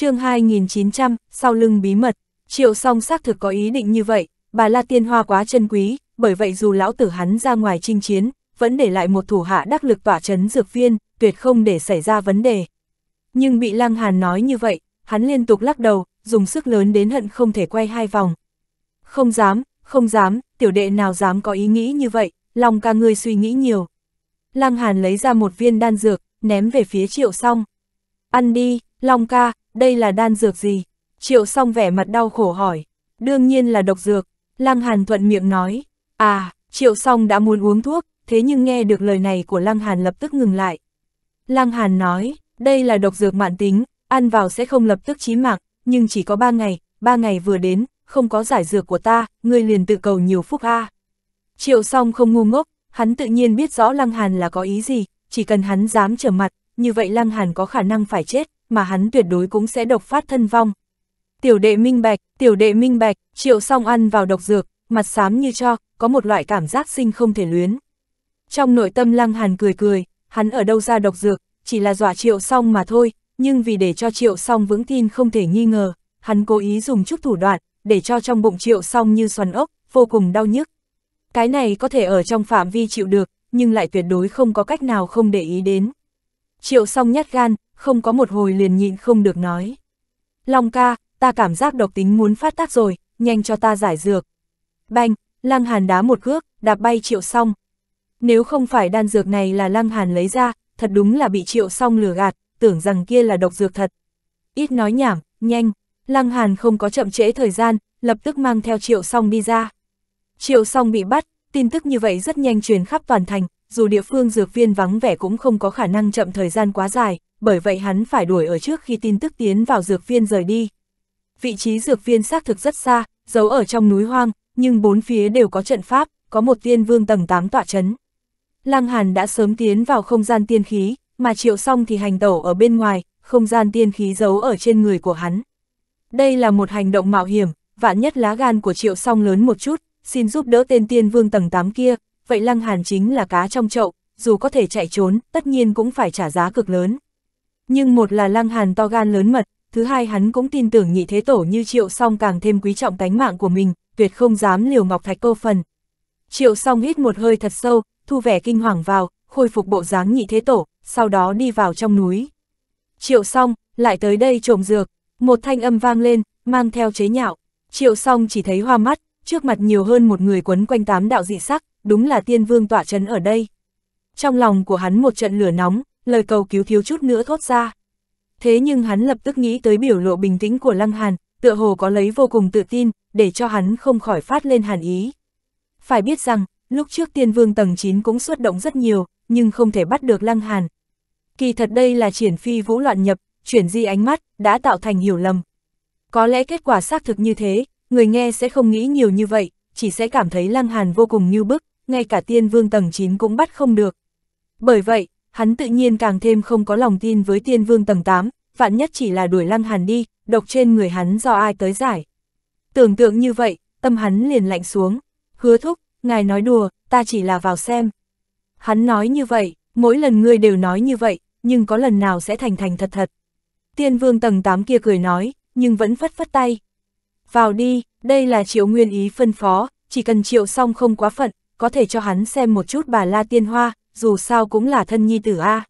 chương 2900, sau lưng bí mật, triệu song xác thực có ý định như vậy, bà La Tiên Hoa quá chân quý, bởi vậy dù lão tử hắn ra ngoài chinh chiến, vẫn để lại một thủ hạ đắc lực tỏa chấn dược viên, tuyệt không để xảy ra vấn đề. Nhưng bị Lăng Hàn nói như vậy, hắn liên tục lắc đầu, dùng sức lớn đến hận không thể quay hai vòng. Không dám, không dám, tiểu đệ nào dám có ý nghĩ như vậy, lòng ca ngươi suy nghĩ nhiều. Lăng Hàn lấy ra một viên đan dược, ném về phía triệu song. Ăn đi, Long ca, đây là đan dược gì? Triệu song vẻ mặt đau khổ hỏi, đương nhiên là độc dược, Lăng Hàn thuận miệng nói, à, Triệu song đã muốn uống thuốc, thế nhưng nghe được lời này của Lăng Hàn lập tức ngừng lại. Lăng Hàn nói, đây là độc dược mạn tính, ăn vào sẽ không lập tức chí mạng, nhưng chỉ có ba ngày, ba ngày vừa đến, không có giải dược của ta, ngươi liền tự cầu nhiều phúc a. Triệu song không ngu ngốc, hắn tự nhiên biết rõ Lăng Hàn là có ý gì, chỉ cần hắn dám trở mặt, như vậy Lăng Hàn có khả năng phải chết, mà hắn tuyệt đối cũng sẽ độc phát thân vong. Tiểu đệ minh bạch, tiểu đệ minh bạch, triệu song ăn vào độc dược, mặt xám như cho, có một loại cảm giác sinh không thể luyến. Trong nội tâm lăng hàn cười cười, hắn ở đâu ra độc dược, chỉ là dọa triệu song mà thôi, nhưng vì để cho triệu song vững tin không thể nghi ngờ, hắn cố ý dùng chút thủ đoạn, để cho trong bụng triệu song như xoắn ốc, vô cùng đau nhức. Cái này có thể ở trong phạm vi chịu được, nhưng lại tuyệt đối không có cách nào không để ý đến. Triệu song nhát gan, không có một hồi liền nhịn không được nói. Long ca, ta cảm giác độc tính muốn phát tác rồi, nhanh cho ta giải dược. Banh, Lăng Hàn đá một cước, đạp bay triệu song. Nếu không phải đan dược này là Lăng Hàn lấy ra, thật đúng là bị triệu song lừa gạt, tưởng rằng kia là độc dược thật. Ít nói nhảm, nhanh, Lăng Hàn không có chậm trễ thời gian, lập tức mang theo triệu song đi ra. Triệu song bị bắt, tin tức như vậy rất nhanh truyền khắp toàn thành, dù địa phương dược viên vắng vẻ cũng không có khả năng chậm thời gian quá dài, bởi vậy hắn phải đuổi ở trước khi tin tức tiến vào dược viên rời đi. Vị trí dược viên xác thực rất xa, giấu ở trong núi hoang, nhưng bốn phía đều có trận pháp, có một tiên vương tầng 8 tọa chấn. Lăng Hàn đã sớm tiến vào không gian tiên khí, mà triệu xong thì hành tẩu ở bên ngoài, không gian tiên khí giấu ở trên người của hắn. Đây là một hành động mạo hiểm, vạn nhất lá gan của triệu song lớn một chút, xin giúp đỡ tên tiên vương tầng 8 kia, vậy Lăng Hàn chính là cá trong chậu, dù có thể chạy trốn, tất nhiên cũng phải trả giá cực lớn. Nhưng một là Lăng Hàn to gan lớn mật, thứ hai hắn cũng tin tưởng nhị thế tổ như Triệu Song càng thêm quý trọng tánh mạng của mình, tuyệt không dám liều Ngọc Thạch câu phần. Triệu Song hít một hơi thật sâu, thu vẻ kinh hoàng vào, khôi phục bộ dáng nhị thế tổ, sau đó đi vào trong núi. Triệu Song, lại tới đây trộm dược, một thanh âm vang lên, mang theo chế nhạo. Triệu Song chỉ thấy hoa mắt, trước mặt nhiều hơn một người quấn quanh tám đạo dị sắc, đúng là tiên vương tỏa trấn ở đây. Trong lòng của hắn một trận lửa nóng, lời cầu cứu thiếu chút nữa thốt ra. Thế nhưng hắn lập tức nghĩ tới biểu lộ bình tĩnh của Lăng Hàn, tựa hồ có lấy vô cùng tự tin, để cho hắn không khỏi phát lên hàn ý. Phải biết rằng, lúc trước tiên vương tầng 9 cũng xuất động rất nhiều, nhưng không thể bắt được Lăng Hàn. Kỳ thật đây là triển phi vũ loạn nhập, chuyển di ánh mắt, đã tạo thành hiểu lầm. Có lẽ kết quả xác thực như thế, người nghe sẽ không nghĩ nhiều như vậy, chỉ sẽ cảm thấy Lăng Hàn vô cùng như bức, ngay cả tiên vương tầng 9 cũng bắt không được. Bởi vậy, hắn tự nhiên càng thêm không có lòng tin với tiên vương tầng 8, vạn nhất chỉ là đuổi lăng hàn đi, độc trên người hắn do ai tới giải. Tưởng tượng như vậy, tâm hắn liền lạnh xuống, hứa thúc, ngài nói đùa, ta chỉ là vào xem. Hắn nói như vậy, mỗi lần ngươi đều nói như vậy, nhưng có lần nào sẽ thành thành thật thật. Tiên vương tầng 8 kia cười nói, nhưng vẫn phất phất tay. Vào đi, đây là triệu nguyên ý phân phó, chỉ cần triệu xong không quá phận, có thể cho hắn xem một chút bà La Tiên Hoa, dù sao cũng là thân nhi tử A.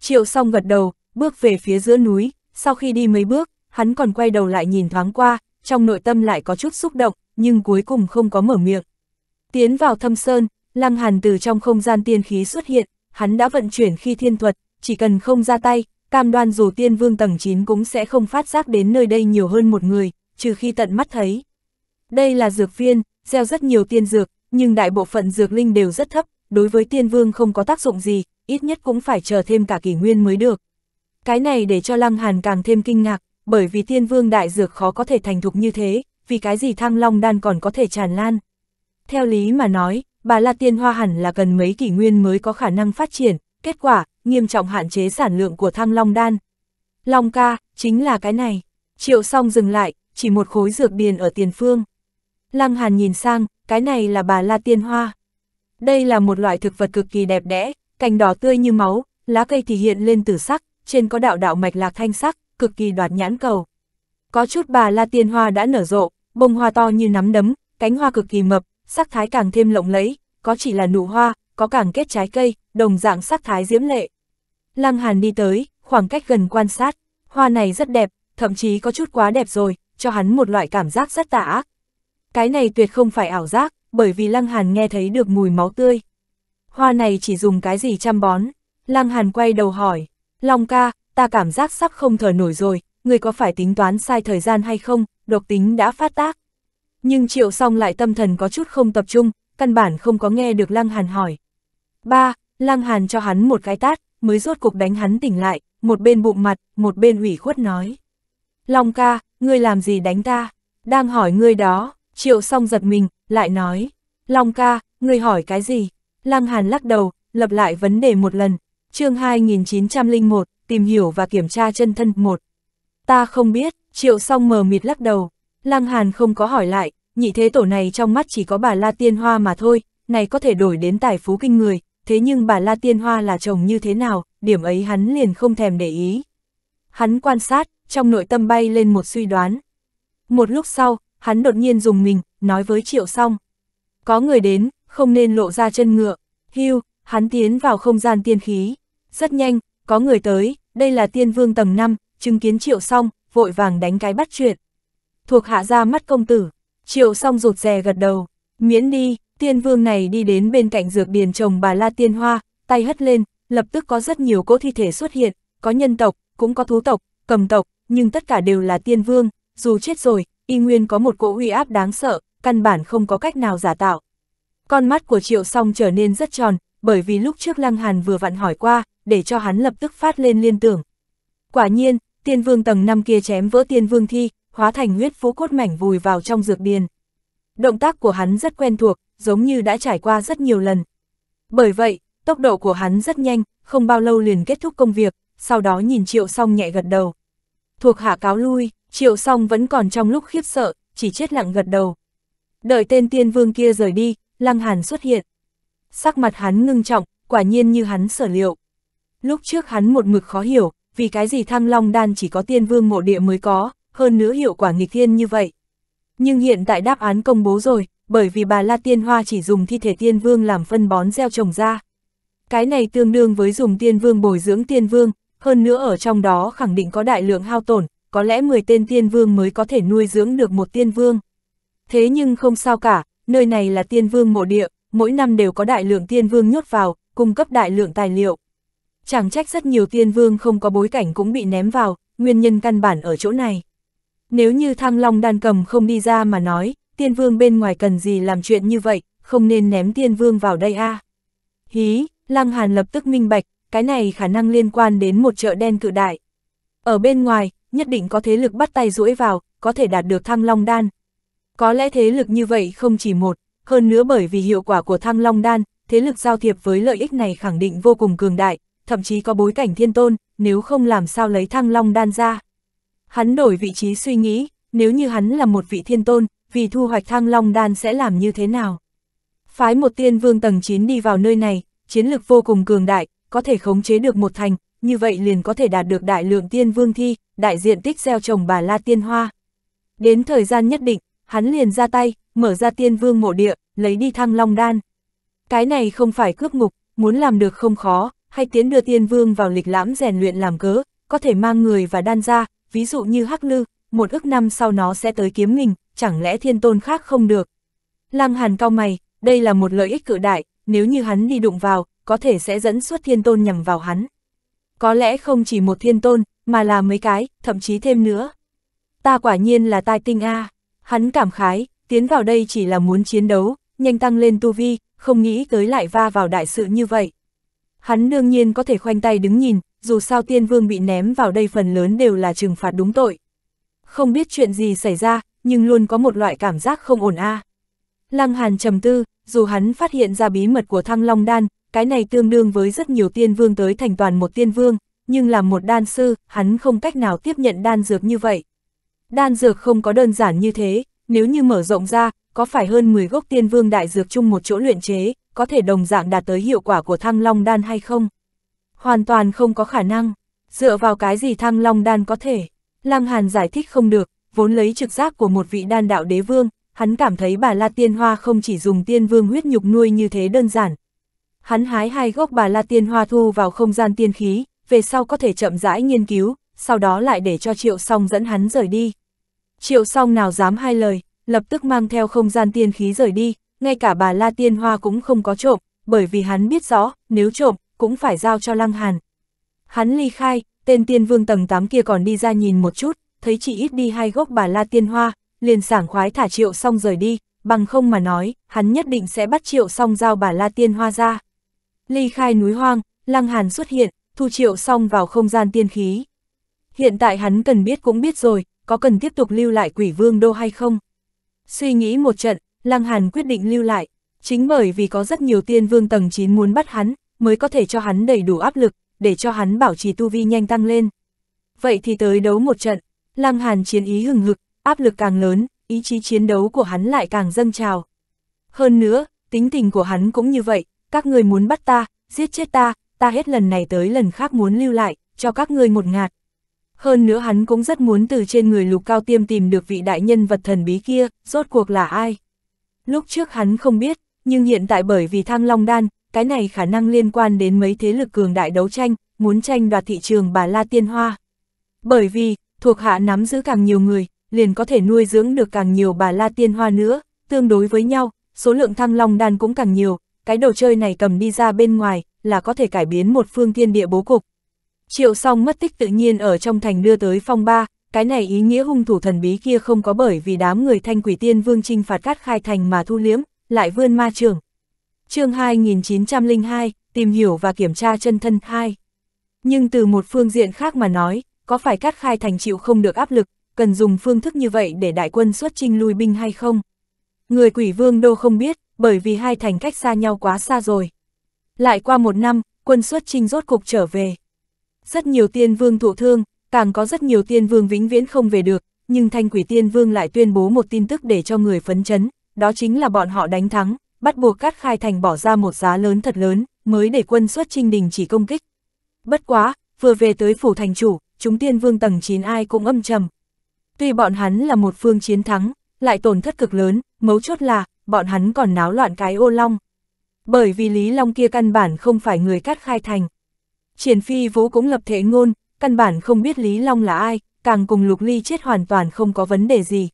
Triệu song gật đầu, bước về phía giữa núi, sau khi đi mấy bước, hắn còn quay đầu lại nhìn thoáng qua, trong nội tâm lại có chút xúc động, nhưng cuối cùng không có mở miệng. Tiến vào thâm sơn, lăng hàn từ trong không gian tiên khí xuất hiện, hắn đã vận chuyển khi thiên thuật, chỉ cần không ra tay, cam đoan dù tiên vương tầng 9 cũng sẽ không phát giác đến nơi đây nhiều hơn một người, trừ khi tận mắt thấy. Đây là dược viên, gieo rất nhiều tiên dược, nhưng đại bộ phận dược linh đều rất thấp, đối với tiên vương không có tác dụng gì, ít nhất cũng phải chờ thêm cả kỷ nguyên mới được. Cái này để cho Lăng Hàn càng thêm kinh ngạc, bởi vì tiên vương đại dược khó có thể thành thục như thế, vì cái gì thăng long đan còn có thể tràn lan. Theo lý mà nói, bà La Tiên Hoa hẳn là cần mấy kỷ nguyên mới có khả năng phát triển, kết quả, nghiêm trọng hạn chế sản lượng của thăng long đan. Long ca, chính là cái này. Triệu song dừng lại, chỉ một khối dược điền ở tiền phương. Lăng Hàn nhìn sang, cái này là bà La Tiên Hoa. Đây là một loại thực vật cực kỳ đẹp đẽ, cành đỏ tươi như máu, lá cây thì hiện lên tử sắc, trên có đạo đạo mạch lạc thanh sắc, cực kỳ đoạt nhãn cầu. Có chút bà la tiên hoa đã nở rộ, bông hoa to như nắm đấm, cánh hoa cực kỳ mập, sắc thái càng thêm lộng lẫy, có chỉ là nụ hoa, có càng kết trái cây, đồng dạng sắc thái diễm lệ. Lăng Hàn đi tới, khoảng cách gần quan sát, hoa này rất đẹp, thậm chí có chút quá đẹp rồi, cho hắn một loại cảm giác rất tà ác. Cái này tuyệt không phải ảo giác, bởi vì Lăng Hàn nghe thấy được mùi máu tươi. Hoa này chỉ dùng cái gì chăm bón? Lăng Hàn quay đầu hỏi, Long ca, ta cảm giác sắp không thở nổi rồi, người có phải tính toán sai thời gian hay không, độc tính đã phát tác. Nhưng triệu song lại tâm thần có chút không tập trung, căn bản không có nghe được Lăng Hàn hỏi. Ba, Lăng Hàn cho hắn một cái tát, mới rốt cục đánh hắn tỉnh lại, một bên bụng mặt, một bên ủy khuất nói. Long ca, ngươi làm gì đánh ta? Đang hỏi ngươi đó, triệu song giật mình, lại nói, Long ca, người hỏi cái gì? Lăng Hàn lắc đầu, lập lại vấn đề một lần, chương 2901, tìm hiểu và kiểm tra chân thân một Ta không biết, triệu song mờ mịt lắc đầu, Lăng Hàn không có hỏi lại, nhị thế tổ này trong mắt chỉ có bà La Tiên Hoa mà thôi, này có thể đổi đến tài phú kinh người, thế nhưng bà La Tiên Hoa là chồng như thế nào, điểm ấy hắn liền không thèm để ý. Hắn quan sát, trong nội tâm bay lên một suy đoán. Một lúc sau, hắn đột nhiên dùng mình, nói với triệu xong. Có người đến, không nên lộ ra chân ngựa, hưu, hắn tiến vào không gian tiên khí. Rất nhanh, có người tới, đây là tiên vương tầng 5, chứng kiến triệu xong, vội vàng đánh cái bắt chuyện. Thuộc hạ ra mắt công tử, triệu xong rụt rè gật đầu, miễn đi, tiên vương này đi đến bên cạnh dược điền trồng bà La Tiên Hoa, tay hất lên, lập tức có rất nhiều cỗ thi thể xuất hiện, có nhân tộc, cũng có thú tộc, cầm tộc, nhưng tất cả đều là tiên vương, dù chết rồi, y nguyên có một cỗ uy áp đáng sợ, căn bản không có cách nào giả tạo. Con mắt của Triệu Song trở nên rất tròn, bởi vì lúc trước Lăng Hàn vừa vặn hỏi qua, để cho hắn lập tức phát lên liên tưởng. Quả nhiên, tiên vương tầng 5 kia chém vỡ tiên vương thi, hóa thành huyết phú cốt mảnh vùi vào trong dược điền. Động tác của hắn rất quen thuộc, giống như đã trải qua rất nhiều lần. Bởi vậy, tốc độ của hắn rất nhanh, không bao lâu liền kết thúc công việc, sau đó nhìn Triệu Song nhẹ gật đầu. Thuộc hạ cáo lui, Triệu Song vẫn còn trong lúc khiếp sợ, chỉ chết lặng gật đầu. Đợi tên tiên vương kia rời đi, Lăng Hàn xuất hiện. Sắc mặt hắn ngưng trọng, quả nhiên như hắn sở liệu. Lúc trước hắn một mực khó hiểu, vì cái gì thăng long đan chỉ có tiên vương mộ địa mới có, hơn nữa hiệu quả nghịch thiên như vậy. Nhưng hiện tại đáp án công bố rồi, bởi vì bà La Tiên Hoa chỉ dùng thi thể tiên vương làm phân bón gieo trồng ra. Cái này tương đương với dùng tiên vương bồi dưỡng tiên vương, hơn nữa ở trong đó khẳng định có đại lượng hao tổn, có lẽ 10 tên tiên vương mới có thể nuôi dưỡng được một tiên vương. Thế nhưng không sao cả, nơi này là tiên vương mộ địa, mỗi năm đều có đại lượng tiên vương nhốt vào, cung cấp đại lượng tài liệu. Chẳng trách rất nhiều tiên vương không có bối cảnh cũng bị ném vào, nguyên nhân căn bản ở chỗ này. Nếu như thăng long đan cầm không đi ra mà nói, tiên vương bên ngoài cần gì làm chuyện như vậy, không nên ném tiên vương vào đây a à. Hí, Lăng Hàn lập tức minh bạch, cái này khả năng liên quan đến một chợ đen cự đại. Ở bên ngoài, nhất định có thế lực bắt tay duỗi vào, có thể đạt được thăng long đan, có lẽ thế lực như vậy không chỉ một, hơn nữa bởi vì hiệu quả của thăng long đan, thế lực giao thiệp với lợi ích này khẳng định vô cùng cường đại, thậm chí có bối cảnh thiên tôn, nếu không làm sao lấy thăng long đan ra. Hắn đổi vị trí suy nghĩ, nếu như hắn là một vị thiên tôn, vì thu hoạch thăng long đan sẽ làm như thế nào? Phái một tiên vương tầng 9 đi vào nơi này, chiến lực vô cùng cường đại, có thể khống chế được một thành, như vậy liền có thể đạt được đại lượng tiên vương thi, đại diện tích gieo trồng bà la tiên hoa. Đến thời gian nhất định, hắn liền ra tay, mở ra tiên vương mộ địa, lấy đi thăng long đan. Cái này không phải cướp ngục, muốn làm được không khó, hay tiến đưa tiên vương vào lịch lãm rèn luyện làm cớ, có thể mang người và đan ra, ví dụ như hắc lư, một ức năm sau nó sẽ tới kiếm mình, chẳng lẽ thiên tôn khác không được. Lăng hàn cao mày, đây là một lợi ích cự đại, nếu như hắn đi đụng vào, có thể sẽ dẫn xuất thiên tôn nhằm vào hắn. Có lẽ không chỉ một thiên tôn, mà là mấy cái, thậm chí thêm nữa. Ta quả nhiên là tai tinh A. À. Hắn cảm khái, tiến vào đây chỉ là muốn chiến đấu, nhanh tăng lên tu vi, không nghĩ tới lại va vào đại sự như vậy. Hắn đương nhiên có thể khoanh tay đứng nhìn, dù sao tiên vương bị ném vào đây phần lớn đều là trừng phạt đúng tội. Không biết chuyện gì xảy ra, nhưng luôn có một loại cảm giác không ổn a. Lăng Hàn trầm tư, dù hắn phát hiện ra bí mật của Thăng Long Đan, cái này tương đương với rất nhiều tiên vương tới thành toàn một tiên vương, nhưng làm một đan sư, hắn không cách nào tiếp nhận đan dược như vậy. Đan dược không có đơn giản như thế, nếu như mở rộng ra, có phải hơn 10 gốc tiên vương đại dược chung một chỗ luyện chế, có thể đồng dạng đạt tới hiệu quả của thăng long đan hay không? Hoàn toàn không có khả năng, dựa vào cái gì thăng long đan có thể. Lăng Hàn giải thích không được, vốn lấy trực giác của một vị đan đạo đế vương, hắn cảm thấy bà La Tiên Hoa không chỉ dùng tiên vương huyết nhục nuôi như thế đơn giản. Hắn hái hai gốc bà La Tiên Hoa thu vào không gian tiên khí, về sau có thể chậm rãi nghiên cứu, sau đó lại để cho Triệu Song dẫn hắn rời đi. Triệu Song nào dám hai lời, lập tức mang theo không gian tiên khí rời đi, ngay cả bà La Tiên Hoa cũng không có trộm, bởi vì hắn biết rõ, nếu trộm, cũng phải giao cho Lăng Hàn. Hắn ly khai, tên tiên vương tầng 8 kia còn đi ra nhìn một chút, thấy chị ít đi hai gốc bà La Tiên Hoa, liền sảng khoái thả Triệu Song rời đi, bằng không mà nói, hắn nhất định sẽ bắt Triệu Song giao bà La Tiên Hoa ra. Ly khai núi hoang, Lăng Hàn xuất hiện, thu Triệu Song vào không gian tiên khí, Hiện tại hắn cần biết cũng biết rồi, có cần tiếp tục lưu lại quỷ vương đô hay không? Suy nghĩ một trận, Lăng Hàn quyết định lưu lại, chính bởi vì có rất nhiều tiên vương tầng 9 muốn bắt hắn, mới có thể cho hắn đầy đủ áp lực, để cho hắn bảo trì tu vi nhanh tăng lên. Vậy thì tới đấu một trận, Lăng Hàn chiến ý hừng hực, áp lực càng lớn, ý chí chiến đấu của hắn lại càng dâng trào. Hơn nữa, tính tình của hắn cũng như vậy, các người muốn bắt ta, giết chết ta, ta hết lần này tới lần khác muốn lưu lại, cho các người một ngạt, hơn nữa hắn cũng rất muốn từ trên người lục cao tiêm tìm được vị đại nhân vật thần bí kia, rốt cuộc là ai. Lúc trước hắn không biết, nhưng hiện tại bởi vì thăng long đan, cái này khả năng liên quan đến mấy thế lực cường đại đấu tranh, muốn tranh đoạt thị trường bà La Tiên Hoa. Bởi vì, thuộc hạ nắm giữ càng nhiều người, liền có thể nuôi dưỡng được càng nhiều bà La Tiên Hoa nữa, tương đối với nhau, số lượng thăng long đan cũng càng nhiều, cái đồ chơi này cầm đi ra bên ngoài, là có thể cải biến một phương thiên địa bố cục. Triệu song mất tích tự nhiên ở trong thành đưa tới phong ba, cái này ý nghĩa hung thủ thần bí kia không có bởi vì đám người thanh quỷ tiên vương trinh phạt cát khai thành mà thu liếm, lại vươn ma trường. chương 2902, tìm hiểu và kiểm tra chân thân 2. Nhưng từ một phương diện khác mà nói, có phải cát khai thành chịu không được áp lực, cần dùng phương thức như vậy để đại quân xuất trinh lui binh hay không? Người quỷ vương đô không biết, bởi vì hai thành cách xa nhau quá xa rồi. Lại qua một năm, quân xuất trinh rốt cục trở về. Rất nhiều tiên vương thụ thương, càng có rất nhiều tiên vương vĩnh viễn không về được, nhưng thanh quỷ tiên vương lại tuyên bố một tin tức để cho người phấn chấn, đó chính là bọn họ đánh thắng, bắt buộc cát khai thành bỏ ra một giá lớn thật lớn, mới để quân xuất trinh đình chỉ công kích. Bất quá, vừa về tới phủ thành chủ, chúng tiên vương tầng 9 ai cũng âm trầm. Tuy bọn hắn là một phương chiến thắng, lại tổn thất cực lớn, mấu chốt là, bọn hắn còn náo loạn cái ô long. Bởi vì Lý Long kia căn bản không phải người cát khai thành. Triển Phi Vũ cũng lập thể ngôn, căn bản không biết Lý Long là ai, càng cùng Lục Ly chết hoàn toàn không có vấn đề gì.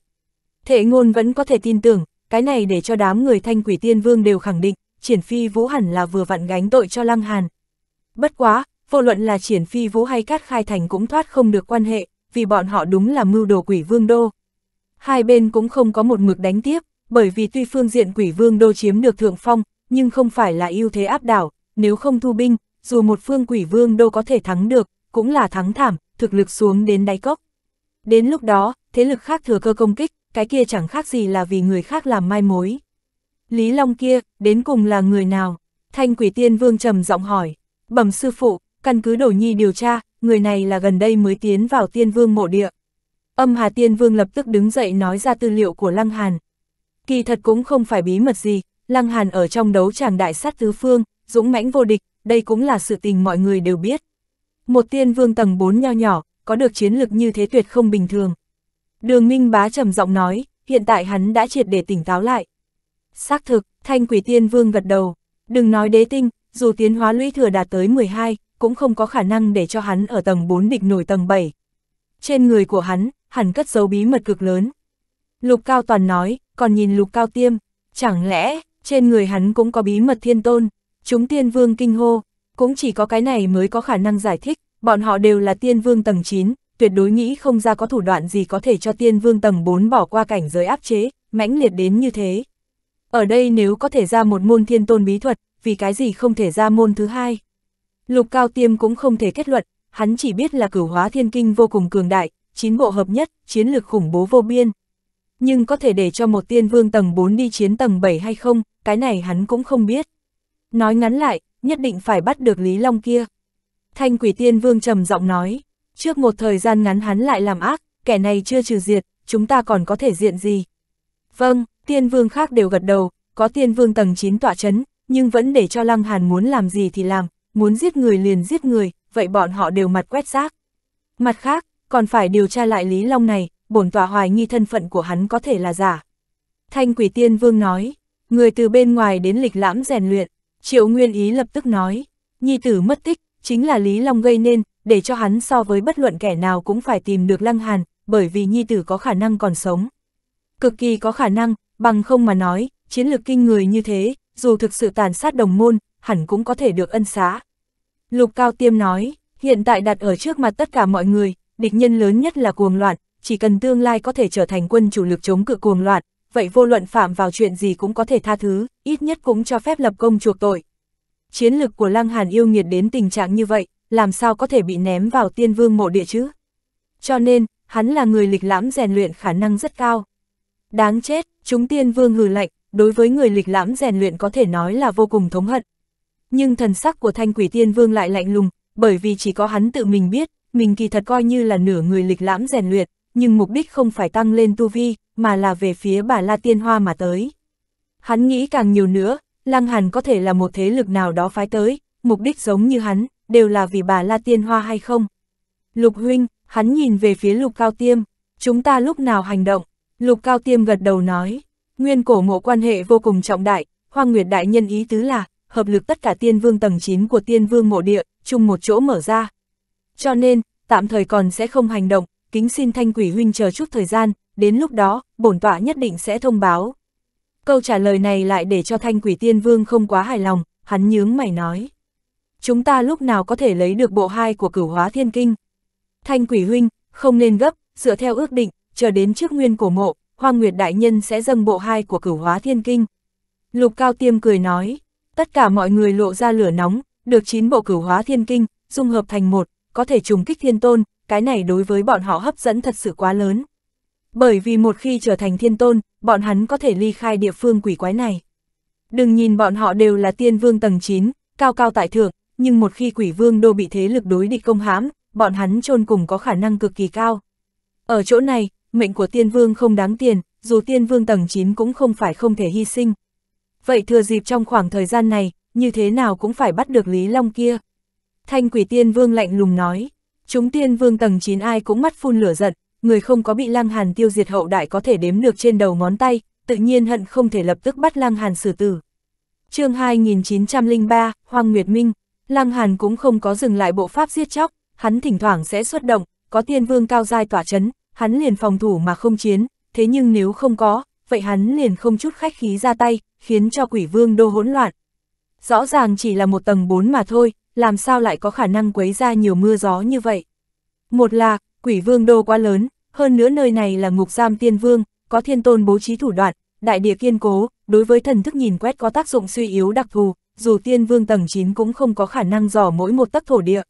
Thể ngôn vẫn có thể tin tưởng, cái này để cho đám người thanh quỷ tiên vương đều khẳng định, Triển Phi Vũ hẳn là vừa vặn gánh tội cho Lăng Hàn. Bất quá, vô luận là Triển Phi Vũ hay Cát Khai Thành cũng thoát không được quan hệ, vì bọn họ đúng là mưu đồ quỷ vương đô. Hai bên cũng không có một mực đánh tiếp, bởi vì tuy phương diện quỷ vương đô chiếm được thượng phong, nhưng không phải là ưu thế áp đảo, nếu không thu binh, dù một phương quỷ vương đâu có thể thắng được, cũng là thắng thảm, thực lực xuống đến đáy cốc. Đến lúc đó, thế lực khác thừa cơ công kích, cái kia chẳng khác gì là vì người khác làm mai mối. Lý Long kia, đến cùng là người nào? Thanh quỷ tiên vương trầm giọng hỏi. Bẩm sư phụ, căn cứ đổ nhi điều tra, người này là gần đây mới tiến vào tiên vương mộ địa. Âm Hà Tiên Vương lập tức đứng dậy nói ra tư liệu của Lăng Hàn. Kỳ thật cũng không phải bí mật gì, Lăng Hàn ở trong đấu tràng đại sát tứ phương, dũng mãnh vô địch, đây cũng là sự tình mọi người đều biết. Một tiên vương tầng 4 nho nhỏ, có được chiến lực như thế tuyệt không bình thường. Đường Minh Bá trầm giọng nói, hiện tại hắn đã triệt để tỉnh táo lại. Xác thực, thanh quỷ tiên vương gật đầu, đừng nói đế tinh, dù tiến hóa lũy thừa đạt tới 12, cũng không có khả năng để cho hắn ở tầng 4 địch nổi tầng 7. Trên người của hắn, hẳn cất dấu bí mật cực lớn. Lục Cao Toàn nói, còn nhìn Lục Cao Tiêm, chẳng lẽ, trên người hắn cũng có bí mật thiên tôn, Chúng tiên vương kinh hô, cũng chỉ có cái này mới có khả năng giải thích, bọn họ đều là tiên vương tầng 9, tuyệt đối nghĩ không ra có thủ đoạn gì có thể cho tiên vương tầng 4 bỏ qua cảnh giới áp chế, mãnh liệt đến như thế. Ở đây nếu có thể ra một môn thiên tôn bí thuật, vì cái gì không thể ra môn thứ hai. Lục cao tiêm cũng không thể kết luận, hắn chỉ biết là cửu hóa thiên kinh vô cùng cường đại, chín bộ hợp nhất, chiến lược khủng bố vô biên. Nhưng có thể để cho một tiên vương tầng 4 đi chiến tầng 7 hay không, cái này hắn cũng không biết. Nói ngắn lại, nhất định phải bắt được Lý Long kia. Thanh quỷ tiên vương trầm giọng nói, trước một thời gian ngắn hắn lại làm ác, kẻ này chưa trừ diệt, chúng ta còn có thể diện gì. Vâng, tiên vương khác đều gật đầu, có tiên vương tầng 9 tọa chấn, nhưng vẫn để cho Lăng Hàn muốn làm gì thì làm, muốn giết người liền giết người, vậy bọn họ đều mặt quét xác. Mặt khác, còn phải điều tra lại Lý Long này, bổn tỏa hoài nghi thân phận của hắn có thể là giả. Thanh quỷ tiên vương nói, người từ bên ngoài đến lịch lãm rèn luyện, Triệu Nguyên Ý lập tức nói, nhi tử mất tích, chính là Lý Long gây nên, để cho hắn so với bất luận kẻ nào cũng phải tìm được Lăng Hàn, bởi vì nhi tử có khả năng còn sống. Cực kỳ có khả năng, bằng không mà nói, chiến lược kinh người như thế, dù thực sự tàn sát đồng môn, hẳn cũng có thể được ân xá. Lục Cao Tiêm nói, hiện tại đặt ở trước mặt tất cả mọi người, địch nhân lớn nhất là cuồng loạn, chỉ cần tương lai có thể trở thành quân chủ lực chống cự cuồng loạn, vậy vô luận phạm vào chuyện gì cũng có thể tha thứ, ít nhất cũng cho phép lập công chuộc tội. Chiến lực của Lăng Hàn yêu nghiệt đến tình trạng như vậy, làm sao có thể bị ném vào tiên vương mộ địa chứ? Cho nên, hắn là người lịch lãm rèn luyện khả năng rất cao. Đáng chết, chúng tiên vương hừ lạnh, đối với người lịch lãm rèn luyện có thể nói là vô cùng thống hận. Nhưng thần sắc của thanh quỷ tiên vương lại lạnh lùng, bởi vì chỉ có hắn tự mình biết, mình kỳ thật coi như là nửa người lịch lãm rèn luyện, nhưng mục đích không phải tăng lên tu vi, mà là về phía bà La Tiên Hoa mà tới. Hắn nghĩ càng nhiều nữa, Lăng Hàn có thể là một thế lực nào đó phái tới, mục đích giống như hắn, đều là vì bà La Tiên Hoa hay không. Lục huynh, hắn nhìn về phía lục cao tiêm, chúng ta lúc nào hành động, lục cao tiêm gật đầu nói, nguyên cổ mộ quan hệ vô cùng trọng đại, Hoa nguyệt đại nhân ý tứ là, hợp lực tất cả tiên vương tầng 9 của tiên vương mộ địa, chung một chỗ mở ra. Cho nên, tạm thời còn sẽ không hành động, kính xin thanh quỷ huynh chờ chút thời gian, đến lúc đó, bổn tọa nhất định sẽ thông báo. Câu trả lời này lại để cho thanh quỷ tiên vương không quá hài lòng, hắn nhướng mày nói. Chúng ta lúc nào có thể lấy được bộ hai của cửu hóa thiên kinh? Thanh quỷ huynh, không nên gấp, dựa theo ước định, chờ đến trước nguyên cổ mộ, Hoàng Nguyệt Đại Nhân sẽ dâng bộ hai của cửu hóa thiên kinh. Lục Cao Tiêm cười nói, tất cả mọi người lộ ra lửa nóng, được chín bộ cửu hóa thiên kinh, dung hợp thành một, có thể trùng kích thiên tôn, cái này đối với bọn họ hấp dẫn thật sự quá lớn. Bởi vì một khi trở thành thiên tôn, bọn hắn có thể ly khai địa phương quỷ quái này. Đừng nhìn bọn họ đều là tiên vương tầng 9, cao cao tại thượng, nhưng một khi quỷ vương đô bị thế lực đối địch công hãm, bọn hắn chôn cùng có khả năng cực kỳ cao. Ở chỗ này, mệnh của tiên vương không đáng tiền, dù tiên vương tầng 9 cũng không phải không thể hy sinh. Vậy thừa dịp trong khoảng thời gian này, như thế nào cũng phải bắt được Lý Long kia. Thanh quỷ tiên vương lạnh lùng nói. Chúng tiên vương tầng 9 ai cũng mắt phun lửa giận, người không có bị lăng hàn tiêu diệt hậu đại có thể đếm được trên đầu ngón tay, tự nhiên hận không thể lập tức bắt lăng hàn xử tử. chương 2903, Hoàng Nguyệt Minh, lăng hàn cũng không có dừng lại bộ pháp giết chóc, hắn thỉnh thoảng sẽ xuất động, có tiên vương cao giai tỏa chấn, hắn liền phòng thủ mà không chiến, thế nhưng nếu không có, vậy hắn liền không chút khách khí ra tay, khiến cho quỷ vương đô hỗn loạn. Rõ ràng chỉ là một tầng 4 mà thôi, làm sao lại có khả năng quấy ra nhiều mưa gió như vậy. Một là, quỷ vương đô quá lớn, hơn nữa nơi này là ngục giam tiên vương, có thiên tôn bố trí thủ đoạn, đại địa kiên cố, đối với thần thức nhìn quét có tác dụng suy yếu đặc thù, dù tiên vương tầng 9 cũng không có khả năng dò mỗi một tấc thổ địa.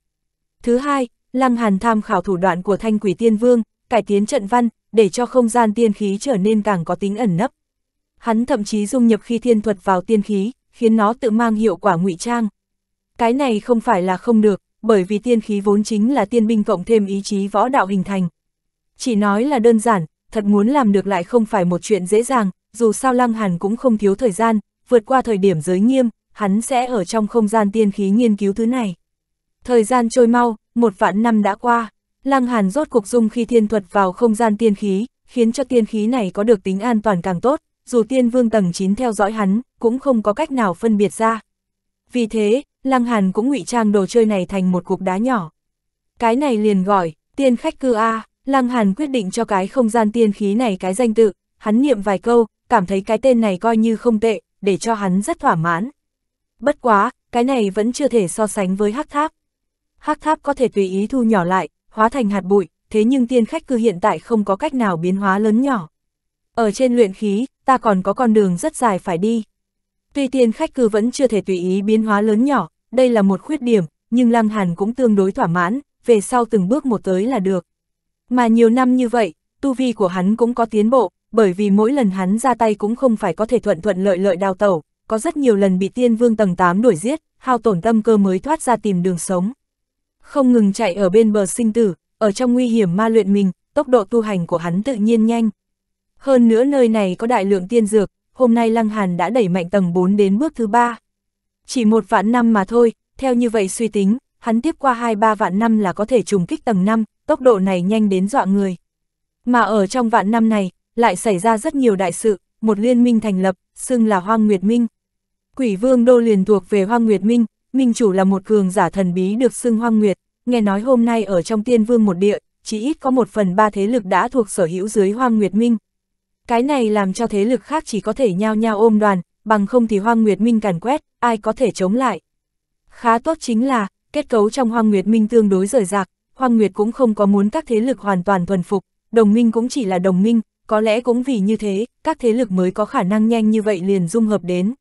Thứ hai, Lăng Hàn tham khảo thủ đoạn của thanh quỷ tiên vương, cải tiến trận văn, để cho không gian tiên khí trở nên càng có tính ẩn nấp. Hắn thậm chí dung nhập khi thiên thuật vào tiên khí, khiến nó tự mang hiệu quả ngụy trang. Cái này không phải là không được, bởi vì tiên khí vốn chính là tiên binh cộng thêm ý chí võ đạo hình thành. Chỉ nói là đơn giản, thật muốn làm được lại không phải một chuyện dễ dàng, dù sao Lăng Hàn cũng không thiếu thời gian, vượt qua thời điểm giới nghiêm, hắn sẽ ở trong không gian tiên khí nghiên cứu thứ này. Thời gian trôi mau, một vạn năm đã qua, Lăng Hàn rốt cuộc dung khi thiên thuật vào không gian tiên khí, khiến cho tiên khí này có được tính an toàn càng tốt, dù tiên vương tầng 9 theo dõi hắn, cũng không có cách nào phân biệt ra. Vì thế, Lăng Hàn cũng ngụy trang đồ chơi này thành một cục đá nhỏ. Cái này liền gọi, tiên khách cư A, à, Lăng Hàn quyết định cho cái không gian tiên khí này cái danh tự, hắn niệm vài câu, cảm thấy cái tên này coi như không tệ, để cho hắn rất thỏa mãn. Bất quá, cái này vẫn chưa thể so sánh với hắc tháp. Hắc tháp có thể tùy ý thu nhỏ lại, hóa thành hạt bụi, thế nhưng tiên khách cư hiện tại không có cách nào biến hóa lớn nhỏ. Ở trên luyện khí, ta còn có con đường rất dài phải đi. Tuy tiên khách cư vẫn chưa thể tùy ý biến hóa lớn nhỏ, đây là một khuyết điểm, nhưng Lăng Hàn cũng tương đối thỏa mãn, về sau từng bước một tới là được. Mà nhiều năm như vậy, tu vi của hắn cũng có tiến bộ, bởi vì mỗi lần hắn ra tay cũng không phải có thể thuận thuận lợi lợi đào tẩu, có rất nhiều lần bị tiên vương tầng 8 đuổi giết, hao tổn tâm cơ mới thoát ra tìm đường sống. Không ngừng chạy ở bên bờ sinh tử, ở trong nguy hiểm ma luyện mình, tốc độ tu hành của hắn tự nhiên nhanh. Hơn nữa nơi này có đại lượng tiên dược, hôm nay Lăng Hàn đã đẩy mạnh tầng 4 đến bước thứ 3. Chỉ một vạn năm mà thôi, theo như vậy suy tính, hắn tiếp qua hai ba vạn năm là có thể trùng kích tầng 5, tốc độ này nhanh đến dọa người. Mà ở trong vạn năm này, lại xảy ra rất nhiều đại sự, một liên minh thành lập, xưng là Hoang Nguyệt Minh. Quỷ vương đô liền thuộc về Hoang Nguyệt Minh, minh chủ là một cường giả thần bí được xưng Hoang Nguyệt, nghe nói hôm nay ở trong tiên vương một địa, chỉ ít có một phần ba thế lực đã thuộc sở hữu dưới Hoang Nguyệt Minh. Cái này làm cho thế lực khác chỉ có thể nhao nhao ôm đoàn, bằng không thì Hoang Nguyệt Minh càn quét, ai có thể chống lại. Khá tốt chính là, kết cấu trong Hoang Nguyệt Minh tương đối rời rạc, Hoang Nguyệt cũng không có muốn các thế lực hoàn toàn thuần phục, đồng minh cũng chỉ là đồng minh, có lẽ cũng vì như thế, các thế lực mới có khả năng nhanh như vậy liền dung hợp đến.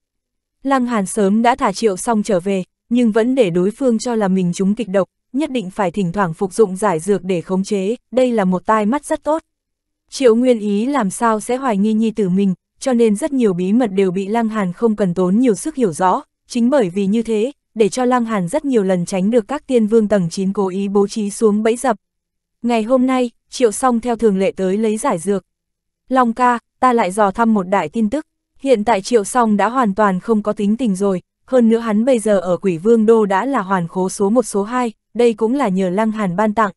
Lăng Hàn sớm đã thả triệu xong trở về, nhưng vẫn để đối phương cho là mình chúng kịch độc, nhất định phải thỉnh thoảng phục dụng giải dược để khống chế, đây là một tai mắt rất tốt. Triệu Nguyên Ý làm sao sẽ hoài nghi nhi tử mình, cho nên rất nhiều bí mật đều bị Lăng Hàn không cần tốn nhiều sức hiểu rõ, chính bởi vì như thế, để cho Lăng Hàn rất nhiều lần tránh được các tiên vương tầng 9 cố ý bố trí xuống bẫy dập. Ngày hôm nay, Triệu Song theo thường lệ tới lấy giải dược. Long ca, ta lại dò thăm một đại tin tức, hiện tại Triệu Song đã hoàn toàn không có tính tình rồi, hơn nữa hắn bây giờ ở Quỷ Vương Đô đã là hoàn khố số 1 số 2, đây cũng là nhờ Lăng Hàn ban tặng.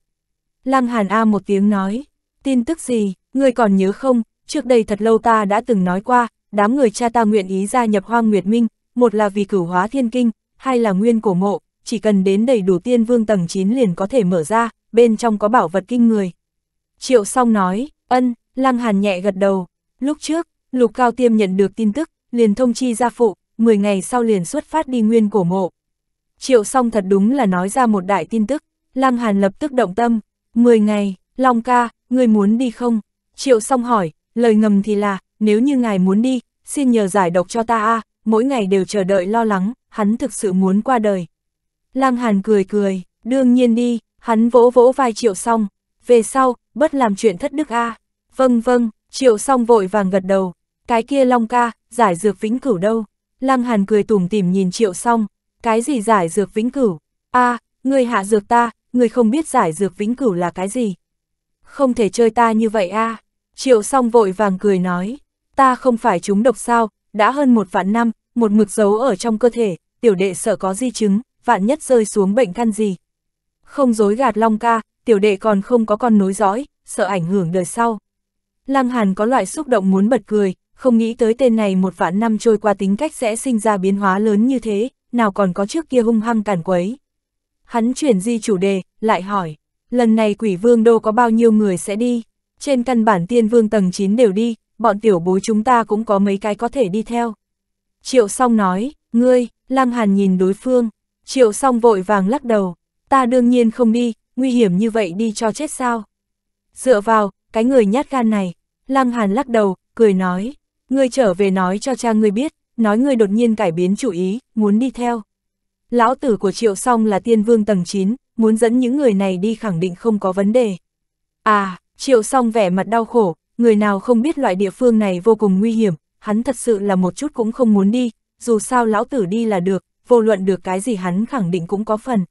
Lăng Hàn A một tiếng nói, tin tức gì, Người còn nhớ không, trước đây thật lâu ta đã từng nói qua, đám người cha ta nguyện ý gia nhập hoang nguyệt minh, một là vì cửu hóa thiên kinh, hai là nguyên cổ mộ, chỉ cần đến đầy đủ tiên vương tầng 9 liền có thể mở ra, bên trong có bảo vật kinh người. Triệu song nói, ân, lăng hàn nhẹ gật đầu, lúc trước, lục cao tiêm nhận được tin tức, liền thông chi gia phụ, 10 ngày sau liền xuất phát đi nguyên cổ mộ. Triệu song thật đúng là nói ra một đại tin tức, lăng hàn lập tức động tâm, 10 ngày, long ca, ngươi muốn đi không? Triệu song hỏi, lời ngầm thì là, nếu như ngài muốn đi, xin nhờ giải độc cho ta a à, mỗi ngày đều chờ đợi lo lắng, hắn thực sự muốn qua đời. Lang Hàn cười cười, đương nhiên đi, hắn vỗ vỗ vai Triệu Song, về sau, bất làm chuyện thất đức a. À. Vâng vâng, Triệu Song vội vàng gật đầu, cái kia Long ca, giải dược vĩnh cửu đâu? Lăng Hàn cười tủm tỉm nhìn Triệu Song, cái gì giải dược vĩnh cửu? A, à, người hạ dược ta, người không biết giải dược vĩnh cửu là cái gì? Không thể chơi ta như vậy a. À. Triệu song vội vàng cười nói, ta không phải chúng độc sao, đã hơn một vạn năm, một mực giấu ở trong cơ thể, tiểu đệ sợ có di chứng, vạn nhất rơi xuống bệnh căn gì. Không dối gạt Long ca, tiểu đệ còn không có con nối dõi, sợ ảnh hưởng đời sau. Lăng Hàn có loại xúc động muốn bật cười, không nghĩ tới tên này một vạn năm trôi qua tính cách sẽ sinh ra biến hóa lớn như thế, nào còn có trước kia hung hăng cản quấy. Hắn chuyển di chủ đề, lại hỏi, lần này quỷ vương đô có bao nhiêu người sẽ đi? Trên căn bản tiên vương tầng 9 đều đi, bọn tiểu bối chúng ta cũng có mấy cái có thể đi theo. Triệu song nói, ngươi, Lăng Hàn nhìn đối phương, triệu song vội vàng lắc đầu, ta đương nhiên không đi, nguy hiểm như vậy đi cho chết sao. Dựa vào, cái người nhát gan này, Lăng Hàn lắc đầu, cười nói, ngươi trở về nói cho cha ngươi biết, nói ngươi đột nhiên cải biến chủ ý, muốn đi theo. Lão tử của triệu song là tiên vương tầng 9, muốn dẫn những người này đi khẳng định không có vấn đề. À, Triệu song vẻ mặt đau khổ, người nào không biết loại địa phương này vô cùng nguy hiểm, hắn thật sự là một chút cũng không muốn đi, dù sao lão tử đi là được, vô luận được cái gì hắn khẳng định cũng có phần.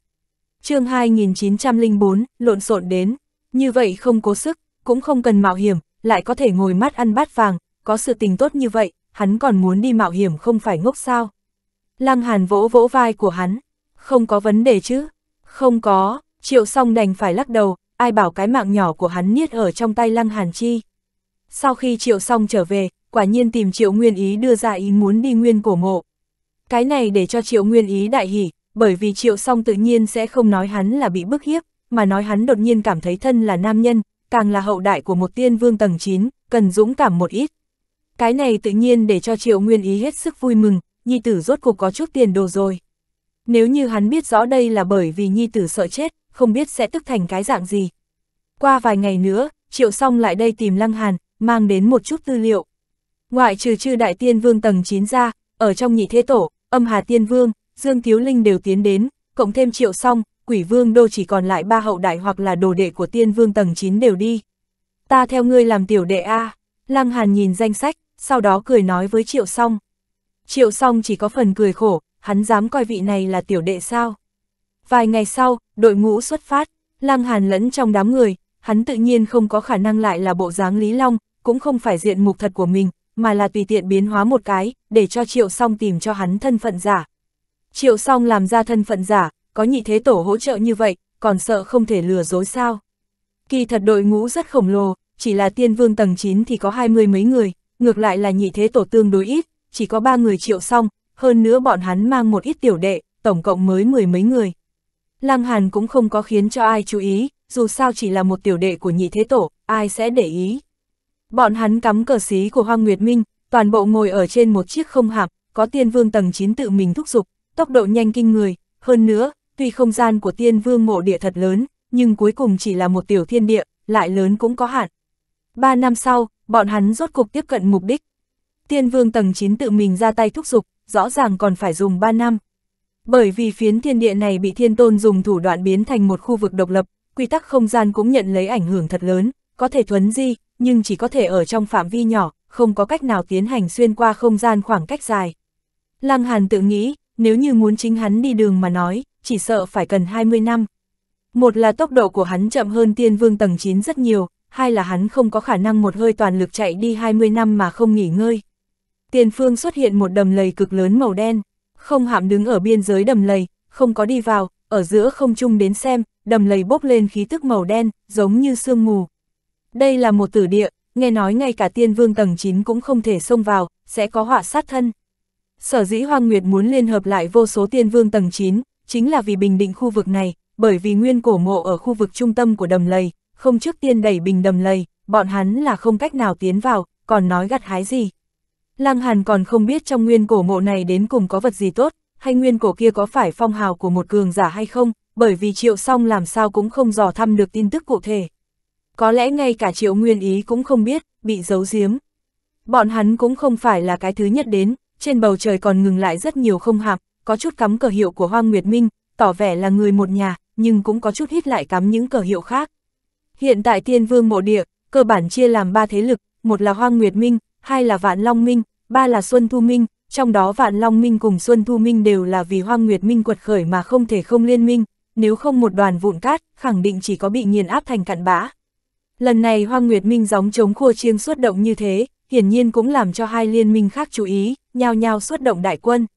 chương 2904, lộn xộn đến, như vậy không cố sức, cũng không cần mạo hiểm, lại có thể ngồi mắt ăn bát vàng, có sự tình tốt như vậy, hắn còn muốn đi mạo hiểm không phải ngốc sao. Lăng Hàn vỗ vỗ vai của hắn, không có vấn đề chứ, không có, triệu song đành phải lắc đầu, ai bảo cái mạng nhỏ của hắn niết ở trong tay Lăng Hàn Chi. Sau khi triệu xong trở về, quả nhiên tìm triệu nguyên ý đưa ra ý muốn đi nguyên cổ mộ. Cái này để cho triệu nguyên ý đại hỉ, bởi vì triệu song tự nhiên sẽ không nói hắn là bị bức hiếp, mà nói hắn đột nhiên cảm thấy thân là nam nhân, càng là hậu đại của một tiên vương tầng 9, cần dũng cảm một ít. Cái này tự nhiên để cho triệu nguyên ý hết sức vui mừng, nhi tử rốt cuộc có chút tiền đồ rồi. Nếu như hắn biết rõ đây là bởi vì nhi tử sợ chết, không biết sẽ tức thành cái dạng gì. Qua vài ngày nữa, Triệu Song lại đây tìm Lăng Hàn, mang đến một chút tư liệu. Ngoại trừ chư đại tiên vương tầng 9 ra, ở trong nhị thế tổ, âm hà tiên vương, Dương thiếu Linh đều tiến đến, cộng thêm Triệu Song, quỷ vương đô chỉ còn lại ba hậu đại hoặc là đồ đệ của tiên vương tầng 9 đều đi. Ta theo ngươi làm tiểu đệ A, Lăng Hàn nhìn danh sách, sau đó cười nói với Triệu Song. Triệu Song chỉ có phần cười khổ, hắn dám coi vị này là tiểu đệ sao? Vài ngày sau, đội ngũ xuất phát, Lăng Hàn lẫn trong đám người, hắn tự nhiên không có khả năng lại là bộ dáng Lý Long, cũng không phải diện mục thật của mình, mà là tùy tiện biến hóa một cái, để cho Triệu Song tìm cho hắn thân phận giả. Triệu Song làm ra thân phận giả, có nhị thế tổ hỗ trợ như vậy, còn sợ không thể lừa dối sao. Kỳ thật đội ngũ rất khổng lồ, chỉ là tiên vương tầng 9 thì có hai mươi mấy người, ngược lại là nhị thế tổ tương đối ít, chỉ có ba người Triệu Song, hơn nữa bọn hắn mang một ít tiểu đệ, tổng cộng mới mười mấy người. Lăng Hàn cũng không có khiến cho ai chú ý, dù sao chỉ là một tiểu đệ của nhị thế tổ, ai sẽ để ý. Bọn hắn cắm cờ xí của Hoang Nguyệt Minh, toàn bộ ngồi ở trên một chiếc không hạp, có tiên vương tầng 9 tự mình thúc giục, tốc độ nhanh kinh người, hơn nữa, tuy không gian của tiên vương mộ địa thật lớn, nhưng cuối cùng chỉ là một tiểu thiên địa, lại lớn cũng có hạn. Ba năm sau, bọn hắn rốt cục tiếp cận mục đích. Tiên vương tầng 9 tự mình ra tay thúc giục, rõ ràng còn phải dùng 3 năm, bởi vì phiến thiên địa này bị thiên tôn dùng thủ đoạn biến thành một khu vực độc lập, quy tắc không gian cũng nhận lấy ảnh hưởng thật lớn, có thể thuấn di, nhưng chỉ có thể ở trong phạm vi nhỏ, không có cách nào tiến hành xuyên qua không gian khoảng cách dài. Lăng Hàn tự nghĩ, nếu như muốn chính hắn đi đường mà nói, chỉ sợ phải cần 20 năm. Một là tốc độ của hắn chậm hơn tiên vương tầng 9 rất nhiều, hai là hắn không có khả năng một hơi toàn lực chạy đi 20 năm mà không nghỉ ngơi. tiên phương xuất hiện một đầm lầy cực lớn màu đen không hạm đứng ở biên giới đầm lầy, không có đi vào, ở giữa không chung đến xem, đầm lầy bốc lên khí tức màu đen, giống như sương mù. Đây là một tử địa, nghe nói ngay cả tiên vương tầng 9 cũng không thể xông vào, sẽ có họa sát thân. Sở dĩ Hoàng Nguyệt muốn liên hợp lại vô số tiên vương tầng 9, chính là vì bình định khu vực này, bởi vì nguyên cổ mộ ở khu vực trung tâm của đầm lầy, không trước tiên đẩy bình đầm lầy, bọn hắn là không cách nào tiến vào, còn nói gặt hái gì. Lăng Hàn còn không biết trong nguyên cổ mộ này đến cùng có vật gì tốt, hay nguyên cổ kia có phải phong hào của một cường giả hay không, bởi vì triệu song làm sao cũng không dò thăm được tin tức cụ thể. Có lẽ ngay cả triệu nguyên ý cũng không biết, bị giấu giếm. Bọn hắn cũng không phải là cái thứ nhất đến, trên bầu trời còn ngừng lại rất nhiều không hạp, có chút cắm cờ hiệu của Hoang Nguyệt Minh, tỏ vẻ là người một nhà, nhưng cũng có chút hít lại cắm những cờ hiệu khác. Hiện tại tiên vương mộ địa, cơ bản chia làm ba thế lực, một là Hoang Nguyệt Minh, hai là Vạn Long Minh, ba là Xuân Thu Minh, trong đó Vạn Long Minh cùng Xuân Thu Minh đều là vì Hoang Nguyệt Minh quật khởi mà không thể không liên minh, nếu không một đoàn vụn cát, khẳng định chỉ có bị nghiền áp thành cặn bã. Lần này Hoang Nguyệt Minh gióng chống khua chiêng xuất động như thế, hiển nhiên cũng làm cho hai liên minh khác chú ý, nhao nhao xuất động đại quân.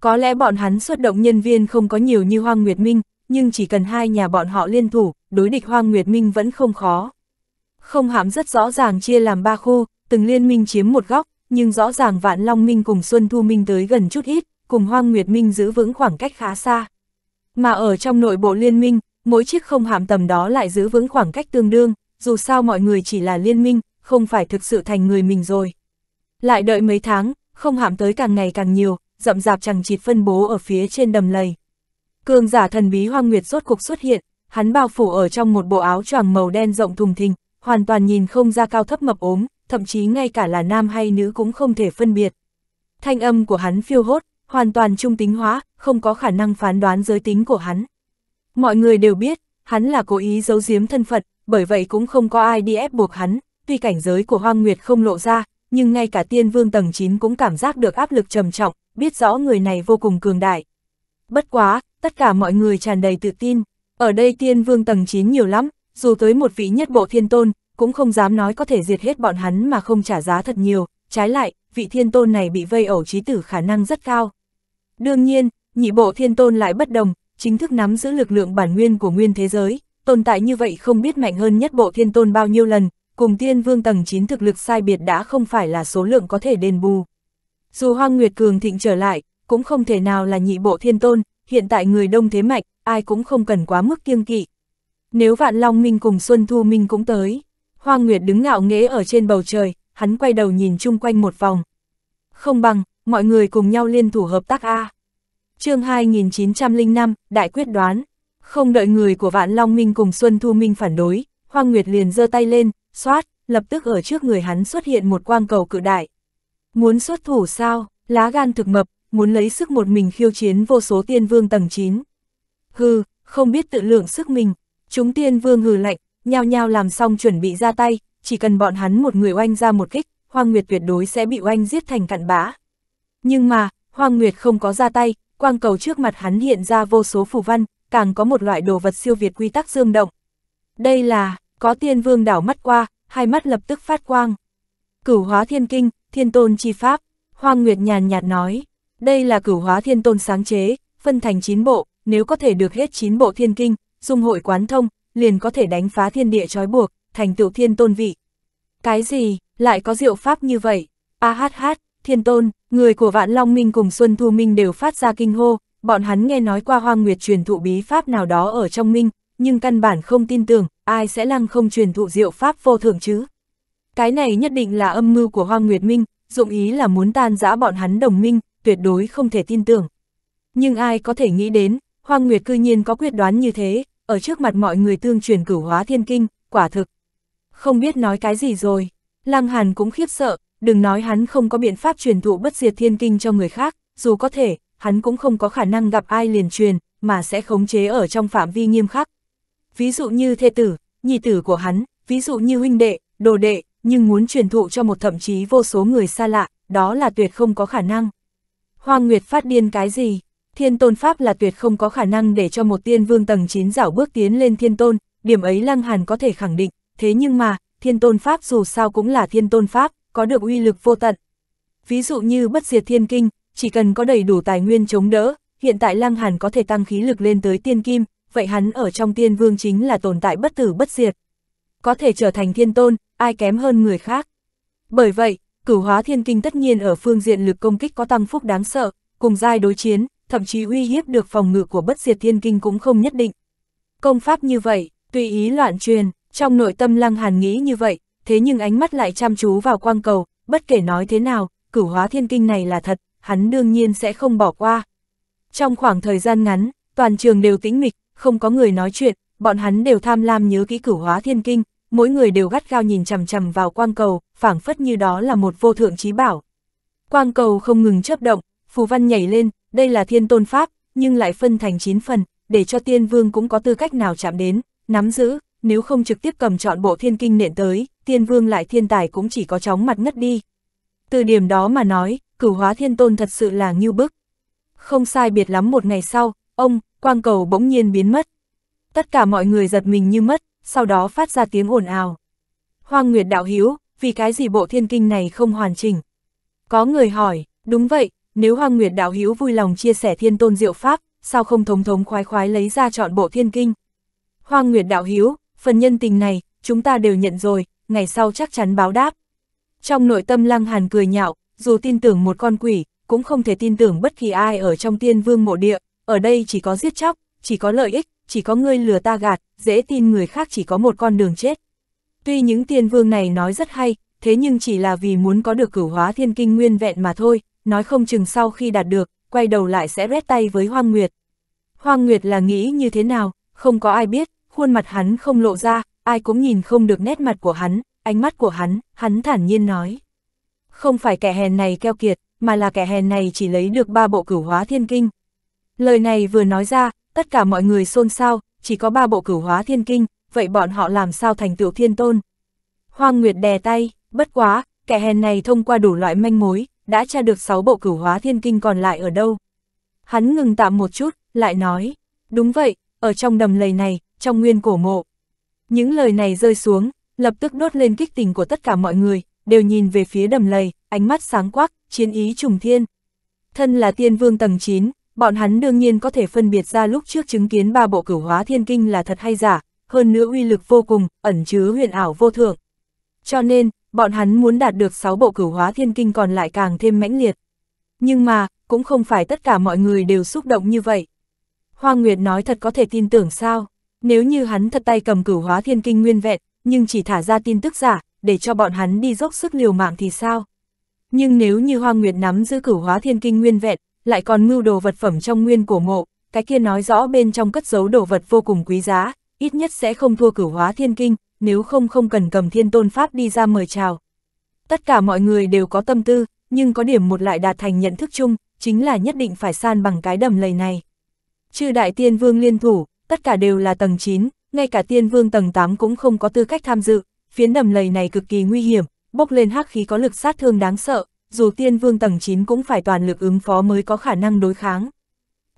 Có lẽ bọn hắn xuất động nhân viên không có nhiều như Hoang Nguyệt Minh, nhưng chỉ cần hai nhà bọn họ liên thủ, đối địch Hoang Nguyệt Minh vẫn không khó. Không hãm rất rõ ràng chia làm ba khu, từng liên minh chiếm một góc, nhưng rõ ràng Vạn Long Minh cùng Xuân Thu Minh tới gần chút ít, cùng Hoang Nguyệt Minh giữ vững khoảng cách khá xa. Mà ở trong nội bộ liên minh, mỗi chiếc không hàm tầm đó lại giữ vững khoảng cách tương đương, dù sao mọi người chỉ là liên minh, không phải thực sự thành người mình rồi. Lại đợi mấy tháng, không hàm tới càng ngày càng nhiều, rậm rạp chẳng chịt phân bố ở phía trên đầm lầy. Cường giả thần bí Hoang Nguyệt rốt cục xuất hiện, hắn bao phủ ở trong một bộ áo choàng màu đen rộng thùng thình, hoàn toàn nhìn không ra cao thấp mập ốm, thậm chí ngay cả là nam hay nữ cũng không thể phân biệt. Thanh âm của hắn phiêu hốt, hoàn toàn trung tính hóa, không có khả năng phán đoán giới tính của hắn. Mọi người đều biết, hắn là cố ý giấu giếm thân phận, bởi vậy cũng không có ai đi ép buộc hắn, tuy cảnh giới của Hoang Nguyệt không lộ ra, nhưng ngay cả tiên vương tầng 9 cũng cảm giác được áp lực trầm trọng, biết rõ người này vô cùng cường đại. Bất quá, tất cả mọi người tràn đầy tự tin, ở đây tiên vương tầng 9 nhiều lắm, dù tới một vị nhất bộ thiên tôn, cũng không dám nói có thể diệt hết bọn hắn mà không trả giá thật nhiều, trái lại, vị thiên tôn này bị vây ẩu trí tử khả năng rất cao. Đương nhiên, nhị bộ thiên tôn lại bất đồng, chính thức nắm giữ lực lượng bản nguyên của nguyên thế giới, tồn tại như vậy không biết mạnh hơn nhất bộ thiên tôn bao nhiêu lần, cùng tiên vương tầng 9 thực lực sai biệt đã không phải là số lượng có thể đền bù. Dù Hoang Nguyệt Cường thịnh trở lại, cũng không thể nào là nhị bộ thiên tôn, hiện tại người đông thế mạnh, ai cũng không cần quá mức kiêng kỵ. Nếu Vạn Long Minh cùng Xuân Thu Minh cũng tới, Hoa Nguyệt đứng ngạo nghễ ở trên bầu trời, hắn quay đầu nhìn chung quanh một vòng. Không bằng, mọi người cùng nhau liên thủ hợp tác A. chương 2905, Đại quyết đoán. Không đợi người của Vạn Long Minh cùng Xuân Thu Minh phản đối, Hoa Nguyệt liền giơ tay lên, xoát, lập tức ở trước người hắn xuất hiện một quang cầu cự đại. Muốn xuất thủ sao, lá gan thực mập, muốn lấy sức một mình khiêu chiến vô số tiên vương tầng 9. Hừ, không biết tự lượng sức mình, chúng tiên vương hừ lạnh, nhao nhao làm xong chuẩn bị ra tay, chỉ cần bọn hắn một người oanh ra một kích, Hoang Nguyệt tuyệt đối sẽ bị oanh giết thành cặn bã. Nhưng mà, Hoang Nguyệt không có ra tay, quang cầu trước mặt hắn hiện ra vô số phù văn, càng có một loại đồ vật siêu việt quy tắc dương động. Đây là, có tiên vương đảo mắt qua, hai mắt lập tức phát quang. Cửu hóa thiên kinh, thiên tôn chi pháp, Hoang Nguyệt nhàn nhạt nói, đây là cửu hóa thiên tôn sáng chế, phân thành 9 bộ, nếu có thể được hết 9 bộ thiên kinh, dung hội quán thông, liền có thể đánh phá thiên địa trói buộc, thành tựu thiên tôn vị. Cái gì, lại có diệu pháp như vậy? A hát hát, thiên tôn, người của Vạn Long Minh cùng Xuân Thu Minh đều phát ra kinh hô, bọn hắn nghe nói qua hoang nguyệt truyền thụ bí pháp nào đó ở trong Minh, nhưng căn bản không tin tưởng, ai sẽ lăng không truyền thụ diệu pháp vô thưởng chứ? Cái này nhất định là âm mưu của hoang nguyệt minh, dụng ý là muốn tan giã bọn hắn đồng minh, tuyệt đối không thể tin tưởng. Nhưng ai có thể nghĩ đến, Hoang Nguyệt cư nhiên có quyết đoán như thế, ở trước mặt mọi người tương truyền cửu hóa thiên kinh, quả thực. Không biết nói cái gì rồi, Lăng Hàn cũng khiếp sợ, đừng nói hắn không có biện pháp truyền thụ bất diệt thiên kinh cho người khác, dù có thể, hắn cũng không có khả năng gặp ai liền truyền, mà sẽ khống chế ở trong phạm vi nghiêm khắc. Ví dụ như thê tử, nhị tử của hắn, ví dụ như huynh đệ, đồ đệ, nhưng muốn truyền thụ cho một thậm chí vô số người xa lạ, đó là tuyệt không có khả năng. Hoàng Nguyệt phát điên cái gì? thiên tôn pháp là tuyệt không có khả năng để cho một tiên vương tầng 9 rảo bước tiến lên thiên tôn, điểm ấy Lăng Hàn có thể khẳng định, thế nhưng mà, thiên tôn pháp dù sao cũng là thiên tôn pháp, có được uy lực vô tận. Ví dụ như bất diệt thiên kinh, chỉ cần có đầy đủ tài nguyên chống đỡ, hiện tại Lăng Hàn có thể tăng khí lực lên tới tiên kim, vậy hắn ở trong tiên vương chính là tồn tại bất tử bất diệt. Có thể trở thành thiên tôn, ai kém hơn người khác. Bởi vậy, cửu hóa thiên kinh tất nhiên ở phương diện lực công kích có tăng phúc đáng sợ, cùng giai đối chiến, thậm chí uy hiếp được phòng ngự của bất diệt thiên kinh cũng không nhất định. Công pháp như vậy, tùy ý loạn truyền, trong nội tâm Lăng Hàn nghĩ như vậy, thế nhưng ánh mắt lại chăm chú vào quang cầu, bất kể nói thế nào, cửu hóa thiên kinh này là thật, hắn đương nhiên sẽ không bỏ qua. Trong khoảng thời gian ngắn, toàn trường đều tĩnh mịch, không có người nói chuyện, bọn hắn đều tham lam nhớ kỹ cửu hóa thiên kinh, mỗi người đều gắt gao nhìn chằm chằm vào quang cầu, phảng phất như đó là một vô thượng trí bảo. Quang cầu không ngừng chớp động, phù văn nhảy lên, đây là thiên tôn pháp, nhưng lại phân thành 9 phần, để cho tiên vương cũng có tư cách nào chạm đến, nắm giữ, nếu không trực tiếp cầm chọn bộ thiên kinh nện tới, tiên vương lại thiên tài cũng chỉ có chóng mặt ngất đi. Từ điểm đó mà nói, cửu hóa thiên tôn thật sự là như bức. Không sai biệt lắm một ngày sau, ông, quang cầu bỗng nhiên biến mất. Tất cả mọi người giật mình như mất, sau đó phát ra tiếng ồn ào. Hoang Nguyệt đạo hiếu, vì cái gì bộ thiên kinh này không hoàn chỉnh? Có người hỏi, đúng vậy, nếu Hoàng Nguyệt Đạo Hữu vui lòng chia sẻ thiên tôn diệu pháp, sao không thống thống khoái khoái lấy ra chọn bộ thiên kinh. Hoàng Nguyệt Đạo Hữu phần nhân tình này, chúng ta đều nhận rồi, ngày sau chắc chắn báo đáp. Trong nội tâm Lăng Hàn cười nhạo, dù tin tưởng một con quỷ, cũng không thể tin tưởng bất kỳ ai ở trong tiên vương mộ địa, ở đây chỉ có giết chóc, chỉ có lợi ích, chỉ có ngươi lừa ta gạt, dễ tin người khác chỉ có một con đường chết. Tuy những tiên vương này nói rất hay, thế nhưng chỉ là vì muốn có được cửu hóa thiên kinh nguyên vẹn mà thôi, nói không chừng sau khi đạt được, quay đầu lại sẽ rét tay với Hoang Nguyệt. Hoang Nguyệt là nghĩ như thế nào, không có ai biết, khuôn mặt hắn không lộ ra, ai cũng nhìn không được nét mặt của hắn, ánh mắt của hắn, hắn thản nhiên nói. Không phải kẻ hèn này keo kiệt, mà là kẻ hèn này chỉ lấy được ba bộ cửu hóa thiên kinh. Lời này vừa nói ra, tất cả mọi người xôn xao, chỉ có ba bộ cửu hóa thiên kinh, vậy bọn họ làm sao thành tựu thiên tôn. Hoang Nguyệt đè tay, bất quá, kẻ hèn này thông qua đủ loại manh mối, đã tra được 6 bộ cửu hóa thiên kinh còn lại ở đâu. Hắn ngừng tạm một chút, lại nói, đúng vậy, ở trong đầm lầy này, trong nguyên cổ mộ. Những lời này rơi xuống, lập tức đốt lên kích tình của tất cả mọi người, đều nhìn về phía đầm lầy, ánh mắt sáng quắc, chiến ý trùng thiên. Thân là tiên vương tầng 9, bọn hắn đương nhiên có thể phân biệt ra lúc trước chứng kiến ba bộ cửu hóa thiên kinh là thật hay giả, hơn nữa uy lực vô cùng, ẩn chứa huyền ảo vô thượng. Cho nên, bọn hắn muốn đạt được 6 bộ cửu hóa thiên kinh còn lại càng thêm mãnh liệt. Nhưng mà, cũng không phải tất cả mọi người đều xúc động như vậy. Hoa Nguyệt nói thật có thể tin tưởng sao, nếu như hắn thật tay cầm cửu hóa thiên kinh nguyên vẹn, nhưng chỉ thả ra tin tức giả, để cho bọn hắn đi dốc sức liều mạng thì sao? Nhưng nếu như Hoa Nguyệt nắm giữ cửu hóa thiên kinh nguyên vẹn, lại còn mưu đồ vật phẩm trong nguyên của mộ, cái kia nói rõ bên trong cất giấu đồ vật vô cùng quý giá, ít nhất sẽ không thua cửu hóa thiên kinh, nếu không không cần cầm thiên tôn pháp đi ra mời chào. Tất cả mọi người đều có tâm tư, nhưng có điểm một lại đạt thành nhận thức chung, chính là nhất định phải san bằng cái đầm lầy này. Chư đại tiên vương liên thủ, tất cả đều là tầng 9, ngay cả tiên vương tầng 8 cũng không có tư cách tham dự, phiến đầm lầy này cực kỳ nguy hiểm, bốc lên hắc khí có lực sát thương đáng sợ, dù tiên vương tầng 9 cũng phải toàn lực ứng phó mới có khả năng đối kháng.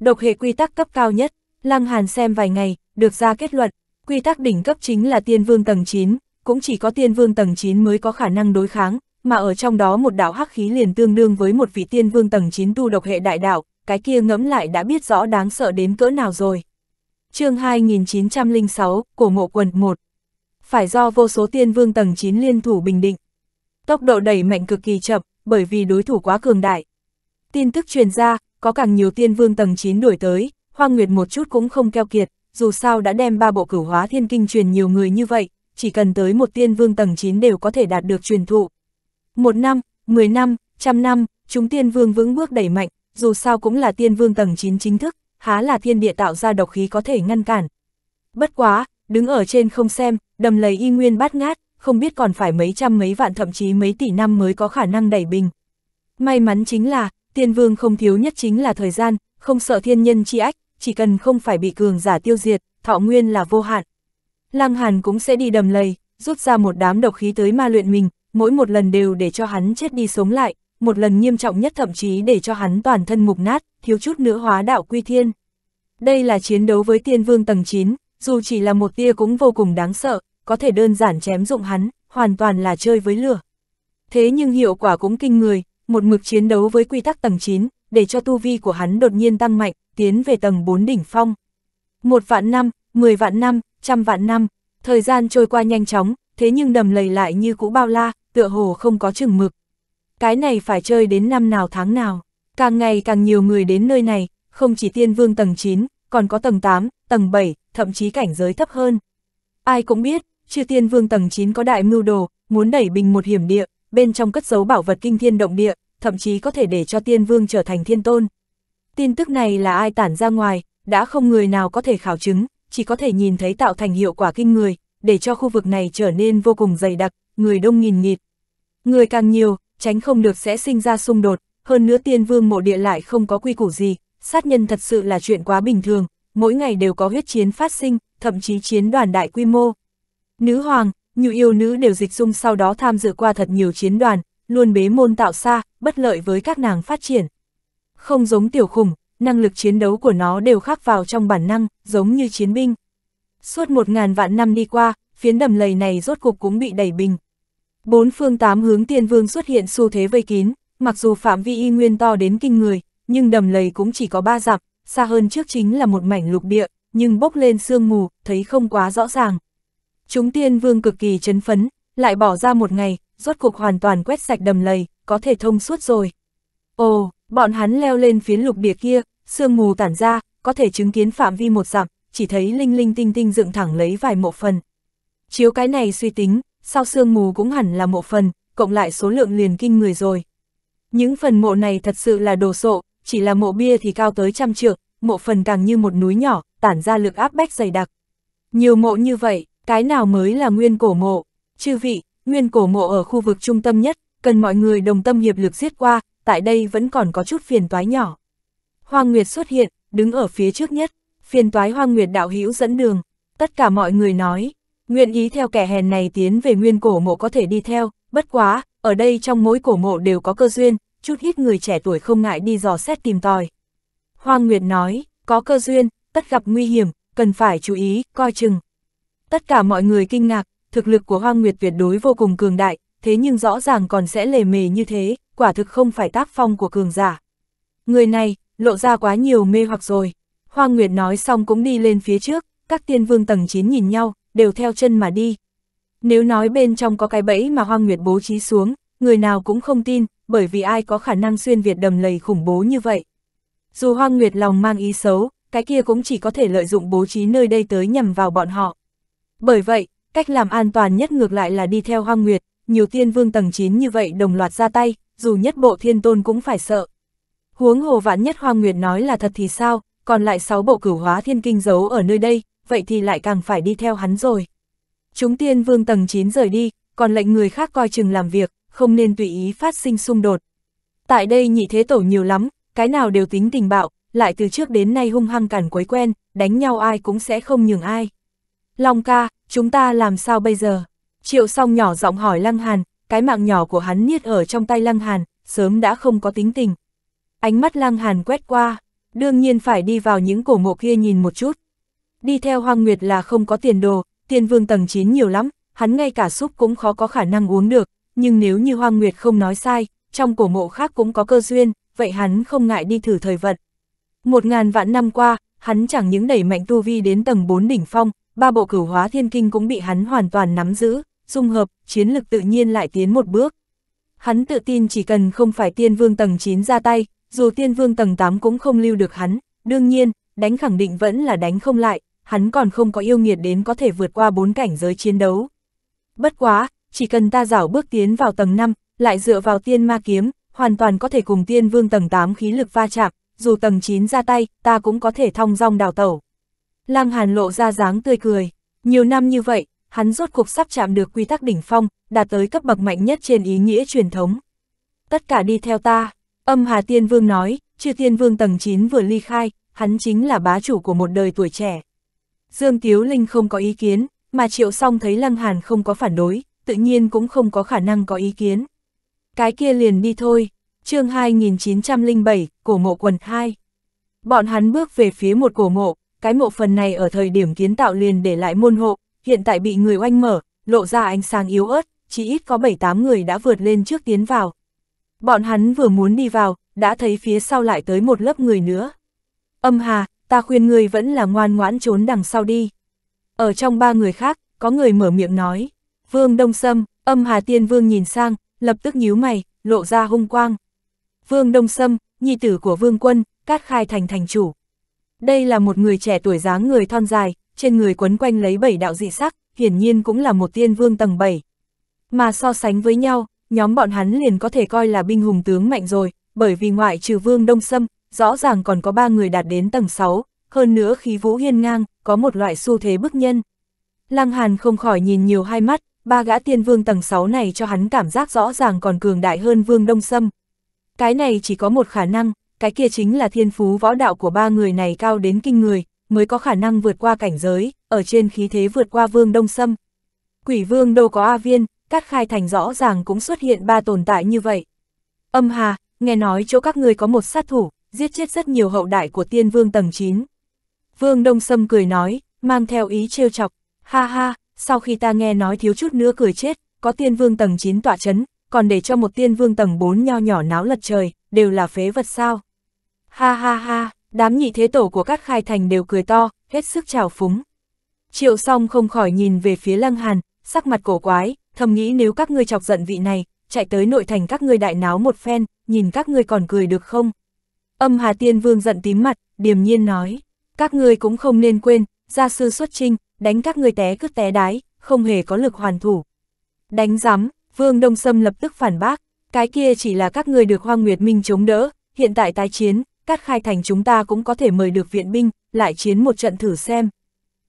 Độc hệ quy tắc cấp cao nhất, Lăng Hàn xem vài ngày, được ra kết luận, quy tắc đỉnh cấp chính là tiên vương tầng 9, cũng chỉ có tiên vương tầng 9 mới có khả năng đối kháng, mà ở trong đó một đạo hắc khí liền tương đương với một vị tiên vương tầng 9 tu độc hệ đại đạo, cái kia ngẫm lại đã biết rõ đáng sợ đến cỡ nào rồi. chương 2906, Cổ Ngộ Quần 1 Phải do vô số tiên vương tầng 9 liên thủ bình định. Tốc độ đẩy mạnh cực kỳ chậm, bởi vì đối thủ quá cường đại. Tin tức truyền ra, có càng nhiều tiên vương tầng 9 đuổi tới, hoa Nguyệt một chút cũng không keo kiệt, dù sao đã đem ba bộ cửu hóa thiên kinh truyền nhiều người như vậy, chỉ cần tới một tiên vương tầng 9 đều có thể đạt được truyền thụ. Một năm, mười năm, trăm năm, chúng tiên vương vững bước đẩy mạnh, dù sao cũng là tiên vương tầng 9 chính thức, há là thiên địa tạo ra độc khí có thể ngăn cản. Bất quá, đứng ở trên không xem, đầm lầy y nguyên bát ngát, không biết còn phải mấy trăm mấy vạn thậm chí mấy tỷ năm mới có khả năng đẩy bình. May mắn chính là, tiên vương không thiếu nhất chính là thời gian, không sợ thiên nhân chi ách, chỉ cần không phải bị cường giả tiêu diệt, thọ nguyên là vô hạn. Lăng Hàn cũng sẽ đi đầm lầy, rút ra một đám độc khí tới ma luyện mình, mỗi một lần đều để cho hắn chết đi sống lại, một lần nghiêm trọng nhất thậm chí để cho hắn toàn thân mục nát, thiếu chút nữa hóa đạo quy thiên. Đây là chiến đấu với tiên vương tầng 9, dù chỉ là một tia cũng vô cùng đáng sợ, có thể đơn giản chém dụng hắn, hoàn toàn là chơi với lửa. Thế nhưng hiệu quả cũng kinh người, một mực chiến đấu với quy tắc tầng 9, để cho tu vi của hắn đột nhiên tăng mạnh, tiến về tầng 4 đỉnh phong. Một vạn năm, mười vạn năm, trăm vạn năm, thời gian trôi qua nhanh chóng, thế nhưng đầm lầy lại như cũ bao la, tựa hồ không có chừng mực. Cái này phải chơi đến năm nào tháng nào, càng ngày càng nhiều người đến nơi này, không chỉ tiên vương tầng 9, còn có tầng 8, tầng 7, thậm chí cảnh giới thấp hơn. Ai cũng biết, chư tiên vương tầng 9 có đại mưu đồ, muốn đẩy bình một hiểm địa, bên trong cất giấu bảo vật kinh thiên động địa, thậm chí có thể để cho tiên vương trở thành thiên tôn. Tin tức này là ai tản ra ngoài, đã không người nào có thể khảo chứng, chỉ có thể nhìn thấy tạo thành hiệu quả kinh người, để cho khu vực này trở nên vô cùng dày đặc, người đông nghìn nghịt. Người càng nhiều, tránh không được sẽ sinh ra xung đột, hơn nữa tiên vương mộ địa lại không có quy củ gì, sát nhân thật sự là chuyện quá bình thường, mỗi ngày đều có huyết chiến phát sinh, thậm chí chiến đoàn đại quy mô. Nữ hoàng, nhiều yêu nữ đều dịch dung sau đó tham dự qua thật nhiều chiến đoàn, luôn bế môn tạo xa, bất lợi với các nàng phát triển. Không giống tiểu khủng, năng lực chiến đấu của nó đều khắc vào trong bản năng, giống như chiến binh. Suốt một ngàn vạn năm đi qua, phiến đầm lầy này rốt cục cũng bị đẩy bình. Bốn phương tám hướng tiên vương xuất hiện xu thế vây kín, mặc dù phạm vi y nguyên to đến kinh người, nhưng đầm lầy cũng chỉ có ba dặm, xa hơn trước chính là một mảnh lục địa, nhưng bốc lên sương mù, thấy không quá rõ ràng. Chúng tiên vương cực kỳ chấn phấn, lại bỏ ra một ngày, rốt cục hoàn toàn quét sạch đầm lầy, có thể thông suốt rồi. Ồ, bọn hắn leo lên phiến lục địa kia, sương mù tản ra, có thể chứng kiến phạm vi một dặm, chỉ thấy linh linh tinh tinh dựng thẳng lấy vài mộ phần. Chiếu cái này suy tính, sau sương mù cũng hẳn là mộ phần, cộng lại số lượng liền kinh người rồi. Những phần mộ này thật sự là đồ sộ, chỉ là mộ bia thì cao tới trăm trượng, mộ phần càng như một núi nhỏ, tản ra lực áp bách dày đặc. Nhiều mộ như vậy, cái nào mới là nguyên cổ mộ? Chư vị, nguyên cổ mộ ở khu vực trung tâm nhất, cần mọi người đồng tâm hiệp lực giết qua, tại đây vẫn còn có chút phiền toái nhỏ. Hoa Nguyệt xuất hiện, đứng ở phía trước nhất, phiền toái Hoa Nguyệt đạo hữu dẫn đường, tất cả mọi người nói, nguyện ý theo kẻ hèn này tiến về nguyên cổ mộ có thể đi theo, bất quá, ở đây trong mỗi cổ mộ đều có cơ duyên, chút ít người trẻ tuổi không ngại đi dò xét tìm tòi. Hoa Nguyệt nói, có cơ duyên, tất gặp nguy hiểm, cần phải chú ý, coi chừng. Tất cả mọi người kinh ngạc, thực lực của Hoa Nguyệt tuyệt đối vô cùng cường đại, thế nhưng rõ ràng còn sẽ lề mề như thế, quả thực không phải tác phong của cường giả. Người này, lộ ra quá nhiều mê hoặc rồi. hoa Nguyệt nói xong cũng đi lên phía trước, các tiên vương tầng 9 nhìn nhau, đều theo chân mà đi. Nếu nói bên trong có cái bẫy mà hoa Nguyệt bố trí xuống, người nào cũng không tin, bởi vì ai có khả năng xuyên Việt đầm lầy khủng bố như vậy. Dù hoa Nguyệt lòng mang ý xấu, cái kia cũng chỉ có thể lợi dụng bố trí nơi đây tới nhằm vào bọn họ. Bởi vậy, cách làm an toàn nhất ngược lại là đi theo hoa Nguyệt, nhiều tiên vương tầng 9 như vậy đồng loạt ra tay, dù nhất bộ thiên tôn cũng phải sợ. Huống hồ vạn nhất hoa Nguyệt nói là thật thì sao, còn lại 6 bộ cửu hóa thiên kinh giấu ở nơi đây, vậy thì lại càng phải đi theo hắn rồi. Chúng tiên vương tầng 9 rời đi, còn lệnh người khác coi chừng làm việc, không nên tùy ý phát sinh xung đột. Tại đây nhị thế tổ nhiều lắm, cái nào đều tính tình bạo, lại từ trước đến nay hung hăng cản quấy quen, đánh nhau ai cũng sẽ không nhường ai. Long ca, chúng ta làm sao bây giờ? Triệu song nhỏ giọng hỏi Lăng Hàn, cái mạng nhỏ của hắn niết ở trong tay Lăng Hàn, sớm đã không có tính tình. Ánh mắt Lăng Hàn quét qua, đương nhiên phải đi vào những cổ mộ kia nhìn một chút. Đi theo Hoang Nguyệt là không có tiền đồ, tiền vương tầng 9 nhiều lắm, hắn ngay cả súp cũng khó có khả năng uống được, nhưng nếu như Hoang Nguyệt không nói sai, trong cổ mộ khác cũng có cơ duyên, vậy hắn không ngại đi thử thời vận. Một ngàn vạn năm qua, hắn chẳng những đẩy mạnh tu vi đến tầng 4 đỉnh phong, ba bộ cửu hóa thiên kinh cũng bị hắn hoàn toàn nắm giữ dung hợp, chiến lực tự nhiên lại tiến một bước. Hắn tự tin chỉ cần không phải tiên vương tầng 9 ra tay, dù tiên vương tầng 8 cũng không lưu được hắn, đương nhiên, đánh khẳng định vẫn là đánh không lại, hắn còn không có yêu nghiệt đến có thể vượt qua bốn cảnh giới chiến đấu. Bất quá, chỉ cần ta rảo bước tiến vào tầng 5, lại dựa vào tiên ma kiếm, hoàn toàn có thể cùng tiên vương tầng 8 khí lực va chạm, dù tầng 9 ra tay, ta cũng có thể thong dong đào tẩu. Lăng Hàn lộ ra dáng tươi cười, nhiều năm như vậy, hắn rốt cuộc sắp chạm được quy tắc đỉnh phong, đạt tới cấp bậc mạnh nhất trên ý nghĩa truyền thống. Tất cả đi theo ta, âm Hà Tiên Vương nói, chư Tiên Vương tầng 9 vừa ly khai, hắn chính là bá chủ của một đời tuổi trẻ. Dương Tiếu Linh không có ý kiến, mà Triệu Song thấy Lăng Hàn không có phản đối, tự nhiên cũng không có khả năng có ý kiến. Cái kia liền đi thôi, chương 2907, cổ mộ quần 2. Bọn hắn bước về phía một cổ mộ, cái mộ phần này ở thời điểm kiến tạo liền để lại môn hộ, hiện tại bị người oanh mở, lộ ra ánh sáng yếu ớt, chỉ ít có 7-8 người đã vượt lên trước tiến vào. Bọn hắn vừa muốn đi vào, đã thấy phía sau lại tới một lớp người nữa. Âm hà, ta khuyên người vẫn là ngoan ngoãn trốn đằng sau đi. Ở trong ba người khác, có người mở miệng nói. Vương Đông Sâm, âm hà tiên vương nhìn sang, lập tức nhíu mày, lộ ra hung quang. Vương Đông Sâm, nhi tử của vương quân, cát khai thành thành chủ. Đây là một người trẻ tuổi dáng người thon dài, trên người quấn quanh lấy bảy đạo dị sắc, hiển nhiên cũng là một tiên vương tầng 7. Mà so sánh với nhau, nhóm bọn hắn liền có thể coi là binh hùng tướng mạnh rồi, bởi vì ngoại trừ vương Đông Sâm, rõ ràng còn có ba người đạt đến tầng 6, hơn nữa khí vũ hiên ngang, có một loại xu thế bức nhân. Lăng Hàn không khỏi nhìn nhiều hai mắt, ba gã tiên vương tầng 6 này cho hắn cảm giác rõ ràng còn cường đại hơn vương Đông Sâm. Cái này chỉ có một khả năng, cái kia chính là thiên phú võ đạo của ba người này cao đến kinh người, mới có khả năng vượt qua cảnh giới, ở trên khí thế vượt qua vương đông sâm. Quỷ vương đâu có A viên, cát khai thành rõ ràng cũng xuất hiện ba tồn tại như vậy. Âm hà, nghe nói chỗ các người có một sát thủ, giết chết rất nhiều hậu đại của tiên vương tầng 9. Vương Đông Sâm cười nói, mang theo ý trêu chọc, ha ha, sau khi ta nghe nói thiếu chút nữa cười chết, có tiên vương tầng 9 tỏa chấn, còn để cho một tiên vương tầng 4 nho nhỏ náo lật trời, đều là phế vật sao. Ha ha ha. Đám nhị thế tổ của các khai thành đều cười to, hết sức trào phúng. Triệu song không khỏi nhìn về phía lăng hàn, sắc mặt cổ quái, thầm nghĩ nếu các ngươi chọc giận vị này, chạy tới nội thành các ngươi đại náo một phen, nhìn các ngươi còn cười được không? Âm Hà Tiên Vương giận tím mặt, điềm nhiên nói, các ngươi cũng không nên quên, gia sư xuất trinh, đánh các ngươi té cứt té đái, không hề có lực hoàn thủ. Đánh giám, Vương Đông Sâm lập tức phản bác, cái kia chỉ là các ngươi được Hoang Nguyệt Minh chống đỡ, hiện tại tái chiến, Cát Khai Thành chúng ta cũng có thể mời được viện binh, lại chiến một trận thử xem.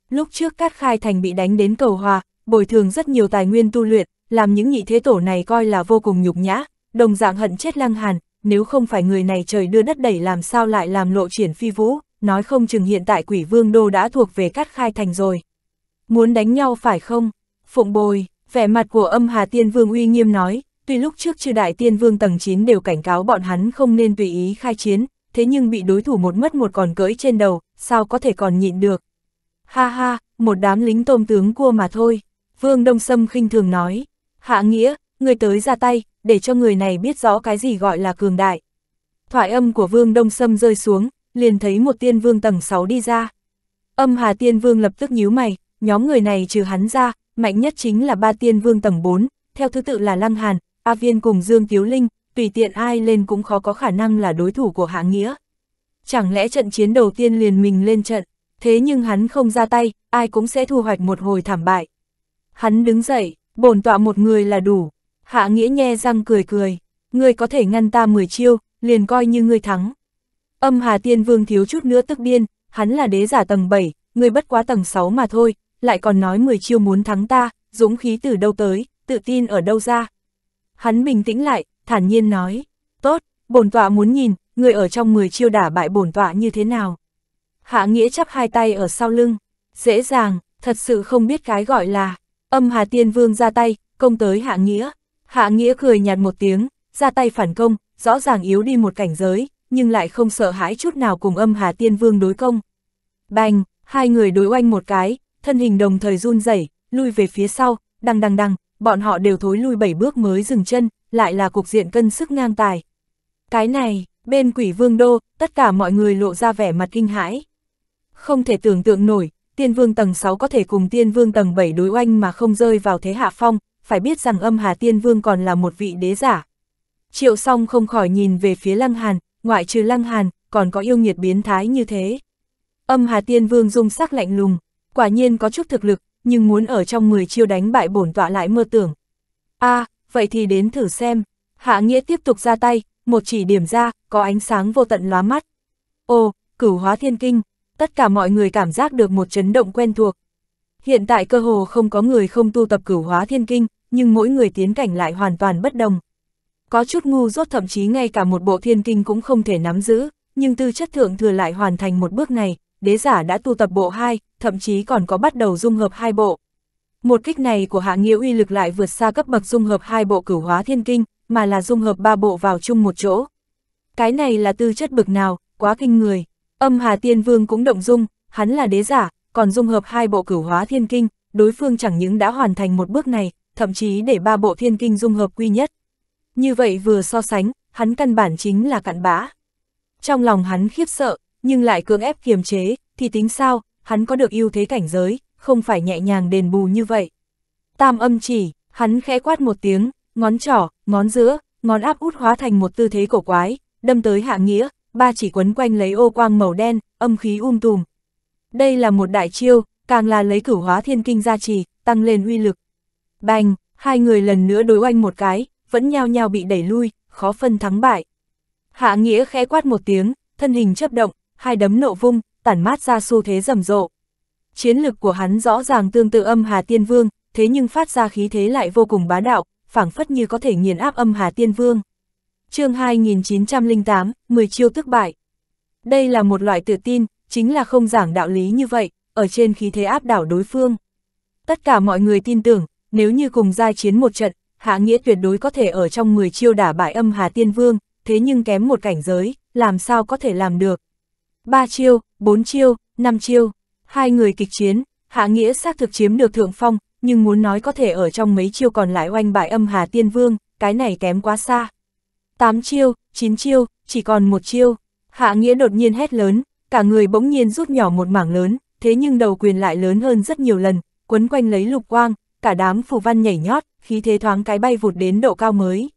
Lúc trước Cát Khai Thành bị đánh đến cầu hòa, bồi thường rất nhiều tài nguyên tu luyện, làm những nhị thế tổ này coi là vô cùng nhục nhã, đồng dạng hận chết lăng hàn, nếu không phải người này trời đưa đất đẩy làm sao lại làm lộ triển phi vũ, nói không chừng hiện tại quỷ vương đô đã thuộc về Cát Khai Thành rồi. Muốn đánh nhau phải không? Phụng bồi, vẻ mặt của âm Hà Tiên Vương uy nghiêm nói, tuy lúc trước chư đại tiên vương tầng 9 đều cảnh cáo bọn hắn không nên tùy ý khai chiến, thế nhưng bị đối thủ một mất một còn cưỡi trên đầu, sao có thể còn nhịn được. Ha ha, một đám lính tôm tướng cua mà thôi, Vương Đông Sâm khinh thường nói. Hạ nghĩa, người tới ra tay, để cho người này biết rõ cái gì gọi là cường đại. Thoại âm của Vương Đông Sâm rơi xuống, liền thấy một tiên vương tầng 6 đi ra. Âm Hà Tiên Vương lập tức nhíu mày, nhóm người này trừ hắn ra, mạnh nhất chính là ba tiên vương tầng 4, theo thứ tự là Lăng Hàn, A Viên cùng Dương Tiếu Linh, tùy tiện ai lên cũng khó có khả năng là đối thủ của Hạ Nghĩa. Chẳng lẽ trận chiến đầu tiên liền mình lên trận, thế nhưng hắn không ra tay, ai cũng sẽ thu hoạch một hồi thảm bại. Hắn đứng dậy, bổn tọa một người là đủ. Hạ Nghĩa nhe răng cười cười, người có thể ngăn ta 10 chiêu, liền coi như ngươi thắng. Âm Hà Tiên Vương thiếu chút nữa tức điên, hắn là đế giả tầng 7, người bất quá tầng 6 mà thôi, lại còn nói 10 chiêu muốn thắng ta, dũng khí từ đâu tới, tự tin ở đâu ra. Hắn bình tĩnh lại, thản nhiên nói, tốt, bổn tọa muốn nhìn, người ở trong 10 chiêu đả bại bổn tọa như thế nào. Hạ Nghĩa chắp hai tay ở sau lưng, dễ dàng, thật sự không biết cái gọi là, âm Hà Tiên Vương ra tay, công tới Hạ Nghĩa. Hạ Nghĩa cười nhạt một tiếng, ra tay phản công, rõ ràng yếu đi một cảnh giới, nhưng lại không sợ hãi chút nào cùng âm Hà Tiên Vương đối công. Bành, hai người đối oanh một cái, thân hình đồng thời run rẩy, lui về phía sau, đằng đằng đằng, bọn họ đều thối lui bảy bước mới dừng chân, lại là cục diện cân sức ngang tài. Cái này, bên quỷ vương đô, tất cả mọi người lộ ra vẻ mặt kinh hãi. Không thể tưởng tượng nổi, tiên vương tầng 6 có thể cùng tiên vương tầng 7 đối oanh mà không rơi vào thế hạ phong, phải biết rằng âm hà tiên vương còn là một vị đế giả. Triệu song không khỏi nhìn về phía lăng hàn, ngoại trừ lăng hàn, còn có yêu nghiệt biến thái như thế. Âm hà tiên vương dung sắc lạnh lùng, quả nhiên có chút thực lực, nhưng muốn ở trong 10 chiêu đánh bại bổn tọa lại mơ tưởng. a à, vậy thì đến thử xem. Hạ Nghĩa tiếp tục ra tay, một chỉ điểm ra, có ánh sáng vô tận lóa mắt. Ồ, cửu hóa thiên kinh, tất cả mọi người cảm giác được một chấn động quen thuộc. Hiện tại cơ hồ không có người không tu tập cửu hóa thiên kinh, nhưng mỗi người tiến cảnh lại hoàn toàn bất đồng. Có chút ngu dốt thậm chí ngay cả một bộ thiên kinh cũng không thể nắm giữ, nhưng tư chất thượng thừa lại hoàn thành một bước này, đế giả đã tu tập bộ 2, thậm chí còn có bắt đầu dung hợp hai bộ, một kích này của Hạ Nghĩa uy lực lại vượt xa cấp bậc dung hợp hai bộ cửu hóa thiên kinh, mà là dung hợp ba bộ vào chung một chỗ. Cái này là tư chất bực nào, quá kinh người. Âm Hà Tiên Vương cũng động dung, hắn là đế giả, còn dung hợp hai bộ cửu hóa thiên kinh, đối phương chẳng những đã hoàn thành một bước này, thậm chí để ba bộ thiên kinh dung hợp quy nhất. Như vậy vừa so sánh, hắn căn bản chính là cặn bã. Trong lòng hắn khiếp sợ, nhưng lại cưỡng ép kiềm chế, thì tính sao, hắn có được ưu thế cảnh giới, không phải nhẹ nhàng đền bù như vậy. Tam âm chỉ, hắn khẽ quát một tiếng, ngón trỏ, ngón giữa, ngón áp út hóa thành một tư thế cổ quái, đâm tới hạ nghĩa, ba chỉ quấn quanh lấy ô quang màu đen, âm khí um tùm. Đây là một đại chiêu, càng là lấy cửu hóa thiên kinh gia trì, tăng lên uy lực. Bành, hai người lần nữa đối oanh một cái, vẫn nhao nhao bị đẩy lui, khó phân thắng bại. Hạ nghĩa khẽ quát một tiếng, thân hình chấp động, hai đấm nộ vung, tản mát ra xu thế rầm rộ. Chiến lực của hắn rõ ràng tương tự âm Hà Tiên Vương, thế nhưng phát ra khí thế lại vô cùng bá đạo, phảng phất như có thể nghiền áp âm Hà Tiên Vương. chương 2908, 10 chiêu tức bại. Đây là một loại tự tin, chính là không giảng đạo lý như vậy, ở trên khí thế áp đảo đối phương. Tất cả mọi người tin tưởng, nếu như cùng gia chiến một trận, Hạ Nghĩa tuyệt đối có thể ở trong 10 chiêu đả bại âm Hà Tiên Vương, thế nhưng kém một cảnh giới, làm sao có thể làm được. 3 chiêu, 4 chiêu, 5 chiêu. Hai người kịch chiến, Hạ Nghĩa xác thực chiếm được thượng phong, nhưng muốn nói có thể ở trong mấy chiêu còn lại oanh bại âm Hà Tiên Vương, cái này kém quá xa. Tám chiêu, chín chiêu, chỉ còn một chiêu. Hạ Nghĩa đột nhiên hét lớn, cả người bỗng nhiên rút nhỏ một mảng lớn, thế nhưng đầu quyền lại lớn hơn rất nhiều lần, quấn quanh lấy lục quang, cả đám phù văn nhảy nhót, khí thế thoáng cái bay vụt đến độ cao mới.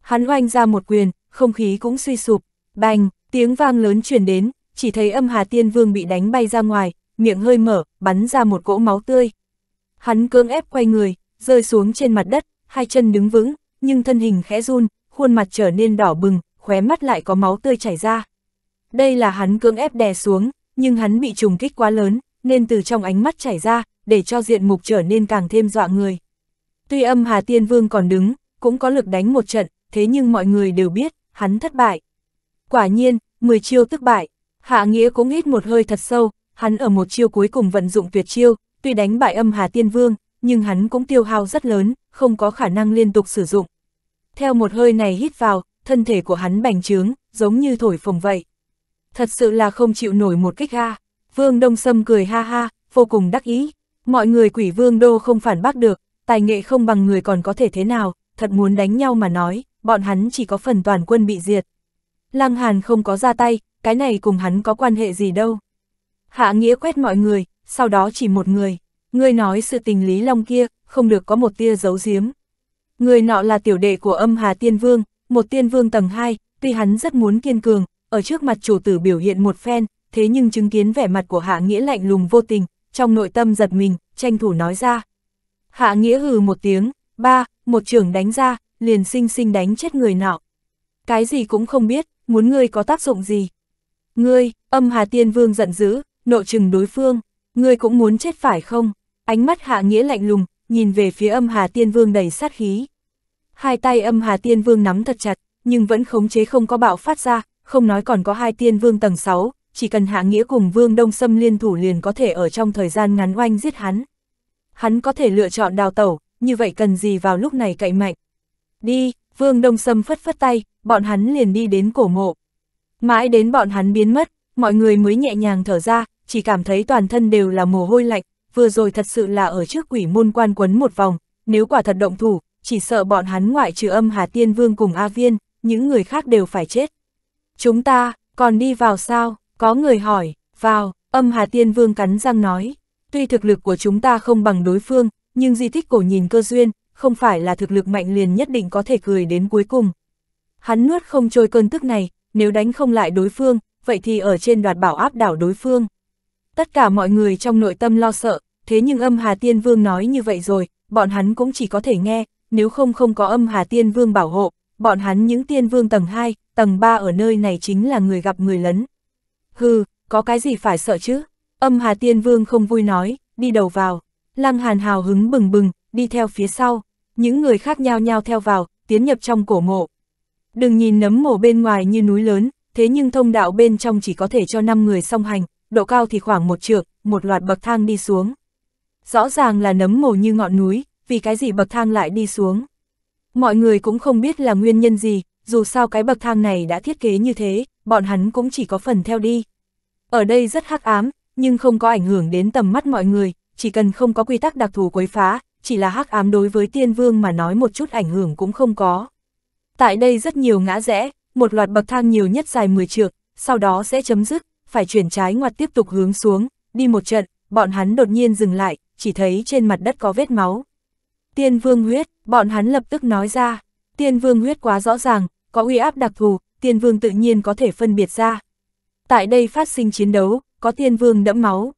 Hắn oanh ra một quyền, không khí cũng suy sụp, bành, tiếng vang lớn truyền đến, chỉ thấy âm Hà Tiên Vương bị đánh bay ra ngoài, miệng hơi mở, bắn ra một cỗ máu tươi. Hắn cưỡng ép quay người, rơi xuống trên mặt đất, hai chân đứng vững, nhưng thân hình khẽ run, khuôn mặt trở nên đỏ bừng, khóe mắt lại có máu tươi chảy ra. Đây là hắn cưỡng ép đè xuống, nhưng hắn bị trùng kích quá lớn, nên từ trong ánh mắt chảy ra, để cho diện mục trở nên càng thêm dọa người. Tuy âm Hà Tiên Vương còn đứng, cũng có lực đánh một trận, thế nhưng mọi người đều biết, hắn thất bại. Quả nhiên, 10 chiêu tức bại, Hạ Nghĩa cũng hít một hơi thật sâu, hắn ở một chiêu cuối cùng vận dụng tuyệt chiêu, tuy đánh bại âm Hà Tiên Vương, nhưng hắn cũng tiêu hao rất lớn, không có khả năng liên tục sử dụng. Theo một hơi này hít vào, thân thể của hắn bành trướng, giống như thổi phồng vậy. Thật sự là không chịu nổi một kích ha. Vương Đông Sâm cười ha ha, vô cùng đắc ý. Mọi người quỷ vương đô không phản bác được, tài nghệ không bằng người còn có thể thế nào, thật muốn đánh nhau mà nói, bọn hắn chỉ có phần toàn quân bị diệt. Lăng Hàn không có ra tay, cái này cùng hắn có quan hệ gì đâu. Hạ Nghĩa quét mọi người, sau đó chỉ một người. Ngươi nói sự tình Lý Long kia, không được có một tia giấu giếm. Người nọ là tiểu đệ của âm Hà Tiên Vương, một tiên vương tầng 2, tuy hắn rất muốn kiên cường, ở trước mặt chủ tử biểu hiện một phen, thế nhưng chứng kiến vẻ mặt của Hạ Nghĩa lạnh lùng vô tình, trong nội tâm giật mình, tranh thủ nói ra. Hạ Nghĩa hừ một tiếng, ba, một trưởng đánh ra, liền sinh sinh đánh chết người nọ. Cái gì cũng không biết, muốn ngươi có tác dụng gì. Ngươi, âm Hà Tiên Vương giận dữ, nộ chừng đối phương, ngươi cũng muốn chết phải không? Ánh mắt hạ nghĩa lạnh lùng, nhìn về phía âm hà tiên vương đầy sát khí. Hai tay âm hà tiên vương nắm thật chặt, nhưng vẫn khống chế không có bạo phát ra, không nói còn có hai tiên vương tầng 6, chỉ cần hạ nghĩa cùng vương đông xâm liên thủ liền có thể ở trong thời gian ngắn oanh giết hắn. Hắn có thể lựa chọn đào tẩu, như vậy cần gì vào lúc này cậy mạnh. Đi, vương đông xâm phất phất tay, bọn hắn liền đi đến cổ mộ. Mãi đến bọn hắn biến mất, mọi người mới nhẹ nhàng thở ra, chỉ cảm thấy toàn thân đều là mồ hôi lạnh, vừa rồi thật sự là ở trước quỷ môn quan quấn một vòng, nếu quả thật động thủ, chỉ sợ bọn hắn ngoại trừ âm Hà Tiên Vương cùng A Viên, những người khác đều phải chết. Chúng ta, còn đi vào sao? Có người hỏi, vào, âm Hà Tiên Vương cắn răng nói. Tuy thực lực của chúng ta không bằng đối phương, nhưng di tích cổ nhìn cơ duyên, không phải là thực lực mạnh liền nhất định có thể cười đến cuối cùng. Hắn nuốt không trôi cơn tức này, nếu đánh không lại đối phương, vậy thì ở trên đoạt bảo áp đảo đối phương tất cả mọi người trong nội tâm lo sợ, thế nhưng âm Hà Tiên Vương nói như vậy rồi, bọn hắn cũng chỉ có thể nghe, nếu không không có âm Hà Tiên Vương bảo hộ, bọn hắn những Tiên Vương tầng 2, tầng 3 ở nơi này chính là người gặp người lấn. Hừ, có cái gì phải sợ chứ? Âm Hà Tiên Vương không vui nói, đi đầu vào. Lăng Hàn hào hứng bừng bừng, đi theo phía sau. Những người khác nhao nhao theo vào, tiến nhập trong cổ mộ. Đừng nhìn nấm mộ bên ngoài như núi lớn, thế nhưng thông đạo bên trong chỉ có thể cho 5 người song hành, độ cao thì khoảng một trượng, một loạt bậc thang đi xuống. Rõ ràng là nấm mồ như ngọn núi, vì cái gì bậc thang lại đi xuống. Mọi người cũng không biết là nguyên nhân gì, dù sao cái bậc thang này đã thiết kế như thế, bọn hắn cũng chỉ có phần theo đi. Ở đây rất hắc ám, nhưng không có ảnh hưởng đến tầm mắt mọi người, chỉ cần không có quy tắc đặc thù quấy phá, chỉ là hắc ám đối với tiên vương mà nói một chút ảnh hưởng cũng không có. Tại đây rất nhiều ngã rẽ, một loạt bậc thang nhiều nhất dài 10 trượng, sau đó sẽ chấm dứt, phải chuyển trái ngoặt tiếp tục hướng xuống, đi một trận, bọn hắn đột nhiên dừng lại, chỉ thấy trên mặt đất có vết máu. Tiên vương huyết, bọn hắn lập tức nói ra, tiên vương huyết quá rõ ràng, có uy áp đặc thù, tiên vương tự nhiên có thể phân biệt ra. Tại đây phát sinh chiến đấu, có tiên vương đẫm máu.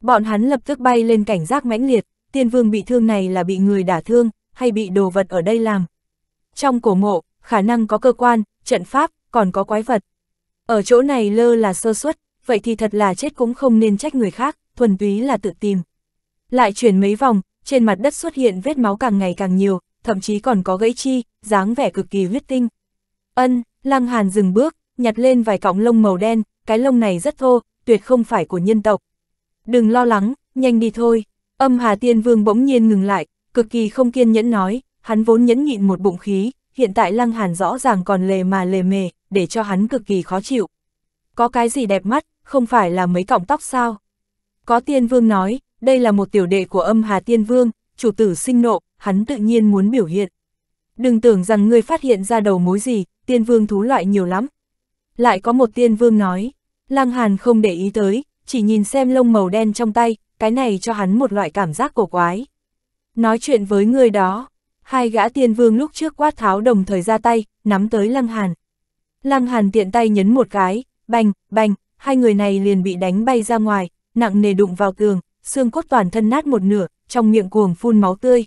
Bọn hắn lập tức bay lên cảnh giác mãnh liệt, tiên vương bị thương này là bị người đả thương, hay bị đồ vật ở đây làm. Trong cổ mộ, khả năng có cơ quan, trận pháp, còn có quái vật. Ở chỗ này lơ là sơ suất, vậy thì thật là chết cũng không nên trách người khác, thuần túy là tự tìm. Lại chuyển mấy vòng, trên mặt đất xuất hiện vết máu càng ngày càng nhiều, thậm chí còn có gãy chi, dáng vẻ cực kỳ huyết tinh. Ân, Lăng Hàn dừng bước, nhặt lên vài cọng lông màu đen, cái lông này rất thô, tuyệt không phải của nhân tộc. Đừng lo lắng, nhanh đi thôi. Âm Hà Tiên Vương bỗng nhiên ngừng lại, cực kỳ không kiên nhẫn nói, hắn vốn nhẫn nhịn một bụng khí, hiện tại Lăng Hàn rõ ràng còn lề mà lề mề, để cho hắn cực kỳ khó chịu. Có cái gì đẹp mắt, không phải là mấy cọng tóc sao? Có tiên vương nói, đây là một tiểu đệ của âm hà tiên vương, chủ tử sinh nộ, hắn tự nhiên muốn biểu hiện. Đừng tưởng rằng ngươi phát hiện ra đầu mối gì, tiên vương thú loại nhiều lắm. Lại có một tiên vương nói, lang hàn không để ý tới, chỉ nhìn xem lông màu đen trong tay, cái này cho hắn một loại cảm giác cổ quái. Nói chuyện với người đó, hai gã tiên vương lúc trước quát tháo đồng thời ra tay, nắm tới lăng hàn. Lăng hàn tiện tay nhấn một cái, bành, bành, hai người này liền bị đánh bay ra ngoài, nặng nề đụng vào tường, xương cốt toàn thân nát một nửa, trong miệng cuồng phun máu tươi.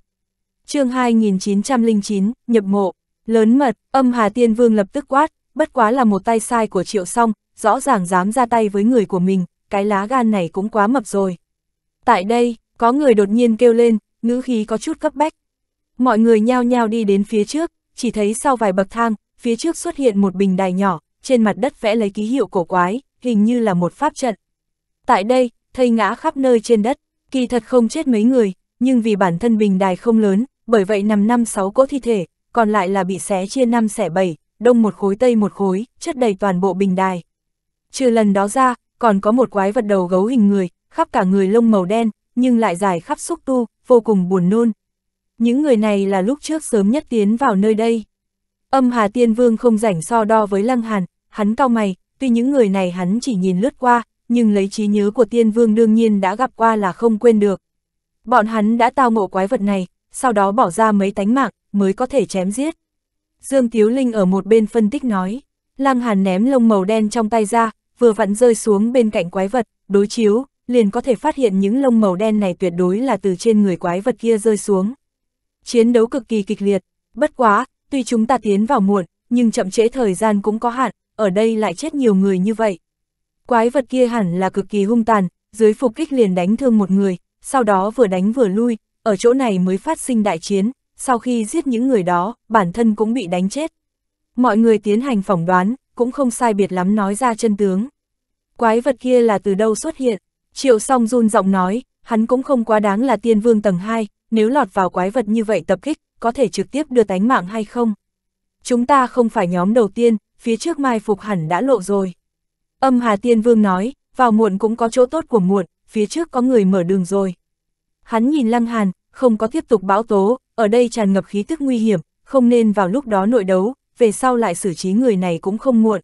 chương 2909, nhập mộ, lớn mật, âm Hà Tiên Vương lập tức quát, bất quá là một tay sai của triệu song, rõ ràng dám ra tay với người của mình, cái lá gan này cũng quá mập rồi. Tại đây, có người đột nhiên kêu lên, ngữ khí có chút cấp bách. Mọi người nhao nhao đi đến phía trước, chỉ thấy sau vài bậc thang, phía trước xuất hiện một bình đài nhỏ, trên mặt đất vẽ lấy ký hiệu cổ quái hình như là một pháp trận. Tại đây, thây ngã khắp nơi trên đất, kỳ thật không chết mấy người, nhưng vì bản thân bình đài không lớn, bởi vậy nằm năm sáu cỗ thi thể, còn lại là bị xé chia năm xẻ bảy, đông một khối tây một khối, chất đầy toàn bộ bình đài. Trừ lần đó ra, còn có một quái vật đầu gấu hình người, khắp cả người lông màu đen, nhưng lại dài khắp xúc tu, vô cùng buồn nôn. Những người này là lúc trước sớm nhất tiến vào nơi đây. Âm Hà Tiên Vương không rảnh so đo với Lăng Hàn, hắn cao mày, tuy những người này hắn chỉ nhìn lướt qua, nhưng lấy trí nhớ của tiên vương đương nhiên đã gặp qua là không quên được. Bọn hắn đã tao ngộ quái vật này, sau đó bỏ ra mấy tánh mạng, mới có thể chém giết. Dương Tiếu Linh ở một bên phân tích nói, lang Hàn ném lông màu đen trong tay ra, vừa vặn rơi xuống bên cạnh quái vật, đối chiếu, liền có thể phát hiện những lông màu đen này tuyệt đối là từ trên người quái vật kia rơi xuống. Chiến đấu cực kỳ kịch liệt, bất quá, tuy chúng ta tiến vào muộn, nhưng chậm trễ thời gian cũng có hạn, ở đây lại chết nhiều người như vậy. Quái vật kia hẳn là cực kỳ hung tàn, dưới phục kích liền đánh thương một người, sau đó vừa đánh vừa lui, ở chỗ này mới phát sinh đại chiến, sau khi giết những người đó, bản thân cũng bị đánh chết. Mọi người tiến hành phỏng đoán, cũng không sai biệt lắm nói ra chân tướng. Quái vật kia là từ đâu xuất hiện? Triệu song run giọng nói, hắn cũng không quá đáng là tiên vương tầng 2, nếu lọt vào quái vật như vậy tập kích, có thể trực tiếp đưa tánh mạng hay không? Chúng ta không phải nhóm đầu tiên, phía trước mai phục hẳn đã lộ rồi. Âm Hà Tiên Vương nói, vào muộn cũng có chỗ tốt của muộn, phía trước có người mở đường rồi. Hắn nhìn Lăng Hàn, không có tiếp tục bão tố, ở đây tràn ngập khí tức nguy hiểm, không nên vào lúc đó nội đấu, về sau lại xử trí người này cũng không muộn.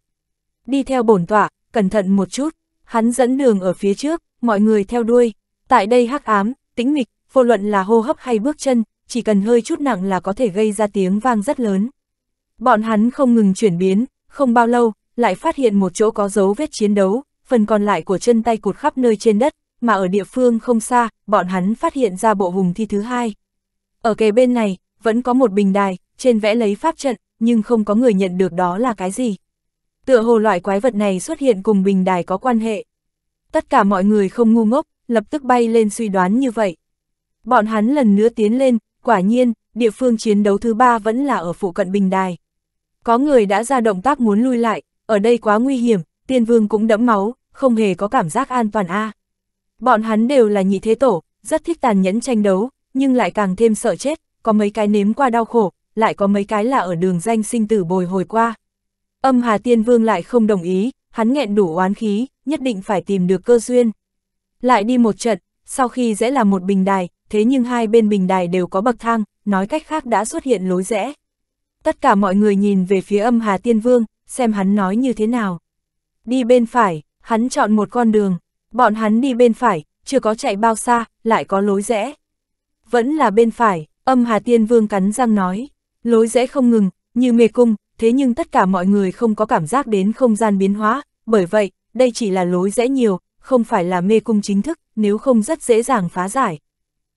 Đi theo bổn tọa, cẩn thận một chút, hắn dẫn đường ở phía trước, mọi người theo đuôi. Tại đây hắc ám, tĩnh mịch, vô luận là hô hấp hay bước chân, chỉ cần hơi chút nặng là có thể gây ra tiếng vang rất lớn. Bọn hắn không ngừng chuyển biến, không bao lâu, lại phát hiện một chỗ có dấu vết chiến đấu, phần còn lại của chân tay cụt khắp nơi trên đất, mà ở địa phương không xa, bọn hắn phát hiện ra bộ hùng thi thứ hai. Ở kề bên này, vẫn có một bình đài, trên vẽ lấy pháp trận, nhưng không có người nhận được đó là cái gì. Tựa hồ loại quái vật này xuất hiện cùng bình đài có quan hệ. Tất cả mọi người không ngu ngốc, lập tức bay lên suy đoán như vậy. Bọn hắn lần nữa tiến lên, quả nhiên, địa phương chiến đấu thứ ba vẫn là ở phụ cận bình đài. Có người đã ra động tác muốn lui lại, ở đây quá nguy hiểm, tiên vương cũng đẫm máu, không hề có cảm giác an toàn a. À. Bọn hắn đều là nhị thế tổ, rất thích tàn nhẫn tranh đấu, nhưng lại càng thêm sợ chết, có mấy cái nếm qua đau khổ, lại có mấy cái là ở đường danh sinh tử bồi hồi qua. Âm Hà Tiên Vương lại không đồng ý, hắn nghẹn đủ oán khí, nhất định phải tìm được cơ duyên. Lại đi một trận, sau khi dễ là một bình đài, thế nhưng hai bên bình đài đều có bậc thang, nói cách khác đã xuất hiện lối rẽ tất cả mọi người nhìn về phía âm Hà Tiên Vương, xem hắn nói như thế nào. Đi bên phải, hắn chọn một con đường, bọn hắn đi bên phải, chưa có chạy bao xa, lại có lối rẽ. Vẫn là bên phải, âm Hà Tiên Vương cắn răng nói, lối rẽ không ngừng, như mê cung, thế nhưng tất cả mọi người không có cảm giác đến không gian biến hóa, bởi vậy, đây chỉ là lối rẽ nhiều, không phải là mê cung chính thức, nếu không rất dễ dàng phá giải.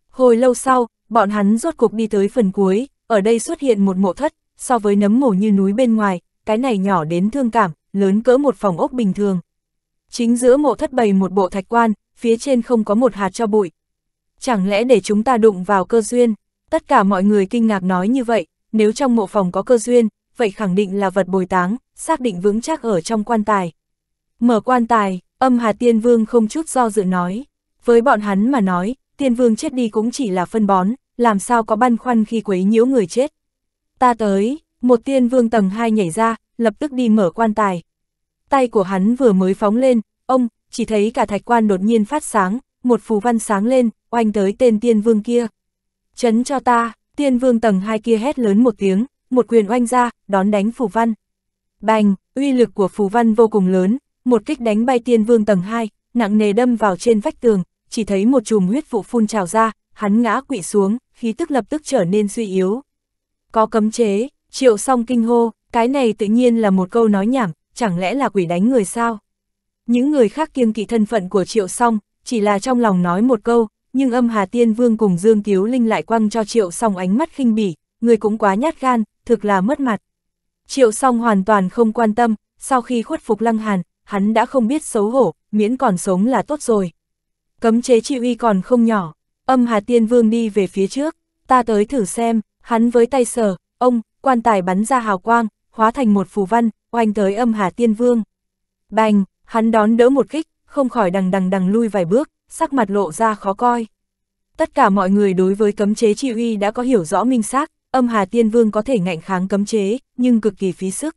Hồi lâu sau, bọn hắn rốt cuộc đi tới phần cuối, ở đây xuất hiện một mộ thất, so với nấm mồ như núi bên ngoài, cái này nhỏ đến thương cảm, lớn cỡ một phòng ốc bình thường. Chính giữa mộ thất bày một bộ thạch quan, phía trên không có một hạt cho bụi. Chẳng lẽ để chúng ta đụng vào cơ duyên? Tất cả mọi người kinh ngạc nói như vậy, nếu trong mộ phòng có cơ duyên, vậy khẳng định là vật bồi táng, xác định vững chắc ở trong quan tài. Mở quan tài, âm Hà Tiên Vương không chút do dự nói. Với bọn hắn mà nói, Tiên Vương chết đi cũng chỉ là phân bón, làm sao có băn khoăn khi quấy nhiễu người chết. Ta tới, một tiên vương tầng 2 nhảy ra, lập tức đi mở quan tài. Tay của hắn vừa mới phóng lên, ông, chỉ thấy cả thạch quan đột nhiên phát sáng, một phù văn sáng lên, oanh tới tên tiên vương kia. Chấn cho ta, tiên vương tầng 2 kia hét lớn một tiếng, một quyền oanh ra, đón đánh phù văn. Bành, uy lực của phù văn vô cùng lớn, một kích đánh bay tiên vương tầng 2, nặng nề đâm vào trên vách tường, chỉ thấy một chùm huyết vụ phun trào ra, hắn ngã quỵ xuống, khí tức lập tức trở nên suy yếu. Có cấm chế, triệu song kinh hô, cái này tự nhiên là một câu nói nhảm, chẳng lẽ là quỷ đánh người sao? Những người khác kiêng kỵ thân phận của triệu song, chỉ là trong lòng nói một câu, nhưng âm Hà Tiên Vương cùng Dương Tiếu Linh lại quăng cho triệu song ánh mắt khinh bỉ, người cũng quá nhát gan, thực là mất mặt. Triệu song hoàn toàn không quan tâm, sau khi khuất phục lăng hàn, hắn đã không biết xấu hổ, miễn còn sống là tốt rồi. Cấm chế chịu y còn không nhỏ, âm Hà Tiên Vương đi về phía trước, ta tới thử xem, Hắn với tay sở, ông, quan tài bắn ra hào quang, hóa thành một phù văn, oanh tới âm hà tiên vương. Bành, hắn đón đỡ một kích, không khỏi đằng đằng đằng lui vài bước, sắc mặt lộ ra khó coi. Tất cả mọi người đối với cấm chế chi uy đã có hiểu rõ minh xác, âm hà tiên vương có thể ngạnh kháng cấm chế, nhưng cực kỳ phí sức.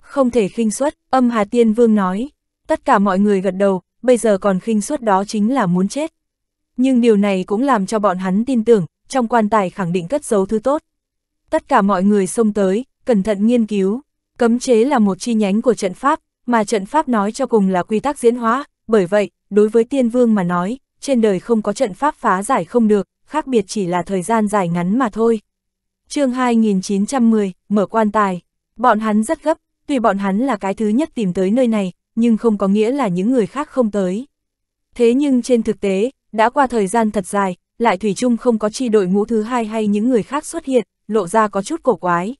Không thể khinh suất, âm hà tiên vương nói. Tất cả mọi người gật đầu, bây giờ còn khinh suất đó chính là muốn chết. Nhưng điều này cũng làm cho bọn hắn tin tưởng, trong quan tài khẳng định cất giấu thứ tốt. Tất cả mọi người xông tới, cẩn thận nghiên cứu. Cấm chế là một chi nhánh của trận pháp, mà trận pháp nói cho cùng là quy tắc diễn hóa, bởi vậy, đối với tiên vương mà nói, trên đời không có trận pháp phá giải không được, khác biệt chỉ là thời gian dài ngắn mà thôi. chương 2910, mở quan tài. Bọn hắn rất gấp, tuy bọn hắn là cái thứ nhất tìm tới nơi này, nhưng không có nghĩa là những người khác không tới. Thế nhưng trên thực tế, đã qua thời gian thật dài, lại Thủy chung không có chi đội ngũ thứ hai hay những người khác xuất hiện, lộ ra có chút cổ quái.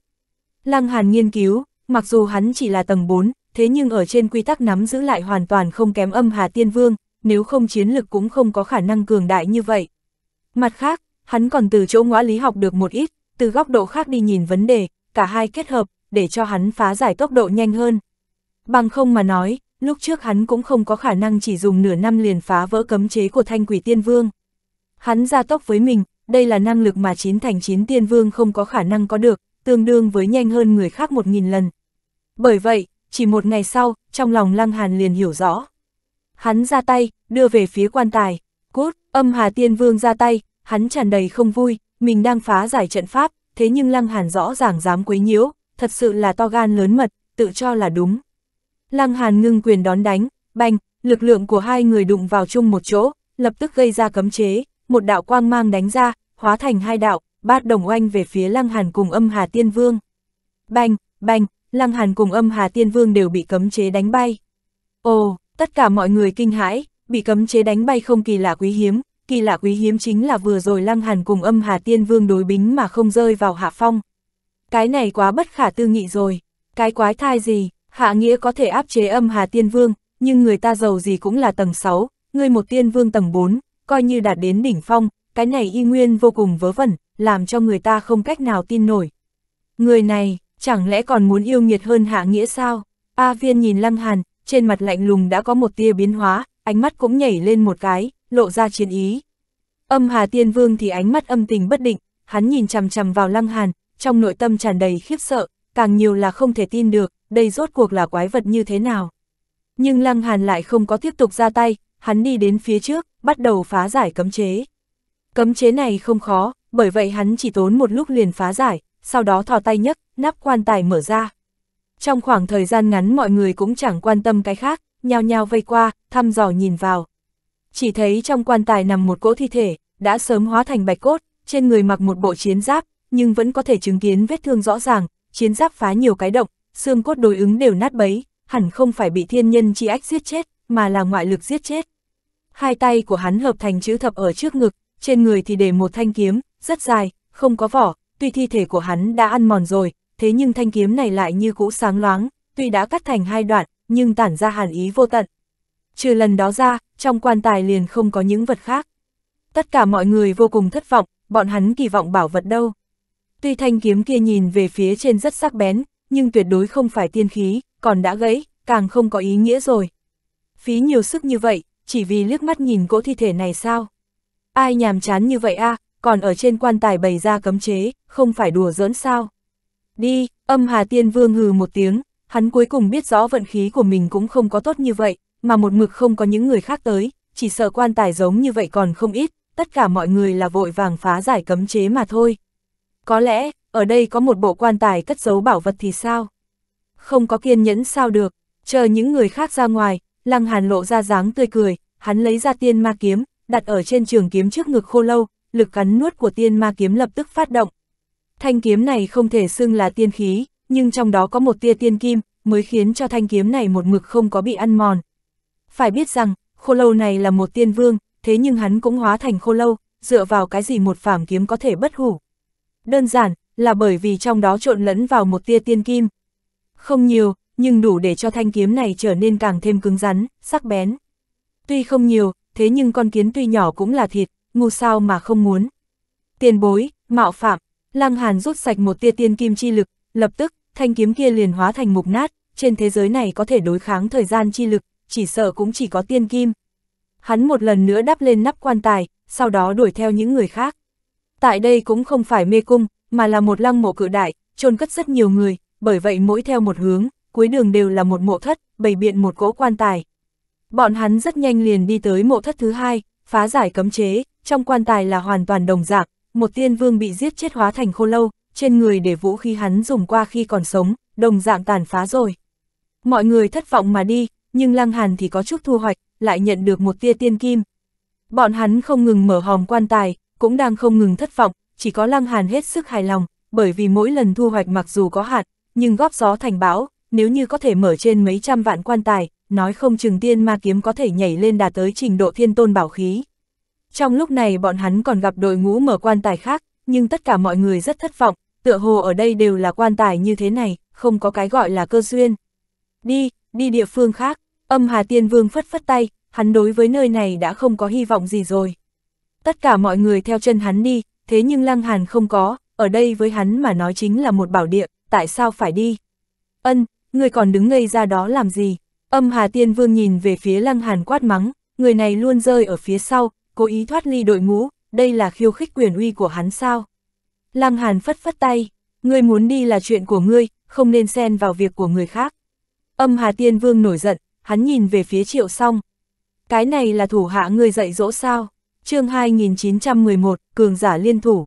Lăng Hàn nghiên cứu, mặc dù hắn chỉ là tầng 4, thế nhưng ở trên quy tắc nắm giữ lại hoàn toàn không kém âm Hà Tiên Vương, nếu không chiến lực cũng không có khả năng cường đại như vậy. Mặt khác, hắn còn từ chỗ ngõ lý học được một ít, từ góc độ khác đi nhìn vấn đề, cả hai kết hợp, để cho hắn phá giải tốc độ nhanh hơn. Bằng không mà nói, lúc trước hắn cũng không có khả năng chỉ dùng nửa năm liền phá vỡ cấm chế của thanh quỷ tiên vương. Hắn ra tốc với mình, đây là năng lực mà chín thành chín tiên vương không có khả năng có được, tương đương với nhanh hơn người khác một nghìn lần. Bởi vậy, chỉ một ngày sau, trong lòng Lăng Hàn liền hiểu rõ. Hắn ra tay, đưa về phía quan tài. Cút, âm Hà Tiên Vương ra tay, hắn tràn đầy không vui, mình đang phá giải trận pháp, thế nhưng Lăng Hàn rõ ràng dám quấy nhiễu, thật sự là to gan lớn mật, tự cho là đúng. Lăng Hàn ngưng quyền đón đánh, banh, lực lượng của hai người đụng vào chung một chỗ, lập tức gây ra cấm chế, một đạo quang mang đánh ra, hóa thành hai đạo, bát đồng oanh về phía Lăng Hàn cùng âm Hà Tiên Vương. Bành, bành, Lăng Hàn cùng âm Hà Tiên Vương đều bị cấm chế đánh bay. Ồ, tất cả mọi người kinh hãi, bị cấm chế đánh bay không kỳ lạ quý hiếm, kỳ lạ quý hiếm chính là vừa rồi Lăng Hàn cùng âm Hà Tiên Vương đối bính mà không rơi vào hạ phong. Cái này quá bất khả tư nghị rồi, cái quái thai gì, hạ nghĩa có thể áp chế âm Hà Tiên Vương, nhưng người ta giàu gì cũng là tầng 6, người một Tiên Vương tầng 4, coi như đạt đến đỉnh phong, cái này y nguyên vô cùng vớ vẩn, làm cho người ta không cách nào tin nổi. Người này, chẳng lẽ còn muốn yêu nghiệt hơn hạ nghĩa sao? A viên nhìn lăng hàn, trên mặt lạnh lùng đã có một tia biến hóa, ánh mắt cũng nhảy lên một cái, lộ ra chiến ý. Âm hà tiên vương thì ánh mắt âm tình bất định, hắn nhìn chằm chằm vào lăng hàn, trong nội tâm tràn đầy khiếp sợ, càng nhiều là không thể tin được, đây rốt cuộc là quái vật như thế nào. Nhưng lăng hàn lại không có tiếp tục ra tay, hắn đi đến phía trước, bắt đầu phá giải cấm chế. Cấm chế này không khó, bởi vậy hắn chỉ tốn một lúc liền phá giải, sau đó thò tay nhấc, nắp quan tài mở ra. Trong khoảng thời gian ngắn mọi người cũng chẳng quan tâm cái khác, nhao nhao vây qua, thăm dò nhìn vào. Chỉ thấy trong quan tài nằm một cỗ thi thể, đã sớm hóa thành bạch cốt, trên người mặc một bộ chiến giáp, nhưng vẫn có thể chứng kiến vết thương rõ ràng, chiến giáp phá nhiều cái động, xương cốt đối ứng đều nát bấy, hẳn không phải bị thiên nhân chi ách giết chết, mà là ngoại lực giết chết hai tay của hắn hợp thành chữ thập ở trước ngực, trên người thì để một thanh kiếm, rất dài, không có vỏ, tuy thi thể của hắn đã ăn mòn rồi, thế nhưng thanh kiếm này lại như cũ sáng loáng, tuy đã cắt thành hai đoạn, nhưng tản ra hàn ý vô tận. Trừ lần đó ra, trong quan tài liền không có những vật khác. Tất cả mọi người vô cùng thất vọng, bọn hắn kỳ vọng bảo vật đâu. Tuy thanh kiếm kia nhìn về phía trên rất sắc bén, nhưng tuyệt đối không phải tiên khí, còn đã gãy, càng không có ý nghĩa rồi. Phí nhiều sức như vậy, chỉ vì liếc mắt nhìn cỗ thi thể này sao? Ai nhàm chán như vậy a à? còn ở trên quan tài bày ra cấm chế, không phải đùa giỡn sao? Đi, âm Hà Tiên Vương hừ một tiếng, hắn cuối cùng biết rõ vận khí của mình cũng không có tốt như vậy, mà một mực không có những người khác tới, chỉ sợ quan tài giống như vậy còn không ít, tất cả mọi người là vội vàng phá giải cấm chế mà thôi. Có lẽ, ở đây có một bộ quan tài cất giấu bảo vật thì sao? Không có kiên nhẫn sao được, chờ những người khác ra ngoài, Lăng Hàn lộ ra dáng tươi cười, hắn lấy ra tiên ma kiếm, đặt ở trên trường kiếm trước ngực khô lâu, lực cắn nuốt của tiên ma kiếm lập tức phát động. Thanh kiếm này không thể xưng là tiên khí, nhưng trong đó có một tia tiên kim, mới khiến cho thanh kiếm này một mực không có bị ăn mòn. Phải biết rằng, khô lâu này là một tiên vương, thế nhưng hắn cũng hóa thành khô lâu, dựa vào cái gì một phàm kiếm có thể bất hủ. Đơn giản, là bởi vì trong đó trộn lẫn vào một tia tiên kim. Không nhiều, nhưng đủ để cho thanh kiếm này trở nên càng thêm cứng rắn, sắc bén. Tuy không nhiều, thế nhưng con kiến tuy nhỏ cũng là thịt, ngu sao mà không muốn. Tiền bối, mạo phạm, Lăng Hàn rút sạch một tia tiên kim chi lực, lập tức, thanh kiếm kia liền hóa thành mục nát, trên thế giới này có thể đối kháng thời gian chi lực, chỉ sợ cũng chỉ có tiên kim. Hắn một lần nữa đắp lên nắp quan tài, sau đó đuổi theo những người khác. Tại đây cũng không phải mê cung, mà là một lăng mộ cự đại, chôn cất rất nhiều người, bởi vậy mỗi theo một hướng, cuối đường đều là một mộ thất, bày biện một cỗ quan tài. Bọn hắn rất nhanh liền đi tới mộ thất thứ hai, phá giải cấm chế, trong quan tài là hoàn toàn đồng dạng, một tiên vương bị giết chết hóa thành khô lâu, trên người để vũ khi hắn dùng qua khi còn sống, đồng dạng tàn phá rồi. Mọi người thất vọng mà đi, nhưng Lăng Hàn thì có chút thu hoạch, lại nhận được một tia tiên kim. Bọn hắn không ngừng mở hòm quan tài, cũng đang không ngừng thất vọng, chỉ có Lăng Hàn hết sức hài lòng, bởi vì mỗi lần thu hoạch mặc dù có hạt, nhưng góp gió thành bão, nếu như có thể mở trên mấy trăm vạn quan tài, nói không chừng tiên ma kiếm có thể nhảy lên đạt tới trình độ thiên tôn bảo khí. Trong lúc này bọn hắn còn gặp đội ngũ mở quan tài khác, nhưng tất cả mọi người rất thất vọng, tựa hồ ở đây đều là quan tài như thế này, không có cái gọi là cơ duyên. Đi, đi địa phương khác, âm Hà Tiên Vương phất phất tay, hắn đối với nơi này đã không có hy vọng gì rồi. Tất cả mọi người theo chân hắn đi, thế nhưng Lăng Hàn không có, ở đây với hắn mà nói chính là một bảo địa, tại sao phải đi? Ân, người còn đứng ngây ra đó làm gì? Âm Hà Tiên Vương nhìn về phía Lăng Hàn quát mắng, người này luôn rơi ở phía sau, cố ý thoát ly đội ngũ, đây là khiêu khích quyền uy của hắn sao? Lăng Hàn phất phất tay, ngươi muốn đi là chuyện của ngươi, không nên xen vào việc của người khác. Âm Hà Tiên Vương nổi giận, hắn nhìn về phía triệu song. Cái này là thủ hạ ngươi dạy dỗ sao? chương 2911, cường giả liên thủ.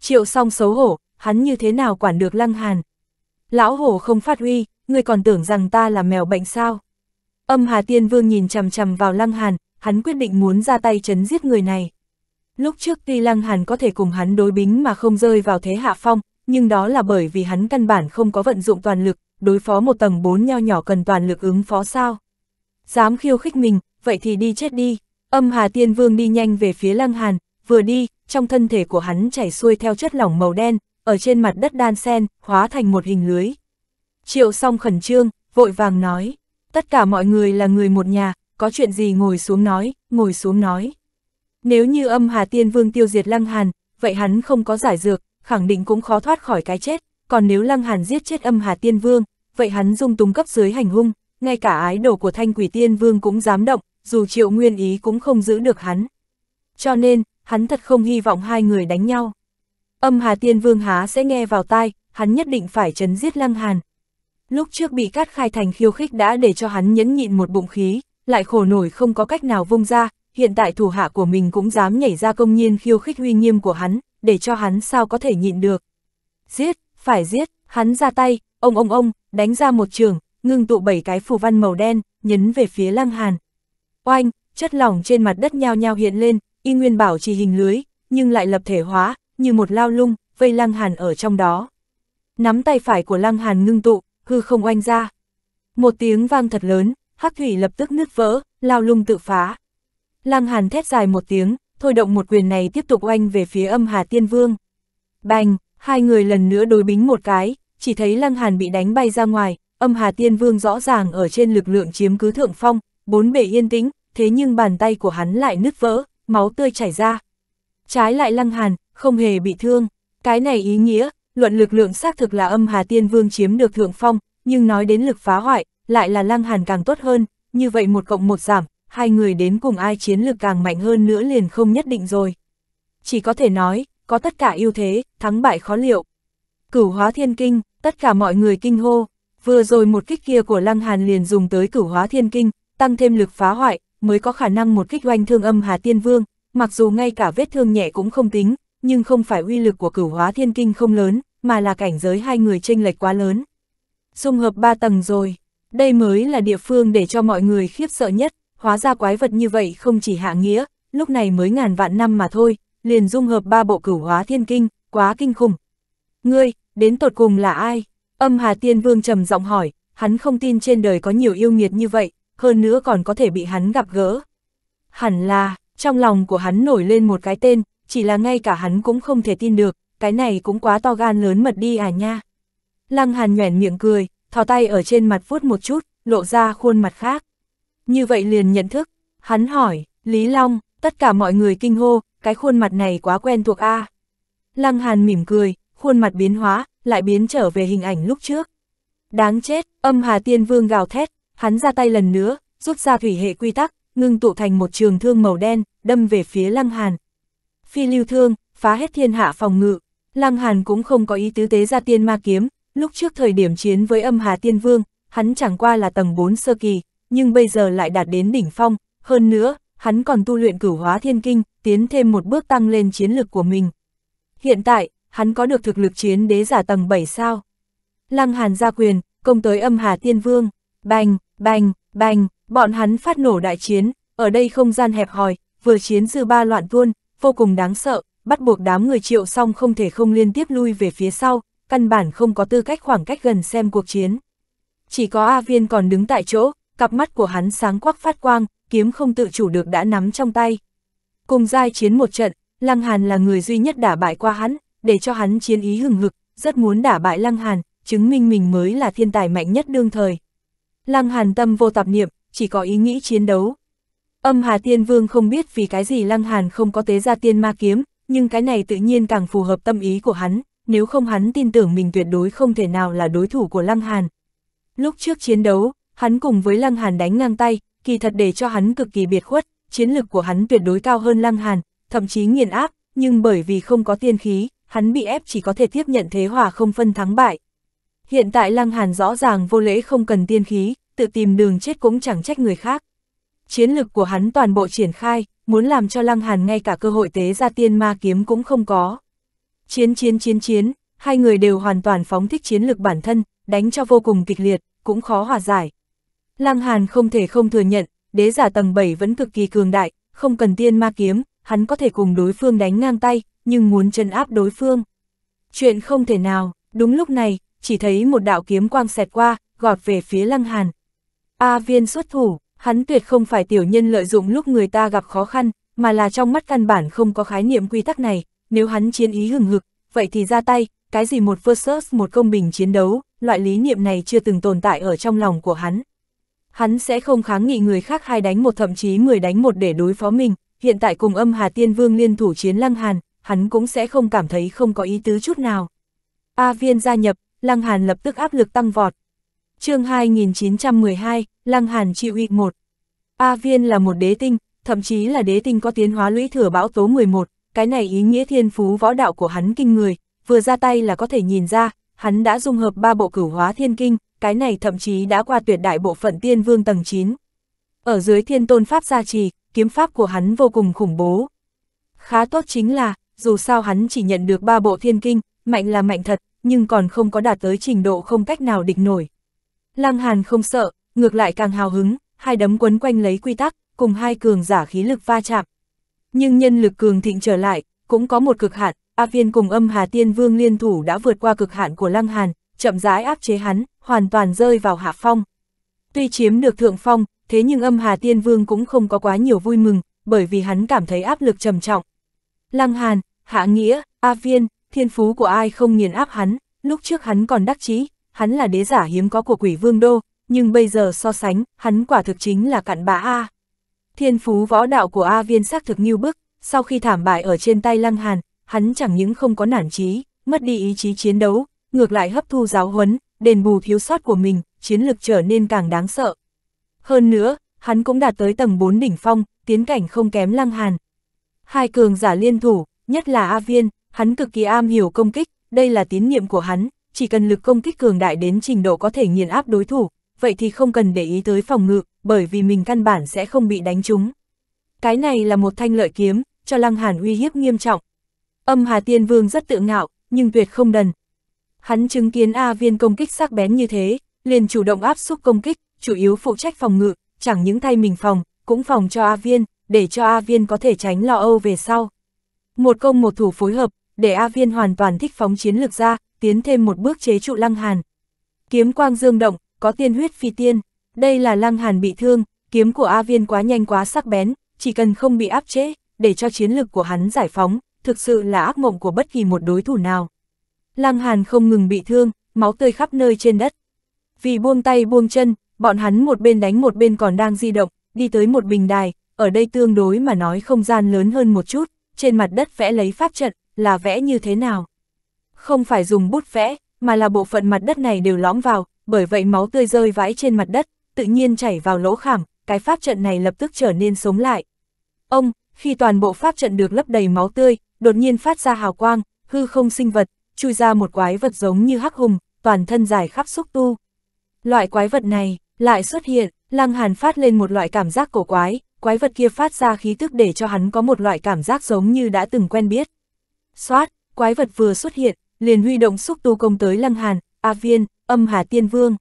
Triệu song xấu hổ, hắn như thế nào quản được Lăng Hàn? Lão hổ không phát huy, ngươi còn tưởng rằng ta là mèo bệnh sao? Âm Hà Tiên Vương nhìn chằm chằm vào Lăng Hàn, hắn quyết định muốn ra tay chấn giết người này. Lúc trước tuy Lăng Hàn có thể cùng hắn đối bính mà không rơi vào thế hạ phong, nhưng đó là bởi vì hắn căn bản không có vận dụng toàn lực, đối phó một tầng bốn nho nhỏ cần toàn lực ứng phó sao. Dám khiêu khích mình, vậy thì đi chết đi. Âm Hà Tiên Vương đi nhanh về phía Lăng Hàn, vừa đi, trong thân thể của hắn chảy xuôi theo chất lỏng màu đen, ở trên mặt đất đan sen, hóa thành một hình lưới. Triệu song khẩn trương, vội vàng nói, tất cả mọi người là người một nhà, có chuyện gì ngồi xuống nói, ngồi xuống nói. Nếu như âm Hà Tiên Vương tiêu diệt Lăng Hàn, vậy hắn không có giải dược, khẳng định cũng khó thoát khỏi cái chết, còn nếu Lăng Hàn giết chết âm Hà Tiên Vương, vậy hắn dung túng cấp dưới hành hung, ngay cả ái đồ của Thanh Quỷ Tiên Vương cũng dám động, dù Triệu Nguyên Ý cũng không giữ được hắn. Cho nên, hắn thật không hy vọng hai người đánh nhau. Âm Hà Tiên Vương há sẽ nghe vào tai, hắn nhất định phải chấn giết Lăng Hàn. Lúc trước bị cát khai thành khiêu khích đã để cho hắn nhẫn nhịn một bụng khí, lại khổ nổi không có cách nào vung ra, hiện tại thủ hạ của mình cũng dám nhảy ra công nhiên khiêu khích uy nghiêm của hắn, để cho hắn sao có thể nhịn được. Giết, phải giết, hắn ra tay, ông ông ông, đánh ra một trường, ngưng tụ bảy cái phù văn màu đen, nhấn về phía Lăng Hàn. Oanh, chất lỏng trên mặt đất nhao nhao hiện lên, y nguyên bảo trì hình lưới, nhưng lại lập thể hóa, như một lao lung, vây Lăng Hàn ở trong đó. Nắm tay phải của Lăng Hàn ngưng tụ, hư không oanh ra. Một tiếng vang thật lớn, hắc thủy lập tức nứt vỡ, lao lung tự phá. Lăng Hàn thét dài một tiếng, thôi động một quyền này tiếp tục oanh về phía âm Hà Tiên Vương. Bành, hai người lần nữa đối bính một cái, chỉ thấy Lăng Hàn bị đánh bay ra ngoài, âm Hà Tiên Vương rõ ràng ở trên lực lượng chiếm cứ thượng phong, bốn bể yên tĩnh, thế nhưng bàn tay của hắn lại nứt vỡ, máu tươi chảy ra. Trái lại Lăng Hàn, không hề bị thương, cái này ý nghĩa, luận lực lượng xác thực là âm Hà Tiên Vương chiếm được thượng phong, nhưng nói đến lực phá hoại, lại là Lăng Hàn càng tốt hơn, như vậy một cộng một giảm, hai người đến cùng ai chiến lực càng mạnh hơn nữa liền không nhất định rồi. Chỉ có thể nói, có tất cả ưu thế, thắng bại khó liệu. Cửu hóa thiên kinh, tất cả mọi người kinh hô, vừa rồi một kích kia của Lăng Hàn liền dùng tới cửu hóa thiên kinh, tăng thêm lực phá hoại, mới có khả năng một kích oanh thương âm Hà Tiên Vương, mặc dù ngay cả vết thương nhẹ cũng không tính, nhưng không phải uy lực của cửu hóa thiên kinh không lớn, mà là cảnh giới hai người tranh lệch quá lớn. Dung hợp ba tầng rồi, đây mới là địa phương để cho mọi người khiếp sợ nhất, hóa ra quái vật như vậy không chỉ hạ nghĩa, lúc này mới ngàn vạn năm mà thôi, liền dung hợp ba bộ cửu hóa thiên kinh, quá kinh khủng. Ngươi, đến tột cùng là ai? Âm Hà Tiên Vương trầm giọng hỏi, hắn không tin trên đời có nhiều yêu nghiệt như vậy, hơn nữa còn có thể bị hắn gặp gỡ. Hẳn là, trong lòng của hắn nổi lên một cái tên, chỉ là ngay cả hắn cũng không thể tin được, cái này cũng quá to gan lớn mật đi à nha. Lăng Hàn nhoẻn miệng cười, thò tay ở trên mặt vuốt một chút, lộ ra khuôn mặt khác. Như vậy liền nhận thức, hắn hỏi, Lý Long, tất cả mọi người kinh hô, cái khuôn mặt này quá quen thuộc a. À. Lăng Hàn mỉm cười, khuôn mặt biến hóa, lại biến trở về hình ảnh lúc trước. Đáng chết, âm Hà Tiên Vương gào thét, hắn ra tay lần nữa, rút ra thủy hệ quy tắc, ngưng tụ thành một trường thương màu đen, đâm về phía Lăng Hàn phi lưu thương, phá hết thiên hạ phòng ngự. Lăng Hàn cũng không có ý tứ tế ra tiên ma kiếm, lúc trước thời điểm chiến với âm hà tiên vương, hắn chẳng qua là tầng 4 sơ kỳ, nhưng bây giờ lại đạt đến đỉnh phong, hơn nữa, hắn còn tu luyện cửu hóa thiên kinh, tiến thêm một bước tăng lên chiến lực của mình. Hiện tại, hắn có được thực lực chiến đế giả tầng 7 sao. Lăng Hàn ra quyền, công tới âm hà tiên vương, bành, bành, bành, bọn hắn phát nổ đại chiến, ở đây không gian hẹp hòi, vừa chiến dư ba loạn tuôn, vô cùng đáng sợ, bắt buộc đám người triệu xong không thể không liên tiếp lui về phía sau, căn bản không có tư cách khoảng cách gần xem cuộc chiến. Chỉ có A Viên còn đứng tại chỗ, cặp mắt của hắn sáng quắc phát quang, kiếm không tự chủ được đã nắm trong tay. Cùng giai chiến một trận, Lăng Hàn là người duy nhất đả bại qua hắn, để cho hắn chiến ý hừng hực, rất muốn đả bại Lăng Hàn, chứng minh mình mới là thiên tài mạnh nhất đương thời. Lăng Hàn tâm vô tạp niệm, chỉ có ý nghĩ chiến đấu, Âm Hà Thiên Vương không biết vì cái gì Lăng Hàn không có tế ra tiên ma kiếm, nhưng cái này tự nhiên càng phù hợp tâm ý của hắn, nếu không hắn tin tưởng mình tuyệt đối không thể nào là đối thủ của Lăng Hàn. Lúc trước chiến đấu, hắn cùng với Lăng Hàn đánh ngang tay, kỳ thật để cho hắn cực kỳ biệt khuất, chiến lực của hắn tuyệt đối cao hơn Lăng Hàn, thậm chí nghiền áp, nhưng bởi vì không có tiên khí, hắn bị ép chỉ có thể tiếp nhận thế hòa không phân thắng bại. Hiện tại Lăng Hàn rõ ràng vô lễ không cần tiên khí, tự tìm đường chết cũng chẳng trách người khác chiến lực của hắn toàn bộ triển khai, muốn làm cho Lăng Hàn ngay cả cơ hội tế ra tiên ma kiếm cũng không có. Chiến chiến chiến chiến, hai người đều hoàn toàn phóng thích chiến lực bản thân, đánh cho vô cùng kịch liệt, cũng khó hòa giải. Lăng Hàn không thể không thừa nhận, đế giả tầng 7 vẫn cực kỳ cường đại, không cần tiên ma kiếm, hắn có thể cùng đối phương đánh ngang tay, nhưng muốn chân áp đối phương. Chuyện không thể nào, đúng lúc này, chỉ thấy một đạo kiếm quang xẹt qua, gọt về phía Lăng Hàn. A viên xuất thủ, Hắn tuyệt không phải tiểu nhân lợi dụng lúc người ta gặp khó khăn, mà là trong mắt căn bản không có khái niệm quy tắc này, nếu hắn chiến ý hừng hực, vậy thì ra tay, cái gì một versus một công bình chiến đấu, loại lý niệm này chưa từng tồn tại ở trong lòng của hắn. Hắn sẽ không kháng nghị người khác hai đánh một thậm chí 10 đánh một để đối phó mình, hiện tại cùng âm Hà Tiên Vương liên thủ chiến Lăng Hàn, hắn cũng sẽ không cảm thấy không có ý tứ chút nào. A viên gia nhập, Lăng Hàn lập tức áp lực tăng vọt, chương 2912, Lăng Hàn chịu uy một. A Viên là một đế tinh, thậm chí là đế tinh có tiến hóa lũy thừa bão tố 11, cái này ý nghĩa thiên phú võ đạo của hắn kinh người, vừa ra tay là có thể nhìn ra, hắn đã dung hợp ba bộ cửu hóa thiên kinh, cái này thậm chí đã qua tuyệt đại bộ phận tiên vương tầng 9. Ở dưới thiên tôn pháp gia trì, kiếm pháp của hắn vô cùng khủng bố. Khá tốt chính là, dù sao hắn chỉ nhận được ba bộ thiên kinh, mạnh là mạnh thật, nhưng còn không có đạt tới trình độ không cách nào địch nổi. Lăng Hàn không sợ, ngược lại càng hào hứng, hai đấm quấn quanh lấy quy tắc, cùng hai cường giả khí lực va chạm. Nhưng nhân lực cường thịnh trở lại, cũng có một cực hạn, A Viên cùng âm Hà Tiên Vương liên thủ đã vượt qua cực hạn của Lăng Hàn, chậm rãi áp chế hắn, hoàn toàn rơi vào hạ phong. Tuy chiếm được thượng phong, thế nhưng âm Hà Tiên Vương cũng không có quá nhiều vui mừng, bởi vì hắn cảm thấy áp lực trầm trọng. Lăng Hàn, Hạ Nghĩa, A Viên, thiên phú của ai không nghiền áp hắn, lúc trước hắn còn đắc chí hắn là đế giả hiếm có của quỷ vương đô, nhưng bây giờ so sánh, hắn quả thực chính là cặn bã A. Thiên phú võ đạo của A viên xác thực nghiêu bức, sau khi thảm bại ở trên tay lăng hàn, hắn chẳng những không có nản trí, mất đi ý chí chiến đấu, ngược lại hấp thu giáo huấn, đền bù thiếu sót của mình, chiến lực trở nên càng đáng sợ. Hơn nữa, hắn cũng đạt tới tầng 4 đỉnh phong, tiến cảnh không kém lăng hàn. Hai cường giả liên thủ, nhất là A Viên, hắn cực kỳ am hiểu công kích, đây là tín nhiệm của hắn, chỉ cần lực công kích cường đại đến trình độ có thể nghiền áp đối thủ, vậy thì không cần để ý tới phòng ngự, bởi vì mình căn bản sẽ không bị đánh trúng. Cái này là một thanh lợi kiếm, cho Lăng Hàn uy hiếp nghiêm trọng. Âm Hà Tiên Vương rất tự ngạo, nhưng tuyệt không đần. Hắn chứng kiến A viên công kích sắc bén như thế, liền chủ động áp xúc công kích, chủ yếu phụ trách phòng ngự, chẳng những thay mình phòng, cũng phòng cho A viên, để cho A viên có thể tránh lo âu về sau. Một công một thủ phối hợp, để A viên hoàn toàn thích phóng chiến lược ra, tiến thêm một bước chế trụ Lăng Hàn. Kiếm quang dương động, có tiên huyết phi tiên, đây là Lăng Hàn bị thương, kiếm của A Viên quá nhanh quá sắc bén, chỉ cần không bị áp chế, để cho chiến lực của hắn giải phóng, thực sự là ác mộng của bất kỳ một đối thủ nào. Lăng Hàn không ngừng bị thương, máu tươi khắp nơi trên đất. Vì buông tay buông chân, bọn hắn một bên đánh một bên còn đang di động, đi tới một bình đài, ở đây tương đối mà nói không gian lớn hơn một chút, trên mặt đất vẽ lấy pháp trận, là vẽ như thế nào không phải dùng bút vẽ, mà là bộ phận mặt đất này đều lõm vào, bởi vậy máu tươi rơi vãi trên mặt đất, tự nhiên chảy vào lỗ khảm, cái pháp trận này lập tức trở nên sống lại. Ông, khi toàn bộ pháp trận được lấp đầy máu tươi, đột nhiên phát ra hào quang, hư không sinh vật, chui ra một quái vật giống như hắc hùng, toàn thân dài khắp xúc tu. Loại quái vật này lại xuất hiện, Lăng Hàn phát lên một loại cảm giác cổ quái, quái vật kia phát ra khí tức để cho hắn có một loại cảm giác giống như đã từng quen biết. Xoát, quái vật vừa xuất hiện, liền huy động xúc tu công tới Lăng Hàn, A Viên, âm Hà Tiên Vương.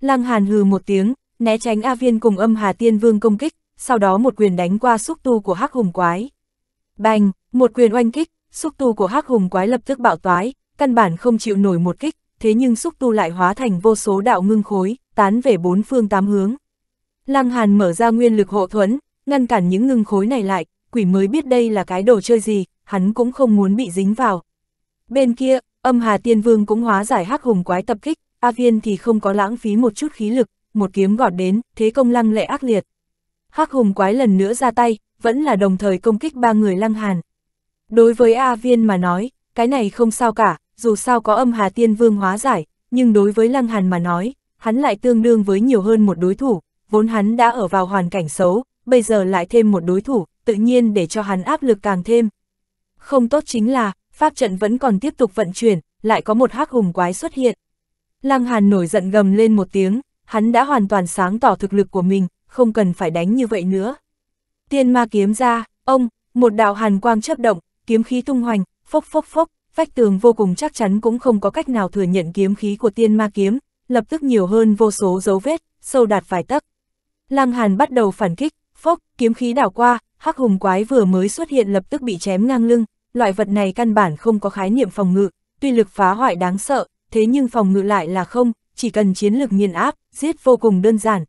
Lăng Hàn hừ một tiếng, né tránh A Viên cùng âm Hà Tiên Vương công kích, sau đó một quyền đánh qua xúc tu của hắc hùng quái. Bành, một quyền oanh kích, xúc tu của hắc hùng quái lập tức bạo toái, căn bản không chịu nổi một kích, thế nhưng xúc tu lại hóa thành vô số đạo ngưng khối, tán về bốn phương tám hướng. Lăng Hàn mở ra nguyên lực hộ thuẫn, ngăn cản những ngưng khối này lại, quỷ mới biết đây là cái đồ chơi gì, hắn cũng không muốn bị dính vào. Bên kia, Âm Hà Tiên Vương cũng hóa giải hắc hùng quái tập kích, A Viên thì không có lãng phí một chút khí lực, một kiếm gọt đến, thế công lăng lệ ác liệt. Hắc hùng quái lần nữa ra tay, vẫn là đồng thời công kích ba người lăng hàn. Đối với A Viên mà nói, cái này không sao cả, dù sao có âm Hà Tiên Vương hóa giải, nhưng đối với lăng hàn mà nói, hắn lại tương đương với nhiều hơn một đối thủ, vốn hắn đã ở vào hoàn cảnh xấu, bây giờ lại thêm một đối thủ, tự nhiên để cho hắn áp lực càng thêm. Không tốt chính là, pháp trận vẫn còn tiếp tục vận chuyển, lại có một hắc hùng quái xuất hiện. Lăng Hàn nổi giận gầm lên một tiếng, hắn đã hoàn toàn sáng tỏ thực lực của mình, không cần phải đánh như vậy nữa. Tiên ma kiếm ra, ông, một đạo hàn quang chớp động, kiếm khí tung hoành, phốc phốc phốc, vách tường vô cùng chắc chắn cũng không có cách nào thừa nhận kiếm khí của tiên ma kiếm, lập tức nhiều hơn vô số dấu vết, sâu đạt vài tấc. Lăng Hàn bắt đầu phản kích, phốc, kiếm khí đảo qua, hắc hùng quái vừa mới xuất hiện lập tức bị chém ngang lưng, loại vật này căn bản không có khái niệm phòng ngự, tuy lực phá hoại đáng sợ, thế nhưng phòng ngự lại là không, chỉ cần chiến lực nghiền áp, giết vô cùng đơn giản.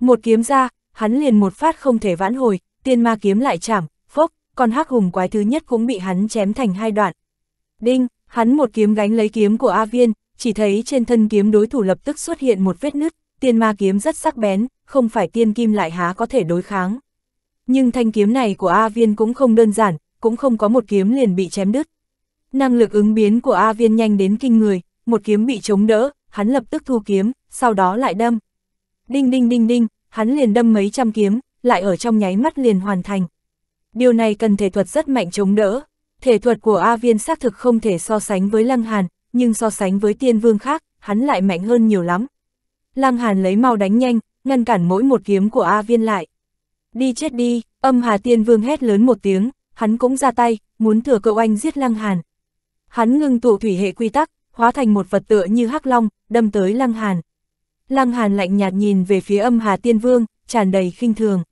Một kiếm ra, hắn liền một phát không thể vãn hồi, tiên ma kiếm lại chạm, phốc, còn hắc hùng quái thứ nhất cũng bị hắn chém thành hai đoạn. Đinh, hắn một kiếm gánh lấy kiếm của A Viên, chỉ thấy trên thân kiếm đối thủ lập tức xuất hiện một vết nứt, tiên ma kiếm rất sắc bén, không phải tiên kim lại há có thể đối kháng. Nhưng thanh kiếm này của A Viên cũng không đơn giản, cũng không có một kiếm liền bị chém đứt. Năng lực ứng biến của A Viên nhanh đến kinh người, một kiếm bị chống đỡ, hắn lập tức thu kiếm, sau đó lại đâm. Đinh đinh đinh đinh, hắn liền đâm mấy trăm kiếm, lại ở trong nháy mắt liền hoàn thành. Điều này cần thể thuật rất mạnh chống đỡ. Thể thuật của A Viên xác thực không thể so sánh với Lăng Hàn, nhưng so sánh với tiên vương khác, hắn lại mạnh hơn nhiều lắm. Lăng Hàn lấy mau đánh nhanh, ngăn cản mỗi một kiếm của A Viên lại. Đi chết đi, âm Hà Tiên Vương hét lớn một tiếng, hắn cũng ra tay, muốn thừa cậu anh giết Lăng Hàn. Hắn ngưng tụ thủy hệ quy tắc, hóa thành một vật tựa như hắc long, đâm tới Lăng Hàn. Lăng Hàn lạnh nhạt nhìn về phía âm Hà Tiên Vương, tràn đầy khinh thường.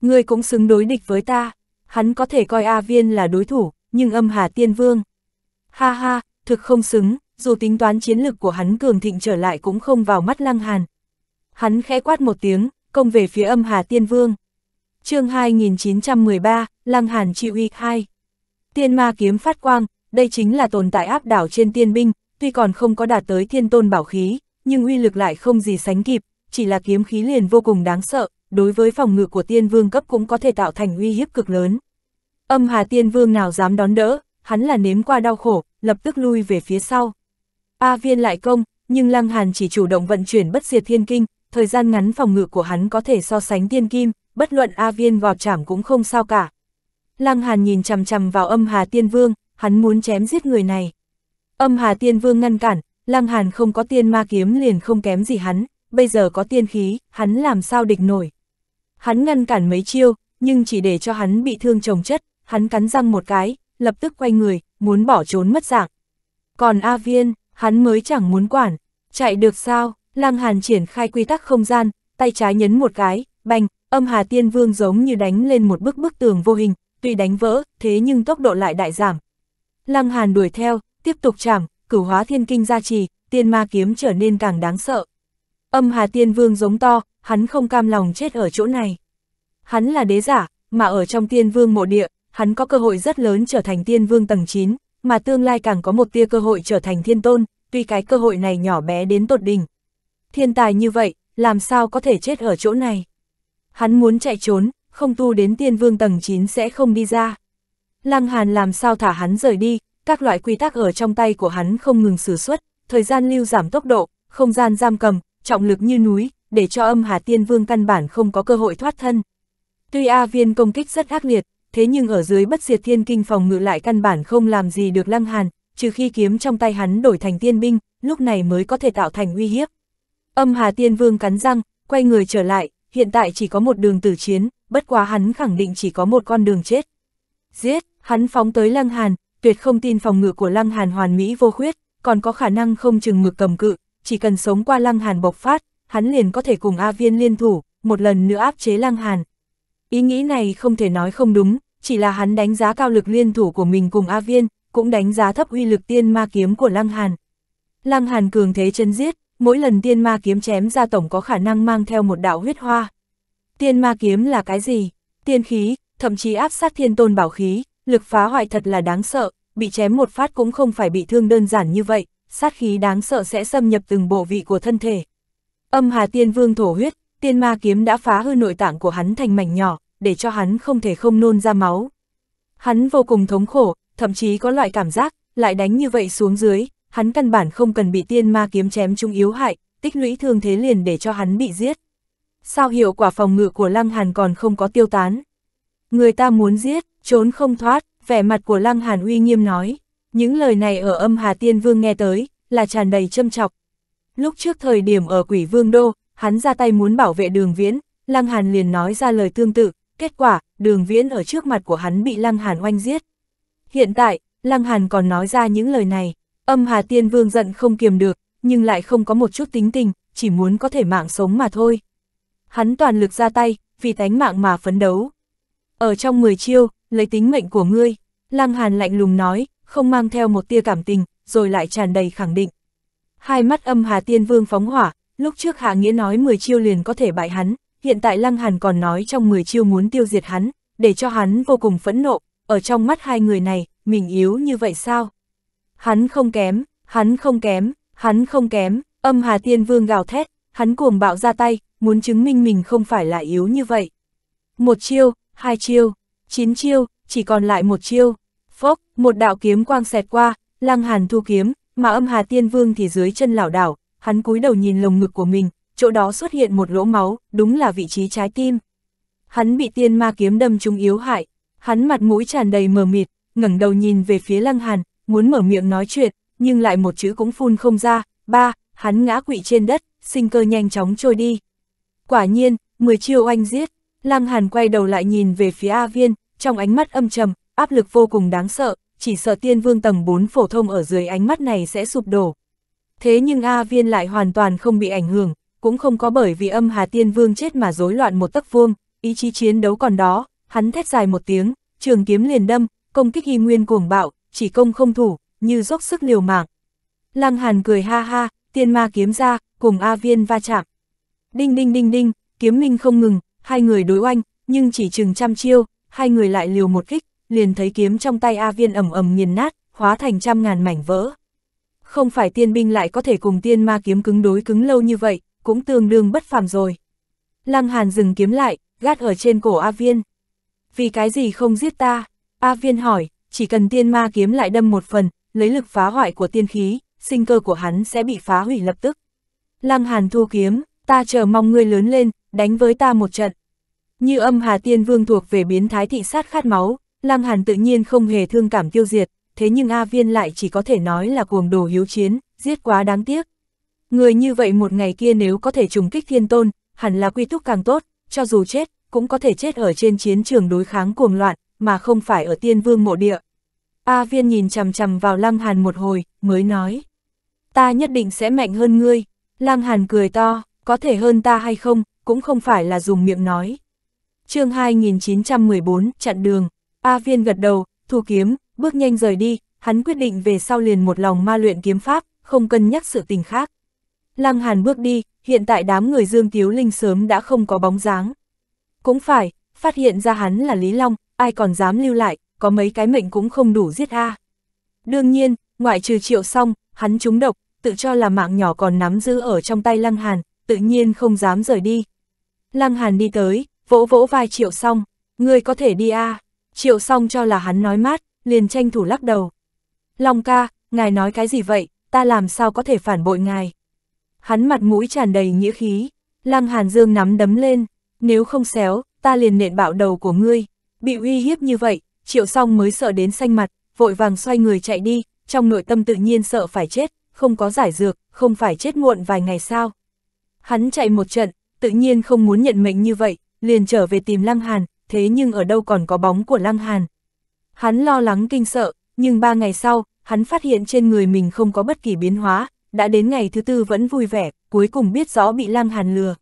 Ngươi cũng xứng đối địch với ta, hắn có thể coi A Viên là đối thủ, nhưng âm Hà Tiên Vương. Ha ha, thực không xứng, dù tính toán chiến lực của hắn cường thịnh trở lại cũng không vào mắt Lăng Hàn. Hắn khẽ quát một tiếng, công về phía âm Hà Tiên Vương chương 2913, Lăng Hàn chi uy 2. Tiên ma kiếm phát quang, đây chính là tồn tại áp đảo trên tiên binh, tuy còn không có đạt tới thiên tôn bảo khí, nhưng uy lực lại không gì sánh kịp, chỉ là kiếm khí liền vô cùng đáng sợ, đối với phòng ngự của tiên vương cấp cũng có thể tạo thành uy hiếp cực lớn. Âm hà tiên vương nào dám đón đỡ, hắn là nếm qua đau khổ, lập tức lui về phía sau. A viên lại công, nhưng Lăng Hàn chỉ chủ động vận chuyển bất diệt thiên kinh, thời gian ngắn phòng ngự của hắn có thể so sánh tiên kim, bất luận A Viên vào chảm cũng không sao cả. Lăng Hàn nhìn chằm chằm vào âm Hà Tiên Vương, hắn muốn chém giết người này. Âm Hà Tiên Vương ngăn cản, Lăng Hàn không có tiên ma kiếm liền không kém gì hắn, bây giờ có tiên khí, hắn làm sao địch nổi. Hắn ngăn cản mấy chiêu, nhưng chỉ để cho hắn bị thương trồng chất, hắn cắn răng một cái, lập tức quay người, muốn bỏ trốn mất dạng. Còn A Viên, hắn mới chẳng muốn quản, chạy được sao, Lăng Hàn triển khai quy tắc không gian, tay trái nhấn một cái, bành âm hà tiên vương giống như đánh lên một bức bức tường vô hình, tuy đánh vỡ, thế nhưng tốc độ lại đại giảm. Lăng Hàn đuổi theo, tiếp tục chạm, cửu hóa thiên kinh gia trì, tiên ma kiếm trở nên càng đáng sợ. Âm hà tiên vương giống to, hắn không cam lòng chết ở chỗ này. Hắn là đế giả, mà ở trong tiên vương mộ địa, hắn có cơ hội rất lớn trở thành tiên vương tầng 9, mà tương lai càng có một tia cơ hội trở thành thiên tôn, tuy cái cơ hội này nhỏ bé đến tột đỉnh. Thiên tài như vậy, làm sao có thể chết ở chỗ này? hắn muốn chạy trốn, không tu đến tiên vương tầng 9 sẽ không đi ra. Lăng Hàn làm sao thả hắn rời đi, các loại quy tắc ở trong tay của hắn không ngừng sử xuất, thời gian lưu giảm tốc độ, không gian giam cầm, trọng lực như núi, để cho âm hà tiên vương căn bản không có cơ hội thoát thân. Tuy A viên công kích rất ác liệt, thế nhưng ở dưới bất diệt thiên kinh phòng ngự lại căn bản không làm gì được Lăng Hàn, trừ khi kiếm trong tay hắn đổi thành tiên binh, lúc này mới có thể tạo thành uy hiếp. Âm hà tiên vương cắn răng, quay người trở lại, hiện tại chỉ có một đường tử chiến, bất quá hắn khẳng định chỉ có một con đường chết. Giết, hắn phóng tới Lăng Hàn, tuyệt không tin phòng ngự của Lăng Hàn hoàn mỹ vô khuyết, còn có khả năng không chừng mực cầm cự, chỉ cần sống qua Lăng Hàn bộc phát, hắn liền có thể cùng A Viên liên thủ, một lần nữa áp chế Lăng Hàn. Ý nghĩ này không thể nói không đúng, chỉ là hắn đánh giá cao lực liên thủ của mình cùng A Viên, cũng đánh giá thấp uy lực tiên ma kiếm của Lăng Hàn. Lăng Hàn cường thế chân giết, mỗi lần tiên ma kiếm chém ra tổng có khả năng mang theo một đạo huyết hoa. Tiên ma kiếm là cái gì? Tiên khí, thậm chí áp sát thiên tôn bảo khí, lực phá hoại thật là đáng sợ, bị chém một phát cũng không phải bị thương đơn giản như vậy, sát khí đáng sợ sẽ xâm nhập từng bộ vị của thân thể. Âm Hà Tiên Vương thổ huyết, tiên ma kiếm đã phá hư nội tạng của hắn thành mảnh nhỏ, để cho hắn không thể không nôn ra máu. Hắn vô cùng thống khổ, thậm chí có loại cảm giác, lại đánh như vậy xuống dưới, hắn căn bản không cần bị tiên ma kiếm chém trung yếu hại, tích lũy thương thế liền để cho hắn bị giết. Sao hiệu quả phòng ngự của Lăng Hàn còn không có tiêu tán? Người ta muốn giết, trốn không thoát, vẻ mặt của Lăng Hàn uy nghiêm nói. Những lời này ở âm Hà Tiên Vương nghe tới, là tràn đầy châm chọc. Lúc trước thời điểm ở quỷ vương đô, hắn ra tay muốn bảo vệ đường viễn, Lăng Hàn liền nói ra lời tương tự, kết quả, đường viễn ở trước mặt của hắn bị Lăng Hàn oanh giết. Hiện tại, Lăng Hàn còn nói ra những lời này, Âm Hà Tiên Vương giận không kiềm được, nhưng lại không có một chút tính tình, chỉ muốn có thể mạng sống mà thôi. Hắn toàn lực ra tay, vì tánh mạng mà phấn đấu. Ở trong 10 chiêu, lấy tính mệnh của ngươi, Lăng Hàn lạnh lùng nói, không mang theo một tia cảm tình, rồi lại tràn đầy khẳng định. Hai mắt âm Hà Tiên Vương phóng hỏa, lúc trước Hạ Nghĩa nói 10 chiêu liền có thể bại hắn, hiện tại Lăng Hàn còn nói trong 10 chiêu muốn tiêu diệt hắn, để cho hắn vô cùng phẫn nộ, ở trong mắt hai người này, mình yếu như vậy sao? hắn không kém, hắn không kém, hắn không kém, âm Hà Tiên Vương gào thét, hắn cuồng bạo ra tay, muốn chứng minh mình không phải là yếu như vậy. Một chiêu, hai chiêu, chín chiêu, chỉ còn lại một chiêu. Phốc, một đạo kiếm quang xẹt qua, lăng hàn thu kiếm, mà âm Hà Tiên Vương thì dưới chân lảo đảo, hắn cúi đầu nhìn lồng ngực của mình, chỗ đó xuất hiện một lỗ máu, đúng là vị trí trái tim. Hắn bị tiên ma kiếm đâm trúng yếu hại, hắn mặt mũi tràn đầy mờ mịt, ngẩng đầu nhìn về phía Lăng Hàn, muốn mở miệng nói chuyện, nhưng lại một chữ cũng phun không ra, ba, hắn ngã quỵ trên đất, sinh cơ nhanh chóng trôi đi. Quả nhiên, mười chiêu oanh giết, Lăng Hàn quay đầu lại nhìn về phía A Viên, trong ánh mắt âm trầm, áp lực vô cùng đáng sợ, chỉ sợ tiên vương tầng 4 phổ thông ở dưới ánh mắt này sẽ sụp đổ. Thế nhưng A Viên lại hoàn toàn không bị ảnh hưởng, cũng không có bởi vì âm hà tiên vương chết mà rối loạn một tấc vuông, ý chí chiến đấu còn đó, hắn thét dài một tiếng, trường kiếm liền đâm, công kích y nguyên cuồng bạo, chỉ công không thủ, như dốc sức liều mạng. Lăng Hàn cười ha ha, tiên ma kiếm ra, cùng A Viên va chạm. Đinh đinh đinh đinh, kiếm minh không ngừng, hai người đối oanh, nhưng chỉ chừng trăm chiêu, hai người lại liều một kích, liền thấy kiếm trong tay A Viên ầm ầm nghiền nát, hóa thành trăm ngàn mảnh vỡ. Không phải tiên binh lại có thể cùng tiên ma kiếm cứng đối cứng lâu như vậy, cũng tương đương bất phàm rồi. Lăng Hàn dừng kiếm lại, gắt ở trên cổ A Viên. Vì cái gì không giết ta? A Viên hỏi, chỉ cần tiên ma kiếm lại đâm một phần, lấy lực phá hoại của tiên khí, sinh cơ của hắn sẽ bị phá hủy lập tức. Lăng Hàn thu kiếm, ta chờ mong ngươi lớn lên, đánh với ta một trận. Như âm Hà Tiên Vương thuộc về biến thái thị sát khát máu, Lăng Hàn tự nhiên không hề thương cảm tiêu diệt, thế nhưng A Viên lại chỉ có thể nói là cuồng đồ hiếu chiến, giết quá đáng tiếc. Người như vậy một ngày kia nếu có thể trùng kích thiên tôn, hẳn là quy túc càng tốt, cho dù chết, cũng có thể chết ở trên chiến trường đối kháng cuồng loạn, mà không phải ở tiên vương mộ địa. A viên nhìn chằm chằm vào Lăng Hàn một hồi, mới nói. Ta nhất định sẽ mạnh hơn ngươi. Lăng Hàn cười to, có thể hơn ta hay không, cũng không phải là dùng miệng nói. chương 2914, chặn đường. A viên gật đầu, thu kiếm, bước nhanh rời đi, hắn quyết định về sau liền một lòng ma luyện kiếm pháp, không cân nhắc sự tình khác. Lăng Hàn bước đi, hiện tại đám người Dương Tiếu Linh sớm đã không có bóng dáng. Cũng phải, phát hiện ra hắn là Lý Long, ai còn dám lưu lại, có mấy cái mệnh cũng không đủ giết a. Đương nhiên, ngoại trừ triệu xong, hắn trúng độc, tự cho là mạng nhỏ còn nắm giữ ở trong tay Lăng Hàn, tự nhiên không dám rời đi. Lăng Hàn đi tới, vỗ vỗ vai triệu xong, ngươi có thể đi a. Triệu xong cho là hắn nói mát, liền tranh thủ lắc đầu. Long ca, ngài nói cái gì vậy, ta làm sao có thể phản bội ngài. Hắn mặt mũi tràn đầy nghĩa khí, Lăng Hàn Dương nắm đấm lên, nếu không xéo, ta liền nện bạo đầu của ngươi. Bị uy hiếp như vậy, triệu song mới sợ đến xanh mặt, vội vàng xoay người chạy đi, trong nội tâm tự nhiên sợ phải chết, không có giải dược, không phải chết muộn vài ngày sao. Hắn chạy một trận, tự nhiên không muốn nhận mệnh như vậy, liền trở về tìm Lăng Hàn, thế nhưng ở đâu còn có bóng của Lăng Hàn. Hắn lo lắng kinh sợ, nhưng ba ngày sau, hắn phát hiện trên người mình không có bất kỳ biến hóa, đã đến ngày thứ tư vẫn vui vẻ, cuối cùng biết rõ bị Lăng Hàn lừa.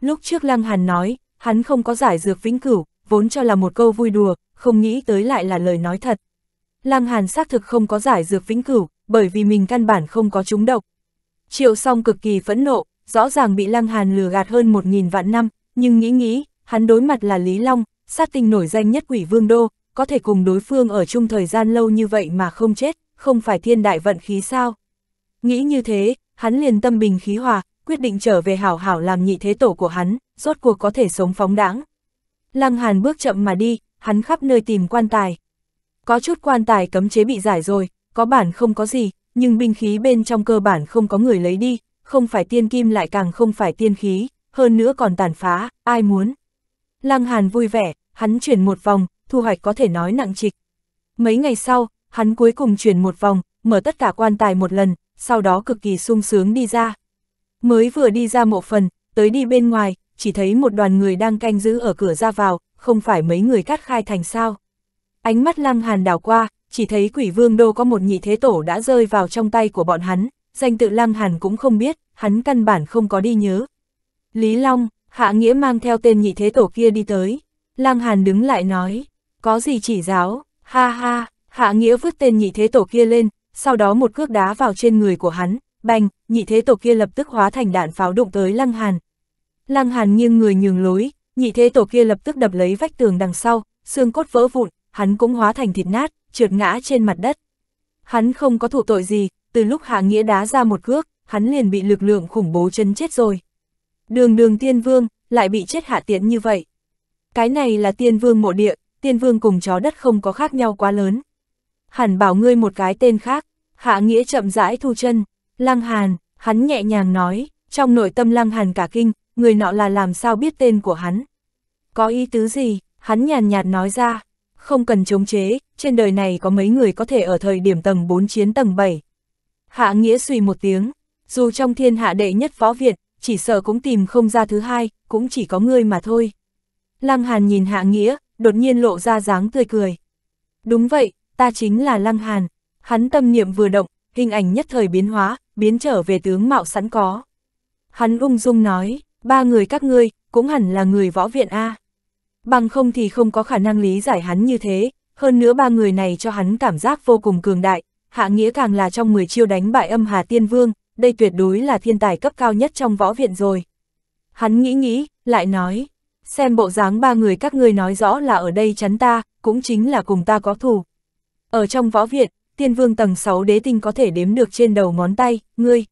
Lúc trước Lăng Hàn nói, hắn không có giải dược vĩnh cửu, vốn cho là một câu vui đùa, không nghĩ tới lại là lời nói thật. Lăng Hàn xác thực không có giải dược vĩnh cửu, bởi vì mình căn bản không có trúng độc. Triệu song cực kỳ phẫn nộ, rõ ràng bị Lăng Hàn lừa gạt hơn một nghìn vạn năm, nhưng nghĩ nghĩ, hắn đối mặt là Lý Long, sát tinh nổi danh nhất quỷ vương đô, có thể cùng đối phương ở chung thời gian lâu như vậy mà không chết, không phải thiên đại vận khí sao. Nghĩ như thế, hắn liền tâm bình khí hòa, quyết định trở về hảo hảo làm nhị thế tổ của hắn, rốt cuộc có thể sống phóng đãng. Lăng Hàn bước chậm mà đi, hắn khắp nơi tìm quan tài. Có chút quan tài cấm chế bị giải rồi, có bản không có gì, nhưng binh khí bên trong cơ bản không có người lấy đi, không phải tiên kim lại càng không phải tiên khí, hơn nữa còn tàn phá, ai muốn. Lăng Hàn vui vẻ, hắn chuyển một vòng, thu hoạch có thể nói nặng trịch. Mấy ngày sau, hắn cuối cùng chuyển một vòng, mở tất cả quan tài một lần, sau đó cực kỳ sung sướng đi ra. Mới vừa đi ra mộ phần, tới đi bên ngoài, chỉ thấy một đoàn người đang canh giữ ở cửa ra vào, không phải mấy người cắt khai thành sao. Ánh mắt lăng hàn đảo qua, chỉ thấy quỷ vương đô có một nhị thế tổ đã rơi vào trong tay của bọn hắn, danh tự lăng hàn cũng không biết, hắn căn bản không có đi nhớ. Lý Long, hạ nghĩa mang theo tên nhị thế tổ kia đi tới, lăng hàn đứng lại nói, có gì chỉ giáo, ha ha, hạ nghĩa vứt tên nhị thế tổ kia lên, sau đó một cước đá vào trên người của hắn, bành, nhị thế tổ kia lập tức hóa thành đạn pháo đụng tới lăng hàn, Lăng Hàn nghiêng người nhường lối, nhị thế tổ kia lập tức đập lấy vách tường đằng sau, xương cốt vỡ vụn, hắn cũng hóa thành thịt nát, trượt ngã trên mặt đất. Hắn không có thủ tội gì, từ lúc Hạ Nghĩa đá ra một cước, hắn liền bị lực lượng khủng bố chân chết rồi. Đường đường tiên vương, lại bị chết hạ tiện như vậy. Cái này là tiên vương mộ địa, tiên vương cùng chó đất không có khác nhau quá lớn. Hẳn bảo ngươi một cái tên khác, hạ nghĩa chậm rãi thu chân, lăng hàn, hắn nhẹ nhàng nói, trong nội tâm lăng hàn cả kinh, người nọ là làm sao biết tên của hắn. Có ý tứ gì, hắn nhàn nhạt nói ra, không cần chống chế, trên đời này có mấy người có thể ở thời điểm tầng 4 chiến tầng 7. Hạ nghĩa suy một tiếng, dù trong thiên hạ đệ nhất võ viện, chỉ sợ cũng tìm không ra thứ hai, cũng chỉ có ngươi mà thôi. Lăng Hàn nhìn Hạ Nghĩa, đột nhiên lộ ra dáng tươi cười. Đúng vậy, ta chính là Lăng Hàn. Hắn tâm niệm vừa động, hình ảnh nhất thời biến hóa, biến trở về tướng mạo sẵn có. Hắn ung dung nói, ba người các ngươi, cũng hẳn là người võ viện A. Bằng không thì không có khả năng lý giải hắn như thế, hơn nữa ba người này cho hắn cảm giác vô cùng cường đại, hạ nghĩa càng là trong 10 chiêu đánh bại âm Hà Tiên Vương, đây tuyệt đối là thiên tài cấp cao nhất trong võ viện rồi. Hắn nghĩ nghĩ, lại nói, xem bộ dáng ba người các ngươi nói rõ là ở đây chắn ta, cũng chính là cùng ta có thù. Ở trong võ viện, tiên vương tầng 6 đế tinh có thể đếm được trên đầu ngón tay, ngươi.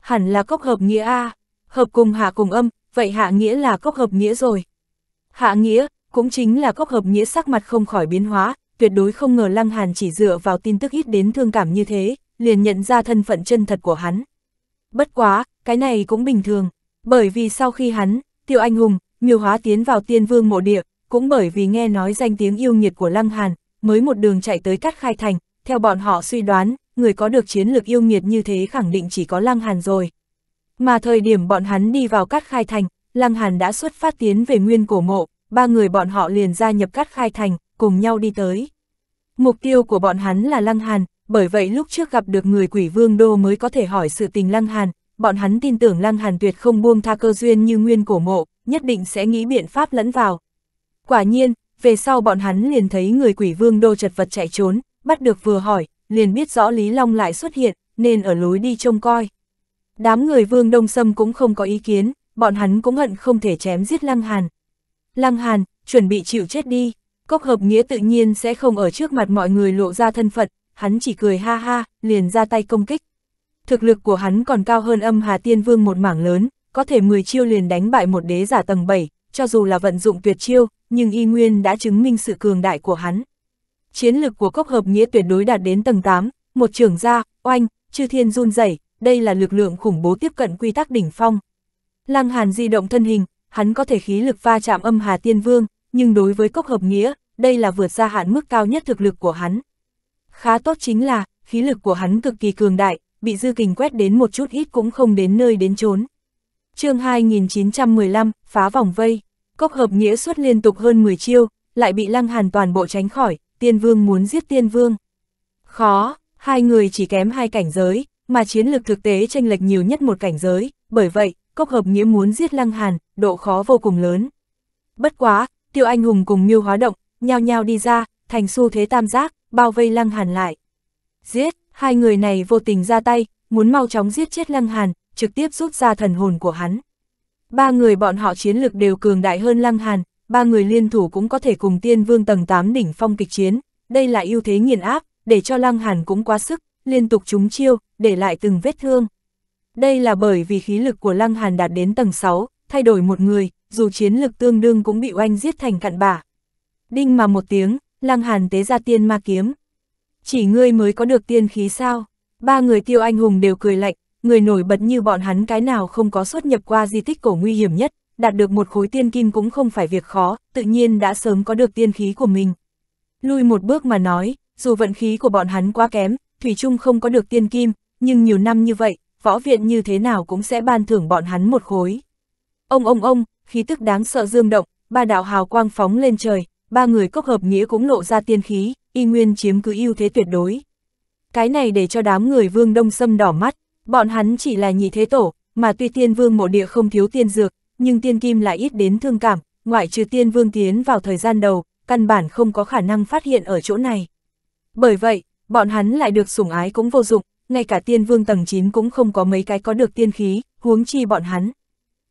Hẳn là cốc hợp nghĩa A hợp cùng hạ cùng âm, vậy hạ nghĩa là cốc hợp nghĩa rồi. Hạ nghĩa, cũng chính là cốc hợp nghĩa sắc mặt không khỏi biến hóa, tuyệt đối không ngờ Lăng Hàn chỉ dựa vào tin tức ít đến thương cảm như thế, liền nhận ra thân phận chân thật của hắn. Bất quá, cái này cũng bình thường, bởi vì sau khi hắn, tiêu anh hùng, miêu hóa tiến vào tiên vương mộ địa, cũng bởi vì nghe nói danh tiếng yêu nghiệt của Lăng Hàn, mới một đường chạy tới cắt khai thành, theo bọn họ suy đoán, người có được chiến lược yêu nghiệt như thế khẳng định chỉ có Lăng Hàn rồi. Mà thời điểm bọn hắn đi vào cát khai thành, Lăng Hàn đã xuất phát tiến về nguyên cổ mộ, ba người bọn họ liền gia nhập cát khai thành, cùng nhau đi tới. Mục tiêu của bọn hắn là Lăng Hàn, bởi vậy lúc trước gặp được người quỷ vương đô mới có thể hỏi sự tình Lăng Hàn, bọn hắn tin tưởng Lăng Hàn tuyệt không buông tha cơ duyên như nguyên cổ mộ, nhất định sẽ nghĩ biện pháp lẫn vào. Quả nhiên, về sau bọn hắn liền thấy người quỷ vương đô chật vật chạy trốn, bắt được vừa hỏi, liền biết rõ Lý Long lại xuất hiện, nên ở lối đi trông coi. Đám người vương đông sâm cũng không có ý kiến, bọn hắn cũng hận không thể chém giết Lăng Hàn. Lăng Hàn, chuẩn bị chịu chết đi, cốc hợp nghĩa tự nhiên sẽ không ở trước mặt mọi người lộ ra thân phận, hắn chỉ cười ha ha, liền ra tay công kích. Thực lực của hắn còn cao hơn âm Hà Tiên Vương một mảng lớn, có thể 10 chiêu liền đánh bại một đế giả tầng 7, cho dù là vận dụng tuyệt chiêu, nhưng y nguyên đã chứng minh sự cường đại của hắn. Chiến lực của cốc hợp nghĩa tuyệt đối đạt đến tầng 8, một trưởng gia, oanh, chư thiên run rẩy đây là lực lượng khủng bố tiếp cận quy tắc đỉnh phong. Lăng Hàn di động thân hình, hắn có thể khí lực va chạm âm Hà Tiên Vương, nhưng đối với cốc hợp nghĩa, đây là vượt ra hạn mức cao nhất thực lực của hắn. Khá tốt chính là, khí lực của hắn cực kỳ cường đại, bị dư kình quét đến một chút ít cũng không đến nơi đến trốn chương 2915, phá vòng vây, cốc hợp nghĩa xuất liên tục hơn 10 chiêu, lại bị lăng hàn toàn bộ tránh khỏi, tiên vương muốn giết tiên vương. Khó, hai người chỉ kém hai cảnh giới, mà chiến lược thực tế tranh lệch nhiều nhất một cảnh giới, bởi vậy, cốc hợp nghĩa muốn giết Lăng Hàn, độ khó vô cùng lớn. Bất quá, tiêu anh hùng cùng mưu hóa động, nhao nhao đi ra, thành xu thế tam giác, bao vây Lăng Hàn lại. Giết, hai người này vô tình ra tay, muốn mau chóng giết chết Lăng Hàn, trực tiếp rút ra thần hồn của hắn. Ba người bọn họ chiến lực đều cường đại hơn Lăng Hàn, ba người liên thủ cũng có thể cùng tiên vương tầng 8 đỉnh phong kịch chiến, đây là ưu thế nghiền áp, để cho Lăng Hàn cũng quá sức, liên tục trúng chiêu, để lại từng vết thương. Đây là bởi vì khí lực của Lăng Hàn đạt đến tầng 6, thay đổi một người, dù chiến lực tương đương cũng bị oanh giết thành cặn bã. Đinh mà một tiếng, Lăng Hàn tế ra tiên ma kiếm. Chỉ ngươi mới có được tiên khí sao? Ba người tiêu anh hùng đều cười lạnh, người nổi bật như bọn hắn cái nào không có xuất nhập qua di tích cổ nguy hiểm nhất, đạt được một khối tiên kim cũng không phải việc khó, tự nhiên đã sớm có được tiên khí của mình. Lui một bước mà nói, dù vận khí của bọn hắn quá kém, Thủy Trung không có được tiên kim, nhưng nhiều năm như vậy, võ viện như thế nào cũng sẽ ban thưởng bọn hắn một khối. Ông ông ông, khí tức đáng sợ dương động, ba đạo hào quang phóng lên trời, ba người cốc hợp nghĩa cũng lộ ra tiên khí, y nguyên chiếm cứ ưu thế tuyệt đối. Cái này để cho đám người vương đông sâm đỏ mắt, bọn hắn chỉ là nhị thế tổ, mà tuy tiên vương mộ địa không thiếu tiên dược, nhưng tiên kim lại ít đến thương cảm, ngoại trừ tiên vương tiến vào thời gian đầu, căn bản không có khả năng phát hiện ở chỗ này. Bởi vậy, bọn hắn lại được sủng ái cũng vô dụng, ngay cả tiên vương tầng 9 cũng không có mấy cái có được tiên khí, huống chi bọn hắn.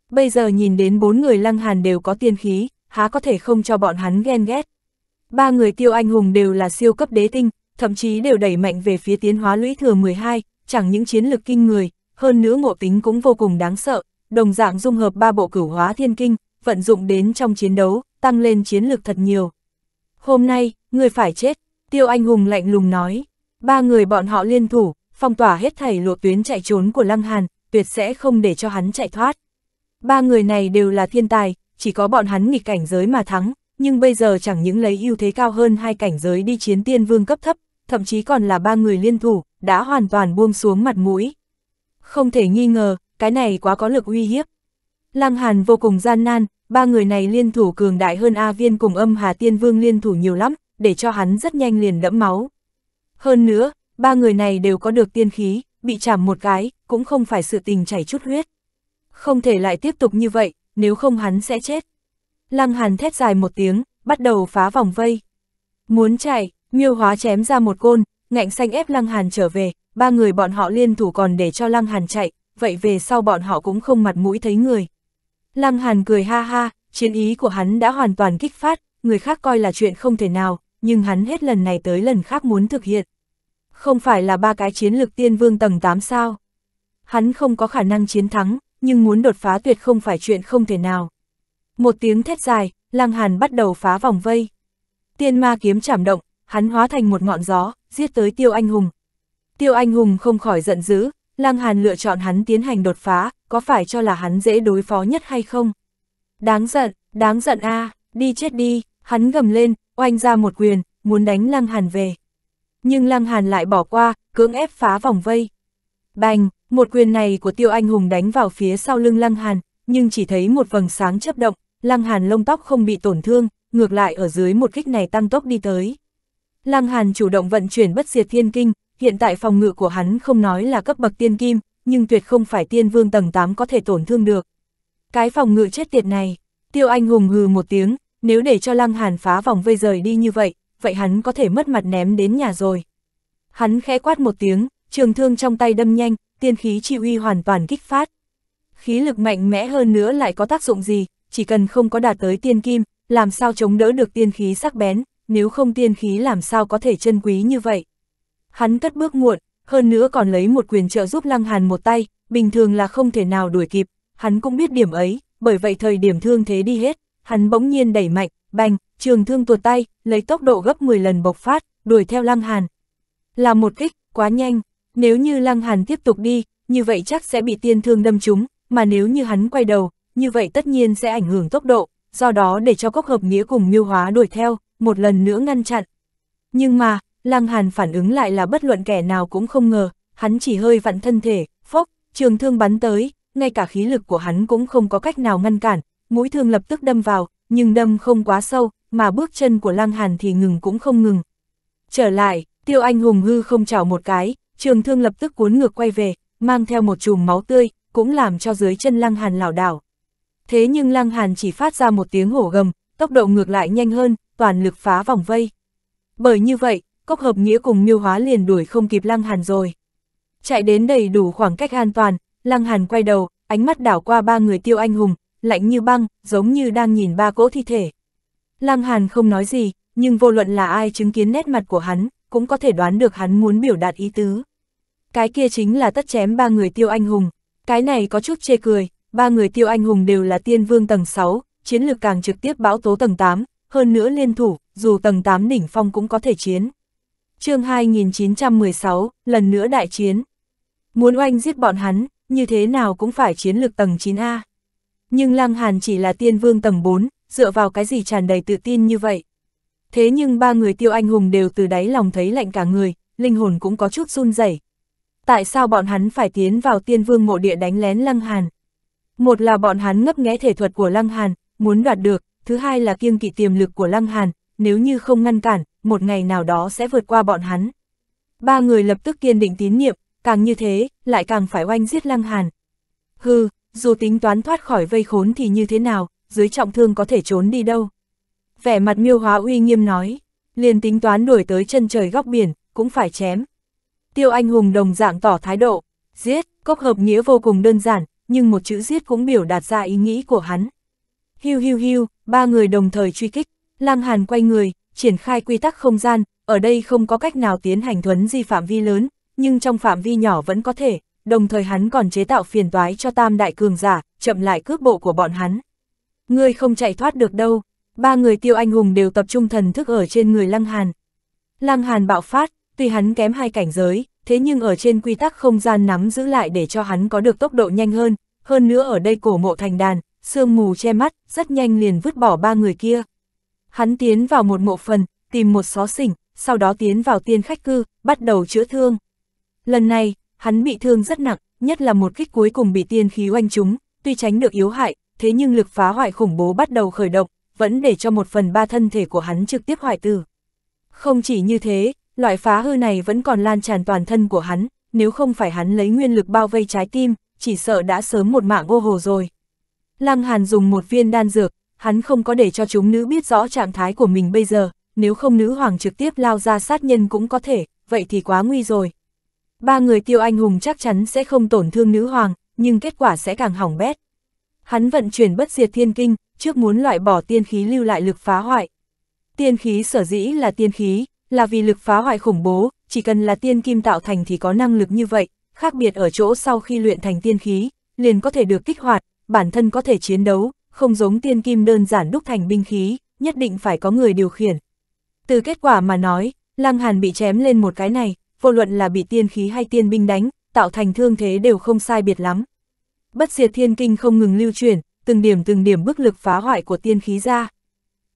Bây giờ nhìn đến bốn người lăng hàn đều có tiên khí, há có thể không cho bọn hắn ghen ghét. Ba người tiêu anh hùng đều là siêu cấp đế tinh, thậm chí đều đẩy mạnh về phía tiến hóa lũy thừa 12, chẳng những chiến lực kinh người, hơn nữa ngộ tính cũng vô cùng đáng sợ, đồng dạng dung hợp ba bộ cửu hóa thiên kinh, vận dụng đến trong chiến đấu, tăng lên chiến lực thật nhiều. Hôm nay, người phải chết, Tiêu Anh Hùng lạnh lùng nói, ba người bọn họ liên thủ, phong tỏa hết thảy lộ tuyến chạy trốn của Lăng Hàn, tuyệt sẽ không để cho hắn chạy thoát. Ba người này đều là thiên tài, chỉ có bọn hắn nghịch cảnh giới mà thắng, nhưng bây giờ chẳng những lấy ưu thế cao hơn hai cảnh giới đi chiến tiên vương cấp thấp, thậm chí còn là ba người liên thủ, đã hoàn toàn buông xuống mặt mũi. Không thể nghi ngờ, cái này quá có lực uy hiếp. Lăng Hàn vô cùng gian nan, ba người này liên thủ cường đại hơn A Viên cùng âm Hà Tiên Vương liên thủ nhiều lắm, để cho hắn rất nhanh liền đẫm máu. Hơn nữa, ba người này đều có được tiên khí, bị chạm một cái, cũng không phải sự tình chảy chút huyết. Không thể lại tiếp tục như vậy, nếu không hắn sẽ chết. Lăng Hàn thét dài một tiếng, bắt đầu phá vòng vây. Muốn chạy, miêu hóa chém ra một côn, ngạnh xanh ép Lăng Hàn trở về, ba người bọn họ liên thủ còn để cho Lăng Hàn chạy, vậy về sau bọn họ cũng không mặt mũi thấy người. Lăng Hàn cười ha ha, chiến ý của hắn đã hoàn toàn kích phát, người khác coi là chuyện không thể nào, nhưng hắn hết lần này tới lần khác muốn thực hiện. Không phải là ba cái chiến lực tiên vương tầng 8 sao. Hắn không có khả năng chiến thắng, nhưng muốn đột phá tuyệt không phải chuyện không thể nào. Một tiếng thét dài, lang Hàn bắt đầu phá vòng vây. Tiên ma kiếm chảm động, hắn hóa thành một ngọn gió, giết tới Tiêu Anh Hùng. Tiêu Anh Hùng không khỏi giận dữ, lang Hàn lựa chọn hắn tiến hành đột phá, có phải cho là hắn dễ đối phó nhất hay không? Đáng giận, đáng giận a, à, đi chết đi, hắn gầm lên, oanh ra một quyền, muốn đánh Lăng Hàn về. Nhưng Lăng Hàn lại bỏ qua, cưỡng ép phá vòng vây. Bành, một quyền này của Tiêu Anh Hùng đánh vào phía sau lưng Lăng Hàn, nhưng chỉ thấy một vầng sáng chấp động, Lăng Hàn lông tóc không bị tổn thương, ngược lại ở dưới một kích này tăng tốc đi tới. Lăng Hàn chủ động vận chuyển bất diệt thiên kinh, hiện tại phòng ngự của hắn không nói là cấp bậc tiên kim, nhưng tuyệt không phải tiên vương tầng 8 có thể tổn thương được. Cái phòng ngự chết tiệt này, tiêu anh hùng hừ một tiếng, nếu để cho Lăng Hàn phá vòng vây rời đi như vậy, vậy hắn có thể mất mặt ném đến nhà rồi. Hắn khẽ quát một tiếng, trường thương trong tay đâm nhanh, tiên khí chi uy hoàn toàn kích phát. Khí lực mạnh mẽ hơn nữa lại có tác dụng gì, chỉ cần không có đạt tới tiên kim, làm sao chống đỡ được tiên khí sắc bén, nếu không tiên khí làm sao có thể chân quý như vậy. Hắn cất bước muộn, hơn nữa còn lấy một quyền trợ giúp Lăng Hàn một tay, bình thường là không thể nào đuổi kịp, hắn cũng biết điểm ấy, bởi vậy thời điểm thương thế đi hết, hắn bỗng nhiên đẩy mạnh, bành, trường thương tuột tay, lấy tốc độ gấp 10 lần bộc phát, đuổi theo Lăng Hàn. Là một kích, quá nhanh, nếu như Lăng Hàn tiếp tục đi, như vậy chắc sẽ bị tiên thương đâm trúng, mà nếu như hắn quay đầu, như vậy tất nhiên sẽ ảnh hưởng tốc độ, do đó để cho cốc hợp nghĩa cùng miêu hóa đuổi theo, một lần nữa ngăn chặn. Nhưng mà, Lăng Hàn phản ứng lại là bất luận kẻ nào cũng không ngờ, hắn chỉ hơi vặn thân thể, phốc, trường thương bắn tới, ngay cả khí lực của hắn cũng không có cách nào ngăn cản, mũi thương lập tức đâm vào, nhưng đâm không quá sâu, mà bước chân của Lăng Hàn thì ngừng cũng không ngừng. Trở lại, Tiêu Anh Hùng hư không chảo một cái, trường thương lập tức cuốn ngược quay về, mang theo một chùm máu tươi, cũng làm cho dưới chân Lăng Hàn lảo đảo. Thế nhưng Lăng Hàn chỉ phát ra một tiếng hổ gầm, tốc độ ngược lại nhanh hơn, toàn lực phá vòng vây. Bởi như vậy, cốc hợp nghĩa cùng miêu hóa liền đuổi không kịp Lăng Hàn rồi. Chạy đến đầy đủ khoảng cách an toàn, Lăng Hàn quay đầu, ánh mắt đảo qua ba người tiêu anh hùng, lạnh như băng, giống như đang nhìn ba cỗ thi thể. Lăng Hàn không nói gì, nhưng vô luận là ai chứng kiến nét mặt của hắn, cũng có thể đoán được hắn muốn biểu đạt ý tứ. Cái kia chính là tất chém ba người tiêu anh hùng, cái này có chút chê cười, ba người tiêu anh hùng đều là tiên vương tầng 6, chiến lược càng trực tiếp bão tố tầng 8, hơn nữa liên thủ, dù tầng 8 đỉnh phong cũng có thể chiến. chương 2916, lần nữa đại chiến. Muốn oanh giết bọn hắn, như thế nào cũng phải chiến lược tầng 9A. Nhưng Lăng Hàn chỉ là tiên vương tầng 4, dựa vào cái gì tràn đầy tự tin như vậy. Thế nhưng ba người tiêu anh hùng đều từ đáy lòng thấy lạnh cả người, linh hồn cũng có chút run rẩy. Tại sao bọn hắn phải tiến vào tiên vương mộ địa đánh lén Lăng Hàn? Một là bọn hắn ngấp nghé thể thuật của Lăng Hàn, muốn đoạt được, thứ hai là kiêng kỵ tiềm lực của Lăng Hàn, nếu như không ngăn cản, một ngày nào đó sẽ vượt qua bọn hắn. Ba người lập tức kiên định tín niệm, càng như thế, lại càng phải oanh giết Lăng Hàn. Hừ, dù tính toán thoát khỏi vây khốn thì như thế nào, dưới trọng thương có thể trốn đi đâu. Vẻ mặt miêu hóa uy nghiêm nói, liền tính toán đuổi tới chân trời góc biển, cũng phải chém. Tiêu anh hùng đồng dạng tỏ thái độ, giết, cốc hợp nghĩa vô cùng đơn giản, nhưng một chữ giết cũng biểu đạt ra ý nghĩ của hắn. Hiu hiu hiu, ba người đồng thời truy kích, lang hàn quay người, triển khai quy tắc không gian, ở đây không có cách nào tiến hành thuấn di phạm vi lớn, nhưng trong phạm vi nhỏ vẫn có thể, đồng thời hắn còn chế tạo phiền toái cho tam đại cường giả, chậm lại cước bộ của bọn hắn. Ngươi không chạy thoát được đâu, ba người tiêu anh hùng đều tập trung thần thức ở trên người Lăng Hàn. Lăng Hàn bạo phát, tuy hắn kém hai cảnh giới, thế nhưng ở trên quy tắc không gian nắm giữ lại để cho hắn có được tốc độ nhanh hơn, hơn nữa ở đây cổ mộ thành đàn, sương mù che mắt, rất nhanh liền vứt bỏ ba người kia. Hắn tiến vào một mộ phần, tìm một xó xỉnh, sau đó tiến vào tiên khách cư, bắt đầu chữa thương. Lần này, hắn bị thương rất nặng, nhất là một kích cuối cùng bị tiên khí oanh trúng, tuy tránh được yếu hại, thế nhưng lực phá hoại khủng bố bắt đầu khởi động, vẫn để cho một phần ba thân thể của hắn trực tiếp hoại tử. Không chỉ như thế, loại phá hư này vẫn còn lan tràn toàn thân của hắn, nếu không phải hắn lấy nguyên lực bao vây trái tim, chỉ sợ đã sớm một mạng vô hồ rồi. Lăng Hàn dùng một viên đan dược, hắn không có để cho chúng nữ biết rõ trạng thái của mình bây giờ, nếu không nữ hoàng trực tiếp lao ra sát nhân cũng có thể, vậy thì quá nguy rồi ba người tiêu anh hùng chắc chắn sẽ không tổn thương nữ hoàng, nhưng kết quả sẽ càng hỏng bét. Hắn vận chuyển bất diệt thiên kinh, trước muốn loại bỏ tiên khí lưu lại lực phá hoại. Tiên khí sở dĩ là tiên khí, là vì lực phá hoại khủng bố, chỉ cần là tiên kim tạo thành thì có năng lực như vậy, khác biệt ở chỗ sau khi luyện thành tiên khí, liền có thể được kích hoạt, bản thân có thể chiến đấu, không giống tiên kim đơn giản đúc thành binh khí, nhất định phải có người điều khiển. Từ kết quả mà nói, Lăng Hàn bị chém lên một cái này, vô luận là bị tiên khí hay tiên binh đánh, tạo thành thương thế đều không sai biệt lắm. Bất diệt thiên kinh không ngừng lưu chuyển, từng điểm từng điểm bức lực phá hoại của tiên khí ra.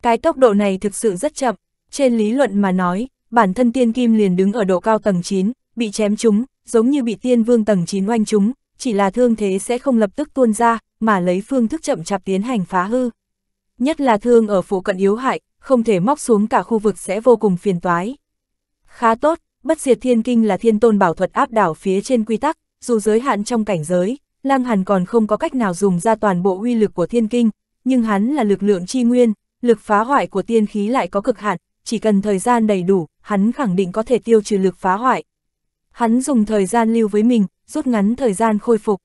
Cái tốc độ này thực sự rất chậm, trên lý luận mà nói, bản thân tiên kim liền đứng ở độ cao tầng 9, bị chém trúng, giống như bị tiên vương tầng 9 oanh trúng, chỉ là thương thế sẽ không lập tức tuôn ra, mà lấy phương thức chậm chạp tiến hành phá hư. Nhất là thương ở phụ cận yếu hại, không thể móc xuống cả khu vực sẽ vô cùng phiền toái. Khá tốt, Bất diệt thiên kinh là thiên tôn bảo thuật áp đảo phía trên quy tắc, dù giới hạn trong cảnh giới, Lăng Hàn còn không có cách nào dùng ra toàn bộ uy lực của thiên kinh, nhưng hắn là lực lượng chi nguyên, lực phá hoại của tiên khí lại có cực hạn, chỉ cần thời gian đầy đủ, hắn khẳng định có thể tiêu trừ lực phá hoại. Hắn dùng thời gian lưu với mình, rút ngắn thời gian khôi phục.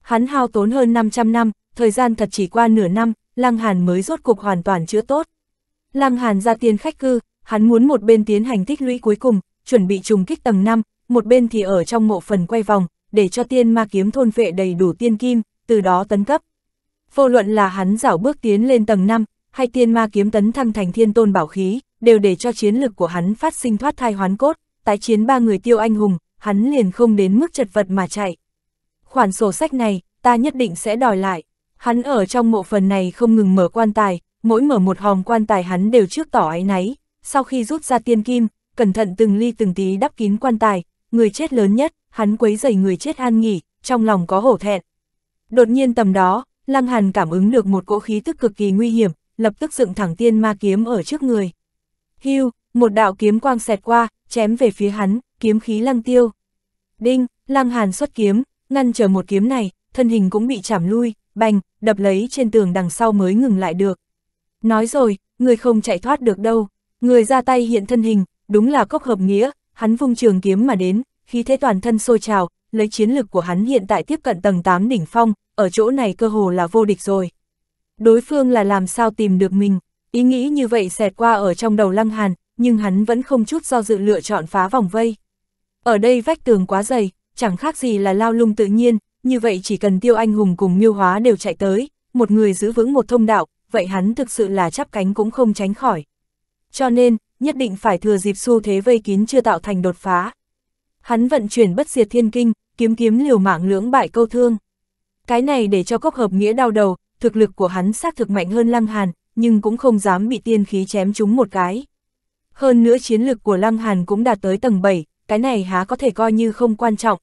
Hắn hao tốn hơn 500 năm, thời gian thật chỉ qua nửa năm, Lăng Hàn mới rốt cục hoàn toàn chữa tốt. Lăng Hàn ra tiên khách cư, hắn muốn một bên tiến hành tích lũy cuối cùng, chuẩn bị trùng kích tầng 5, một bên thì ở trong mộ phần quay vòng, để cho tiên ma kiếm thôn vệ đầy đủ tiên kim, từ đó tấn cấp. Vô luận là hắn dảo bước tiến lên tầng 5, hay tiên ma kiếm tấn thăng thành thiên tôn bảo khí, đều để cho chiến lực của hắn phát sinh thoát thai hoán cốt, tái chiến ba người tiêu anh hùng, hắn liền không đến mức chật vật mà chạy. Khoản sổ sách này, ta nhất định sẽ đòi lại. Hắn ở trong mộ phần này không ngừng mở quan tài, mỗi mở một hòm quan tài hắn đều trước tỏ ái náy, sau khi rút ra tiên kim, cẩn thận từng ly từng tí đắp kín quan tài, người chết lớn nhất, hắn quấy dày người chết an nghỉ, trong lòng có hổ thẹn. Đột nhiên tầm đó, Lăng Hàn cảm ứng được một cỗ khí tức cực kỳ nguy hiểm, lập tức dựng thẳng tiên ma kiếm ở trước người. Hưu, một đạo kiếm quang xẹt qua, chém về phía hắn, kiếm khí lăng tiêu. Đinh, Lăng Hàn xuất kiếm, ngăn chờ một kiếm này, thân hình cũng bị chảm lui, bành, đập lấy trên tường đằng sau mới ngừng lại được. Nói rồi, người không chạy thoát được đâu, người ra tay hiện thân hình, đúng là cốc hợp nghĩa, hắn vung trường kiếm mà đến, khí thế toàn thân sôi trào, lấy chiến lực của hắn hiện tại tiếp cận tầng 8 đỉnh phong, ở chỗ này cơ hồ là vô địch rồi. Đối phương là làm sao tìm được mình, ý nghĩ như vậy xẹt qua ở trong đầu Lăng Hàn, nhưng hắn vẫn không chút do dự lựa chọn phá vòng vây. Ở đây vách tường quá dày, chẳng khác gì là lao lung tự nhiên, như vậy chỉ cần tiêu anh hùng cùng miêu hóa đều chạy tới, một người giữ vững một thông đạo, vậy hắn thực sự là chắp cánh cũng không tránh khỏi. Cho nên, nhất định phải thừa dịp xu thế vây kín chưa tạo thành đột phá. Hắn vận chuyển bất diệt thiên kinh, kiếm kiếm liều mạng lưỡng bại câu thương. Cái này để cho cốc hợp nghĩa đau đầu, thực lực của hắn xác thực mạnh hơn Lăng Hàn, nhưng cũng không dám bị tiên khí chém chúng một cái. Hơn nữa chiến lực của Lăng Hàn cũng đạt tới tầng 7, cái này há có thể coi như không quan trọng.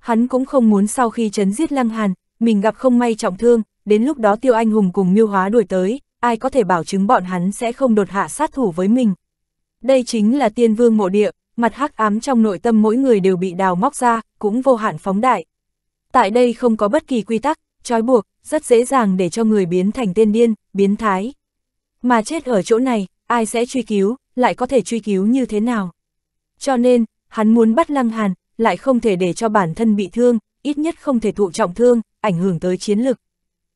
Hắn cũng không muốn sau khi chấn giết Lăng Hàn, mình gặp không may trọng thương, đến lúc đó Tiêu Anh Hùng cùng Miêu Hóa đuổi tới, ai có thể bảo chứng bọn hắn sẽ không đột hạ sát thủ với mình. Đây chính là tiên vương mộ địa, mặt hắc ám trong nội tâm mỗi người đều bị đào móc ra, cũng vô hạn phóng đại. Tại đây không có bất kỳ quy tắc, trói buộc, rất dễ dàng để cho người biến thành tiên điên, biến thái. Mà chết ở chỗ này, ai sẽ truy cứu, lại có thể truy cứu như thế nào. Cho nên, hắn muốn bắt Lăng Hàn, lại không thể để cho bản thân bị thương, ít nhất không thể thụ trọng thương, ảnh hưởng tới chiến lực.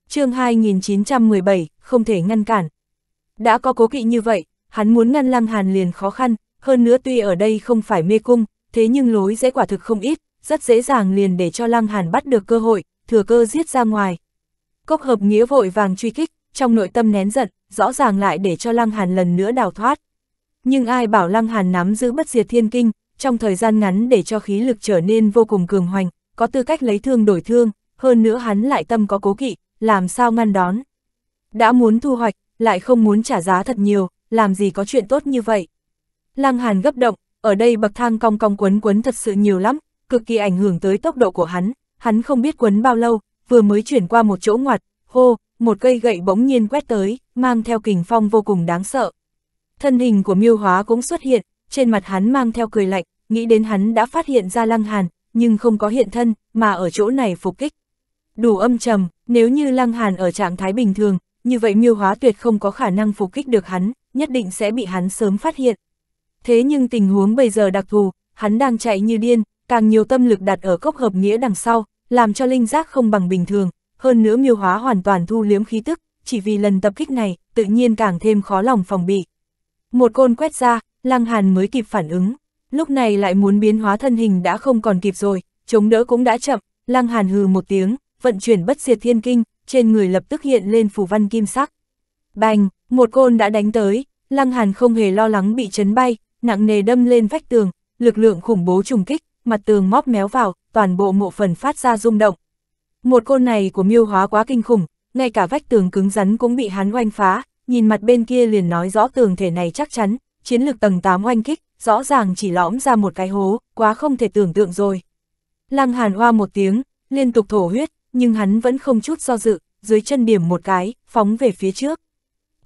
chương 2917, không thể ngăn cản. Đã có cố kỵ như vậy, hắn muốn ngăn Lăng Hàn liền khó khăn, hơn nữa tuy ở đây không phải mê cung, thế nhưng lối dễ quả thực không ít, rất dễ dàng liền để cho Lăng Hàn bắt được cơ hội, thừa cơ giết ra ngoài. Cốc hợp nghĩa vội vàng truy kích, trong nội tâm nén giận, rõ ràng lại để cho Lăng Hàn lần nữa đào thoát. Nhưng ai bảo Lăng Hàn nắm giữ bất diệt thiên kinh, trong thời gian ngắn để cho khí lực trở nên vô cùng cường hoành, có tư cách lấy thương đổi thương, hơn nữa hắn lại tâm có cố kỵ, làm sao ngăn đón. Đã muốn thu hoạch, lại không muốn trả giá thật nhiều, làm gì có chuyện tốt như vậy. Lăng Hàn gấp động, ở đây bậc thang cong cong quấn quấn thật sự nhiều lắm, cực kỳ ảnh hưởng tới tốc độ của hắn, hắn không biết quấn bao lâu, vừa mới chuyển qua một chỗ ngoặt, hô, một cây gậy bỗng nhiên quét tới, mang theo kình phong vô cùng đáng sợ. Thân hình của miêu hóa cũng xuất hiện, trên mặt hắn mang theo cười lạnh, nghĩ đến hắn đã phát hiện ra Lăng Hàn, nhưng không có hiện thân, mà ở chỗ này phục kích. Đủ âm trầm, nếu như Lăng Hàn ở trạng thái bình thường, như vậy miêu hóa tuyệt không có khả năng phục kích được hắn, nhất định sẽ bị hắn sớm phát hiện. Thế nhưng tình huống bây giờ đặc thù, hắn đang chạy như điên, càng nhiều tâm lực đặt ở cốc hợp nghĩa đằng sau, làm cho linh giác không bằng bình thường, hơn nữa miêu hóa hoàn toàn thu liếm khí tức, chỉ vì lần tập kích này, tự nhiên càng thêm khó lòng phòng bị. Một côn quét ra, Lăng Hàn mới kịp phản ứng, lúc này lại muốn biến hóa thân hình đã không còn kịp rồi, chống đỡ cũng đã chậm, Lăng Hàn hừ một tiếng, vận chuyển bất diệt thiên kinh, trên người lập tức hiện lên phù văn kim sắc. Bành, một côn đã đánh tới, Lăng Hàn không hề lo lắng bị chấn bay, nặng nề đâm lên vách tường, lực lượng khủng bố trùng kích, mặt tường móp méo vào, toàn bộ mộ phần phát ra rung động. Một côn này của miêu hóa quá kinh khủng, ngay cả vách tường cứng rắn cũng bị hắn oanh phá, nhìn mặt bên kia liền nói rõ tường thể này chắc chắn, chiến lực tầng 8 oanh kích, rõ ràng chỉ lõm ra một cái hố, quá không thể tưởng tượng rồi. Lăng hàn hoa một tiếng, liên tục thổ huyết, nhưng hắn vẫn không chút do dự, dưới chân điểm một cái, phóng về phía trước.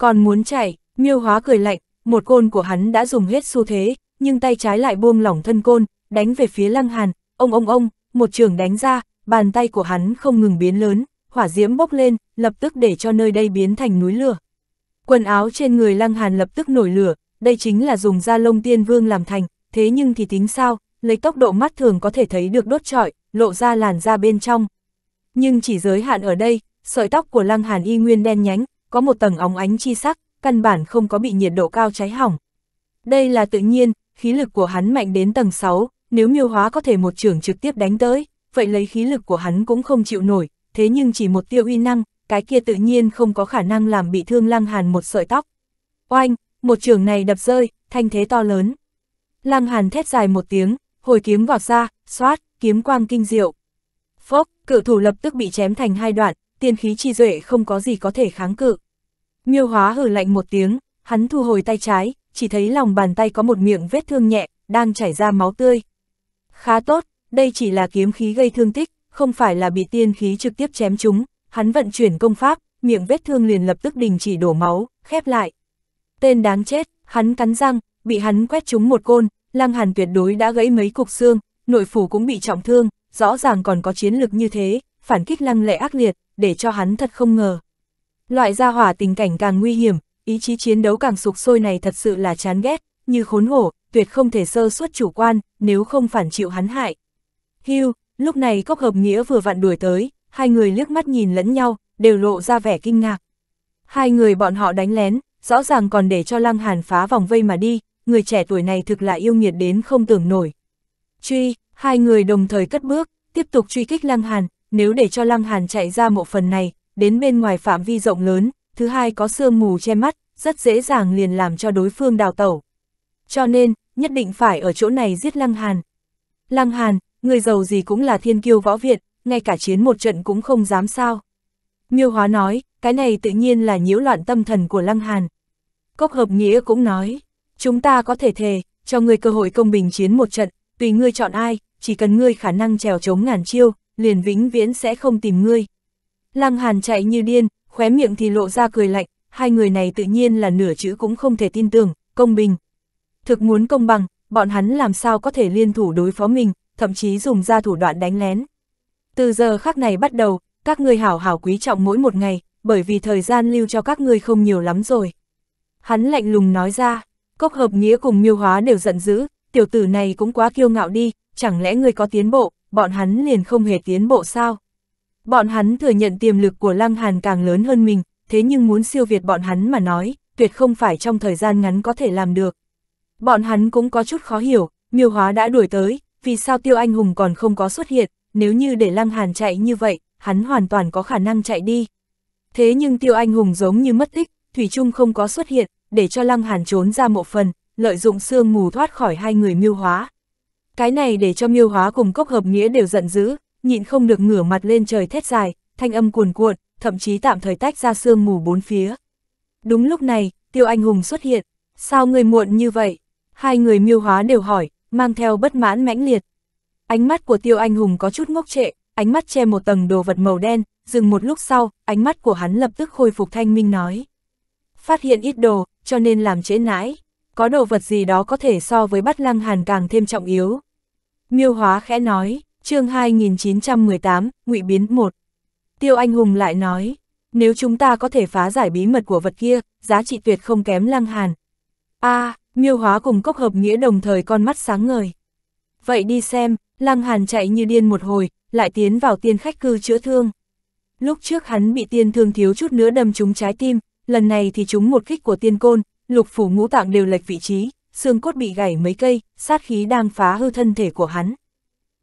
Còn muốn chạy, miêu hóa cười lạnh, một côn của hắn đã dùng hết xu thế, nhưng tay trái lại buông lỏng thân côn, đánh về phía lăng hàn, ông ông ông, một trường đánh ra, bàn tay của hắn không ngừng biến lớn, hỏa diễm bốc lên, lập tức để cho nơi đây biến thành núi lửa. Quần áo trên người lăng hàn lập tức nổi lửa, đây chính là dùng da lông tiên vương làm thành, thế nhưng thì tính sao, lấy tốc độ mắt thường có thể thấy được đốt trọi, lộ ra làn da bên trong. Nhưng chỉ giới hạn ở đây, sợi tóc của lăng hàn y nguyên đen nhánh, có một tầng óng ánh chi sắc, căn bản không có bị nhiệt độ cao cháy hỏng. Đây là tự nhiên, khí lực của hắn mạnh đến tầng 6, nếu miêu hóa có thể một trường trực tiếp đánh tới, vậy lấy khí lực của hắn cũng không chịu nổi, thế nhưng chỉ một tiêu uy năng, cái kia tự nhiên không có khả năng làm bị thương Lăng Hàn một sợi tóc. Oanh, một trường này đập rơi, thanh thế to lớn. Lăng Hàn thét dài một tiếng, hồi kiếm vọt ra, xoát, kiếm quang kinh diệu. Phốc, cự thủ lập tức bị chém thành hai đoạn, tiên khí chi duệ không có gì có thể kháng cự. Miêu hóa hử lạnh một tiếng, hắn thu hồi tay trái, chỉ thấy lòng bàn tay có một miệng vết thương nhẹ, đang chảy ra máu tươi. Khá tốt, đây chỉ là kiếm khí gây thương tích, không phải là bị tiên khí trực tiếp chém chúng, hắn vận chuyển công pháp, miệng vết thương liền lập tức đình chỉ đổ máu, khép lại. Tên đáng chết, hắn cắn răng, bị hắn quét trúng một côn, Lăng Hàn tuyệt đối đã gãy mấy cục xương, nội phủ cũng bị trọng thương, rõ ràng còn có chiến lực như thế, phản kích lăng lệ ác liệt, để cho hắn thật không ngờ. Loại gia hỏa tình cảnh càng nguy hiểm, ý chí chiến đấu càng sục sôi này thật sự là chán ghét, như khốn hổ, tuyệt không thể sơ suất chủ quan, nếu không phản chịu hắn hại. Hưu, lúc này cốc hợp nghĩa vừa vặn đuổi tới, hai người liếc mắt nhìn lẫn nhau, đều lộ ra vẻ kinh ngạc. Hai người bọn họ đánh lén, rõ ràng còn để cho Lăng Hàn phá vòng vây mà đi, người trẻ tuổi này thực là yêu nghiệt đến không tưởng nổi. Truy, hai người đồng thời cất bước, tiếp tục truy kích Lăng Hàn, nếu để cho Lăng Hàn chạy ra một phần này, đến bên ngoài phạm vi rộng lớn, thứ hai có sương mù che mắt, rất dễ dàng liền làm cho đối phương đào tẩu. Cho nên, nhất định phải ở chỗ này giết Lăng Hàn. Lăng Hàn, người giàu gì cũng là thiên kiêu võ viện, ngay cả chiến một trận cũng không dám sao. Miêu Hóa nói, cái này tự nhiên là nhiễu loạn tâm thần của Lăng Hàn. Cốc hợp nghĩa cũng nói, chúng ta có thể thề, cho ngươi cơ hội công bình chiến một trận, tùy ngươi chọn ai, chỉ cần ngươi khả năng trèo chống ngàn chiêu, liền vĩnh viễn sẽ không tìm ngươi. Lăng Hàn chạy như điên, khóe miệng thì lộ ra cười lạnh, hai người này tự nhiên là nửa chữ cũng không thể tin tưởng, công bình. Thực muốn công bằng, bọn hắn làm sao có thể liên thủ đối phó mình, thậm chí dùng ra thủ đoạn đánh lén. Từ giờ khắc này bắt đầu, các ngươi hảo hảo quý trọng mỗi một ngày, bởi vì thời gian lưu cho các ngươi không nhiều lắm rồi. Hắn lạnh lùng nói ra, cốc hợp nghĩa cùng miêu hóa đều giận dữ, tiểu tử này cũng quá kiêu ngạo đi, chẳng lẽ ngươi có tiến bộ, bọn hắn liền không hề tiến bộ sao? Bọn hắn thừa nhận tiềm lực của Lăng Hàn càng lớn hơn mình, thế nhưng muốn siêu việt bọn hắn mà nói, tuyệt không phải trong thời gian ngắn có thể làm được. Bọn hắn cũng có chút khó hiểu, miêu hóa đã đuổi tới, vì sao tiêu anh hùng còn không có xuất hiện, nếu như để Lăng Hàn chạy như vậy, hắn hoàn toàn có khả năng chạy đi. Thế nhưng tiêu anh hùng giống như mất tích, Thủy Trung không có xuất hiện, để cho Lăng Hàn trốn ra một phần, lợi dụng sương mù thoát khỏi hai người miêu hóa. Cái này để cho miêu hóa cùng cốc hợp nghĩa đều giận dữ, nhịn không được ngửa mặt lên trời thét dài, thanh âm cuồn cuộn, thậm chí tạm thời tách ra sương mù bốn phía. Đúng lúc này, Tiêu Anh Hùng xuất hiện, sao người muộn như vậy? Hai người miêu hóa đều hỏi, mang theo bất mãn mãnh liệt. Ánh mắt của Tiêu Anh Hùng có chút ngốc trệ, ánh mắt che một tầng đồ vật màu đen, dừng một lúc sau, ánh mắt của hắn lập tức khôi phục thanh minh nói. Phát hiện ít đồ, cho nên làm trễ nãi, có đồ vật gì đó có thể so với bắt lăng hàn càng thêm trọng yếu. Miêu hóa khẽ nói, chương 2918, ngụy biến 1. Tiêu Anh Hùng lại nói, nếu chúng ta có thể phá giải bí mật của vật kia, giá trị tuyệt không kém lăng hàn. a à, miêu hóa cùng cốc hợp nghĩa đồng thời con mắt sáng ngời. Vậy đi xem, lăng hàn chạy như điên một hồi, lại tiến vào tiên khách cư chữa thương. Lúc trước hắn bị tiên thương thiếu chút nữa đâm trúng trái tim, lần này thì trúng một kích của tiên côn, lục phủ ngũ tạng đều lệch vị trí, xương cốt bị gãy mấy cây, sát khí đang phá hư thân thể của hắn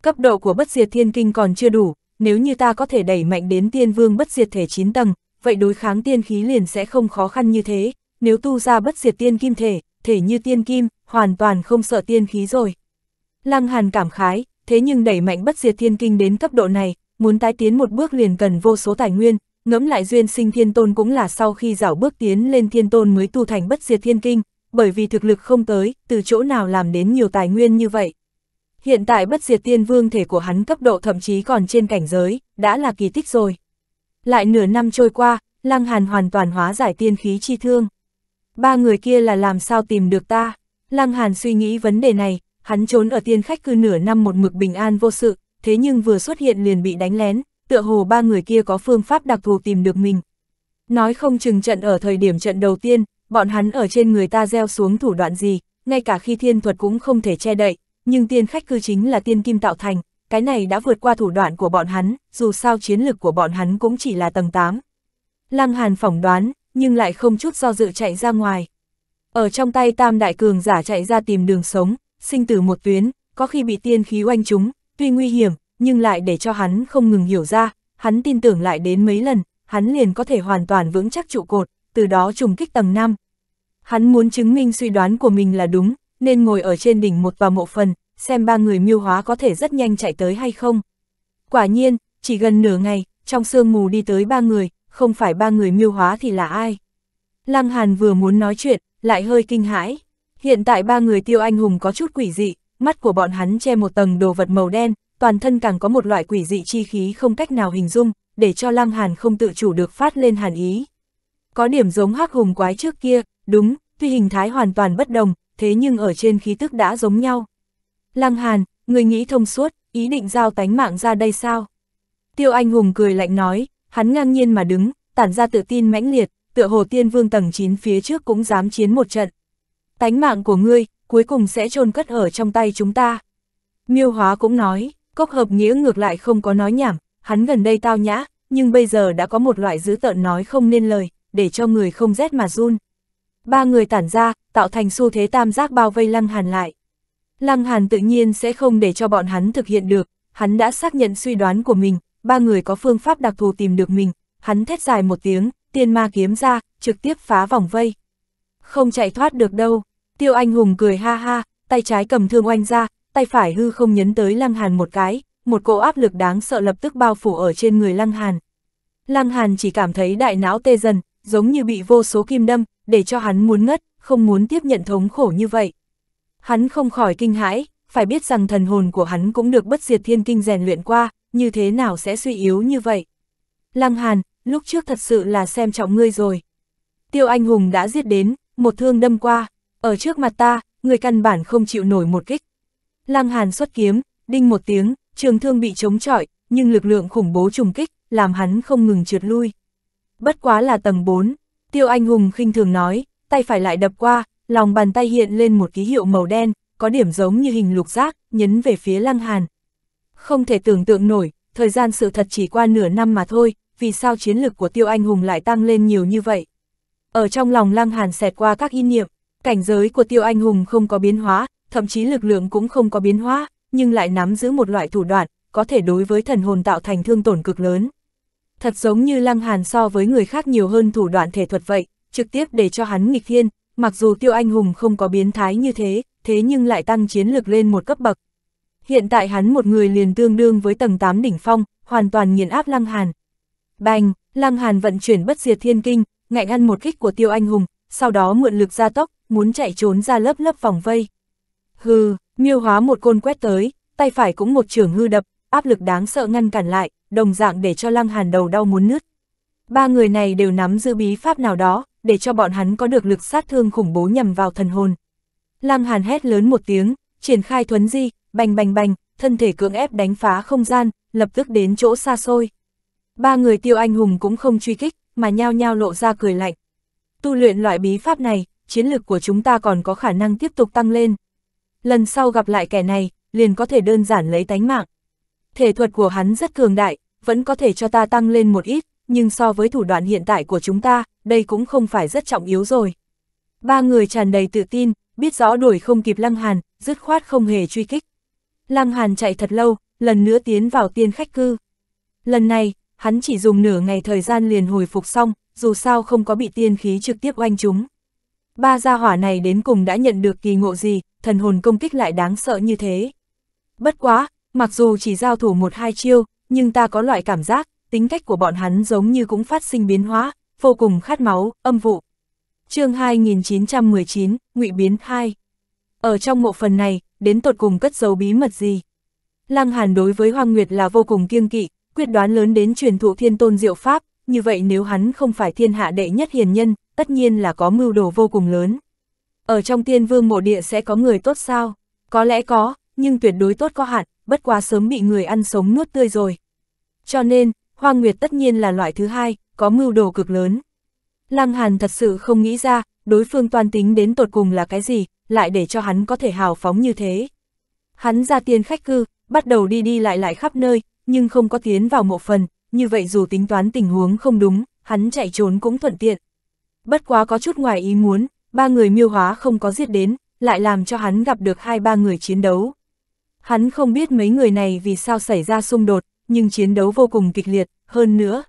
cấp độ của bất diệt thiên kinh còn chưa đủ, nếu như ta có thể đẩy mạnh đến tiên vương bất diệt thể 9 tầng, vậy đối kháng tiên khí liền sẽ không khó khăn như thế, nếu tu ra bất diệt tiên kim thể, thể như tiên kim, hoàn toàn không sợ tiên khí rồi. Lăng Hàn cảm khái, thế nhưng đẩy mạnh bất diệt thiên kinh đến cấp độ này, muốn tái tiến một bước liền cần vô số tài nguyên, ngẫm lại duyên sinh thiên tôn cũng là sau khi dạo bước tiến lên thiên tôn mới tu thành bất diệt thiên kinh, bởi vì thực lực không tới, từ chỗ nào làm đến nhiều tài nguyên như vậy hiện tại bất diệt tiên vương thể của hắn cấp độ thậm chí còn trên cảnh giới, đã là kỳ tích rồi. Lại nửa năm trôi qua, Lăng Hàn hoàn toàn hóa giải tiên khí chi thương. Ba người kia là làm sao tìm được ta? Lăng Hàn suy nghĩ vấn đề này, hắn trốn ở tiên khách cư nửa năm một mực bình an vô sự, thế nhưng vừa xuất hiện liền bị đánh lén, tựa hồ ba người kia có phương pháp đặc thù tìm được mình. Nói không chừng trận ở thời điểm trận đầu tiên, bọn hắn ở trên người ta gieo xuống thủ đoạn gì, ngay cả khi thiên thuật cũng không thể che đậy, nhưng tiên khách cư chính là tiên kim tạo thành, cái này đã vượt qua thủ đoạn của bọn hắn, dù sao chiến lực của bọn hắn cũng chỉ là tầng 8. Lăng Hàn phỏng đoán, nhưng lại không chút do dự chạy ra ngoài. Ở trong tay tam đại cường giả chạy ra tìm đường sống, sinh tử một tuyến, có khi bị tiên khí oanh chúng tuy nguy hiểm, nhưng lại để cho hắn không ngừng hiểu ra, hắn tin tưởng lại đến mấy lần, hắn liền có thể hoàn toàn vững chắc trụ cột, từ đó trùng kích tầng 5. Hắn muốn chứng minh suy đoán của mình là đúng, nên ngồi ở trên đỉnh một và mộ phần, xem ba người miêu hóa có thể rất nhanh chạy tới hay không. Quả nhiên, chỉ gần nửa ngày, trong sương mù đi tới ba người, không phải ba người miêu hóa thì là ai. Lăng Hàn vừa muốn nói chuyện, lại hơi kinh hãi. Hiện tại ba người tiêu anh hùng có chút quỷ dị, mắt của bọn hắn che một tầng đồ vật màu đen, toàn thân càng có một loại quỷ dị chi khí không cách nào hình dung, để cho Lăng Hàn không tự chủ được phát lên hàn ý. Có điểm giống hắc hùng quái trước kia, đúng, tuy hình thái hoàn toàn bất đồng, thế nhưng ở trên khí tức đã giống nhau. Lăng Hàn, người nghĩ thông suốt, ý định giao tánh mạng ra đây sao? Tiêu Anh Hùng cười lạnh nói, hắn ngang nhiên mà đứng, tản ra tự tin mãnh liệt, tựa hồ tiên vương tầng 9 phía trước cũng dám chiến một trận. Tánh mạng của ngươi, cuối cùng sẽ chôn cất ở trong tay chúng ta. Miêu Hóa cũng nói, cốc hợp nghĩa ngược lại không có nói nhảm, hắn gần đây tao nhã, nhưng bây giờ đã có một loại dữ tợn nói không nên lời, để cho người không rét mà run. Ba người tản ra, tạo thành xu thế tam giác bao vây lăng hàn lại. Lăng Hàn tự nhiên sẽ không để cho bọn hắn thực hiện được, hắn đã xác nhận suy đoán của mình, ba người có phương pháp đặc thù tìm được mình, hắn thét dài một tiếng, tiên ma kiếm ra, trực tiếp phá vòng vây. Không chạy thoát được đâu, tiêu anh hùng cười ha ha, tay trái cầm thương oanh ra, tay phải hư không nhấn tới Lăng Hàn một cái, một cỗ áp lực đáng sợ lập tức bao phủ ở trên người Lăng Hàn. Lăng Hàn chỉ cảm thấy đại não tê dần, giống như bị vô số kim đâm, để cho hắn muốn ngất, không muốn tiếp nhận thống khổ như vậy. Hắn không khỏi kinh hãi, phải biết rằng thần hồn của hắn cũng được bất diệt thiên kinh rèn luyện qua, như thế nào sẽ suy yếu như vậy. Lăng Hàn, lúc trước thật sự là xem trọng ngươi rồi. Tiêu anh hùng đã giết đến, một thương đâm qua, ở trước mặt ta, người căn bản không chịu nổi một kích. Lăng Hàn xuất kiếm, đinh một tiếng, trường thương bị chống chọi, nhưng lực lượng khủng bố trùng kích, làm hắn không ngừng trượt lui. Bất quá là tầng 4, tiêu anh hùng khinh thường nói, tay phải lại đập qua, lòng bàn tay hiện lên một ký hiệu màu đen, có điểm giống như hình lục giác, nhấn về phía Lăng Hàn. Không thể tưởng tượng nổi, thời gian sự thật chỉ qua nửa năm mà thôi, vì sao chiến lực của Tiêu Anh Hùng lại tăng lên nhiều như vậy? Ở trong lòng Lăng Hàn xẹt qua các ý niệm, cảnh giới của Tiêu Anh Hùng không có biến hóa, thậm chí lực lượng cũng không có biến hóa, nhưng lại nắm giữ một loại thủ đoạn, có thể đối với thần hồn tạo thành thương tổn cực lớn. Thật giống như Lăng Hàn so với người khác nhiều hơn thủ đoạn thể thuật vậy, trực tiếp để cho hắn nghịch thiên, Mặc dù Tiêu Anh Hùng không có biến thái như thế, thế nhưng lại tăng chiến lược lên một cấp bậc. Hiện tại hắn một người liền tương đương với tầng 8 đỉnh phong, hoàn toàn nghiền áp Lăng Hàn. Bành, Lăng Hàn vận chuyển bất diệt thiên kinh, ngạnh ăn một kích của Tiêu Anh Hùng, sau đó mượn lực gia tốc, muốn chạy trốn ra lớp lớp vòng vây. Hừ, miêu hóa một côn quét tới, tay phải cũng một trường hư đập, áp lực đáng sợ ngăn cản lại, đồng dạng để cho Lăng Hàn đầu đau muốn nứt. Ba người này đều nắm giữ bí pháp nào đó, để cho bọn hắn có được lực sát thương khủng bố nhằm vào thần hồn. Lam Hàn hét lớn một tiếng, triển khai thuấn di, bành bành bành, thân thể cưỡng ép đánh phá không gian, lập tức đến chỗ xa xôi. Ba người tiêu anh hùng cũng không truy kích, mà nhao nhao lộ ra cười lạnh. Tu luyện loại bí pháp này, chiến lực của chúng ta còn có khả năng tiếp tục tăng lên. Lần sau gặp lại kẻ này, liền có thể đơn giản lấy tánh mạng. Thể thuật của hắn rất cường đại, vẫn có thể cho ta tăng lên một ít, nhưng so với thủ đoạn hiện tại của chúng ta, đây cũng không phải rất trọng yếu rồi. Ba người tràn đầy tự tin, biết rõ đuổi không kịp Lăng Hàn, dứt khoát không hề truy kích. Lăng Hàn chạy thật lâu, lần nữa tiến vào tiên khách cư. Lần này, hắn chỉ dùng nửa ngày thời gian liền hồi phục xong, dù sao không có bị tiên khí trực tiếp oanh chúng. Ba gia hỏa này đến cùng đã nhận được kỳ ngộ gì, thần hồn công kích lại đáng sợ như thế. Bất quá, mặc dù chỉ giao thủ một hai chiêu, nhưng ta có loại cảm giác, tính cách của bọn hắn giống như cũng phát sinh biến hóa, vô cùng khát máu, âm vụ. chương 2919, ngụy Biến 2. Ở trong mộ phần này, đến tột cùng cất dấu bí mật gì? Lăng Hàn đối với Hoàng Nguyệt là vô cùng kiêng kỵ, quyết đoán lớn đến truyền thụ thiên tôn diệu pháp, như vậy nếu hắn không phải thiên hạ đệ nhất hiền nhân, tất nhiên là có mưu đồ vô cùng lớn. Ở trong thiên vương mộ địa sẽ có người tốt sao? Có lẽ có, nhưng tuyệt đối tốt có hạn, bất quá sớm bị người ăn sống nuốt tươi rồi. Cho nên, Hoang Nguyệt tất nhiên là loại thứ hai, có mưu đồ cực lớn. Lăng Hàn thật sự không nghĩ ra, đối phương toan tính đến tột cùng là cái gì, lại để cho hắn có thể hào phóng như thế. Hắn ra tiên khách cư, bắt đầu đi đi lại lại khắp nơi, nhưng không có tiến vào mộ phần, như vậy dù tính toán tình huống không đúng, hắn chạy trốn cũng thuận tiện. Bất quá có chút ngoài ý muốn, ba người miêu hóa không có giết đến, lại làm cho hắn gặp được hai ba người chiến đấu. Hắn không biết mấy người này vì sao xảy ra xung đột, nhưng chiến đấu vô cùng kịch liệt, hơn nữa.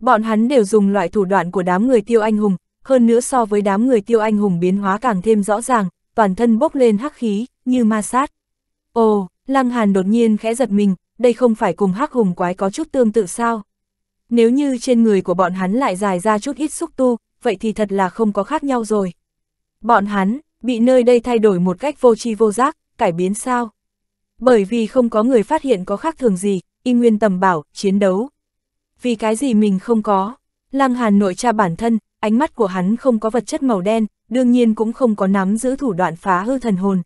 Bọn hắn đều dùng loại thủ đoạn của đám người tiêu anh hùng, hơn nữa so với đám người tiêu anh hùng biến hóa càng thêm rõ ràng, toàn thân bốc lên hắc khí, như ma sát. Ồ, Lăng Hàn đột nhiên khẽ giật mình, đây không phải cùng hắc hùng quái có chút tương tự sao? Nếu như trên người của bọn hắn lại dài ra chút ít xúc tu, vậy thì thật là không có khác nhau rồi. Bọn hắn, bị nơi đây thay đổi một cách vô tri vô giác, cải biến sao? Bởi vì không có người phát hiện có khác thường gì, y nguyên tầm bảo, chiến đấu. Vì cái gì mình không có? Lăng Hàn nội tra bản thân, ánh mắt của hắn không có vật chất màu đen, đương nhiên cũng không có nắm giữ thủ đoạn phá hư thần hồn.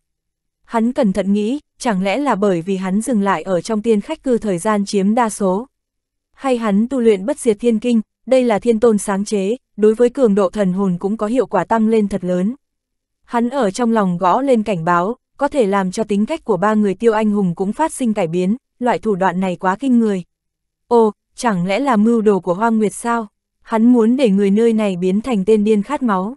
Hắn cẩn thận nghĩ, chẳng lẽ là bởi vì hắn dừng lại ở trong tiên khách cư thời gian chiếm đa số. Hay hắn tu luyện bất diệt thiên kinh, đây là thiên tôn sáng chế, đối với cường độ thần hồn cũng có hiệu quả tăng lên thật lớn. Hắn ở trong lòng gõ lên cảnh báo, có thể làm cho tính cách của ba người tiêu anh hùng cũng phát sinh cải biến, loại thủ đoạn này quá kinh người. Ồ, chẳng lẽ là mưu đồ của Hoang Nguyệt sao? Hắn muốn để người nơi này biến thành tên điên khát máu.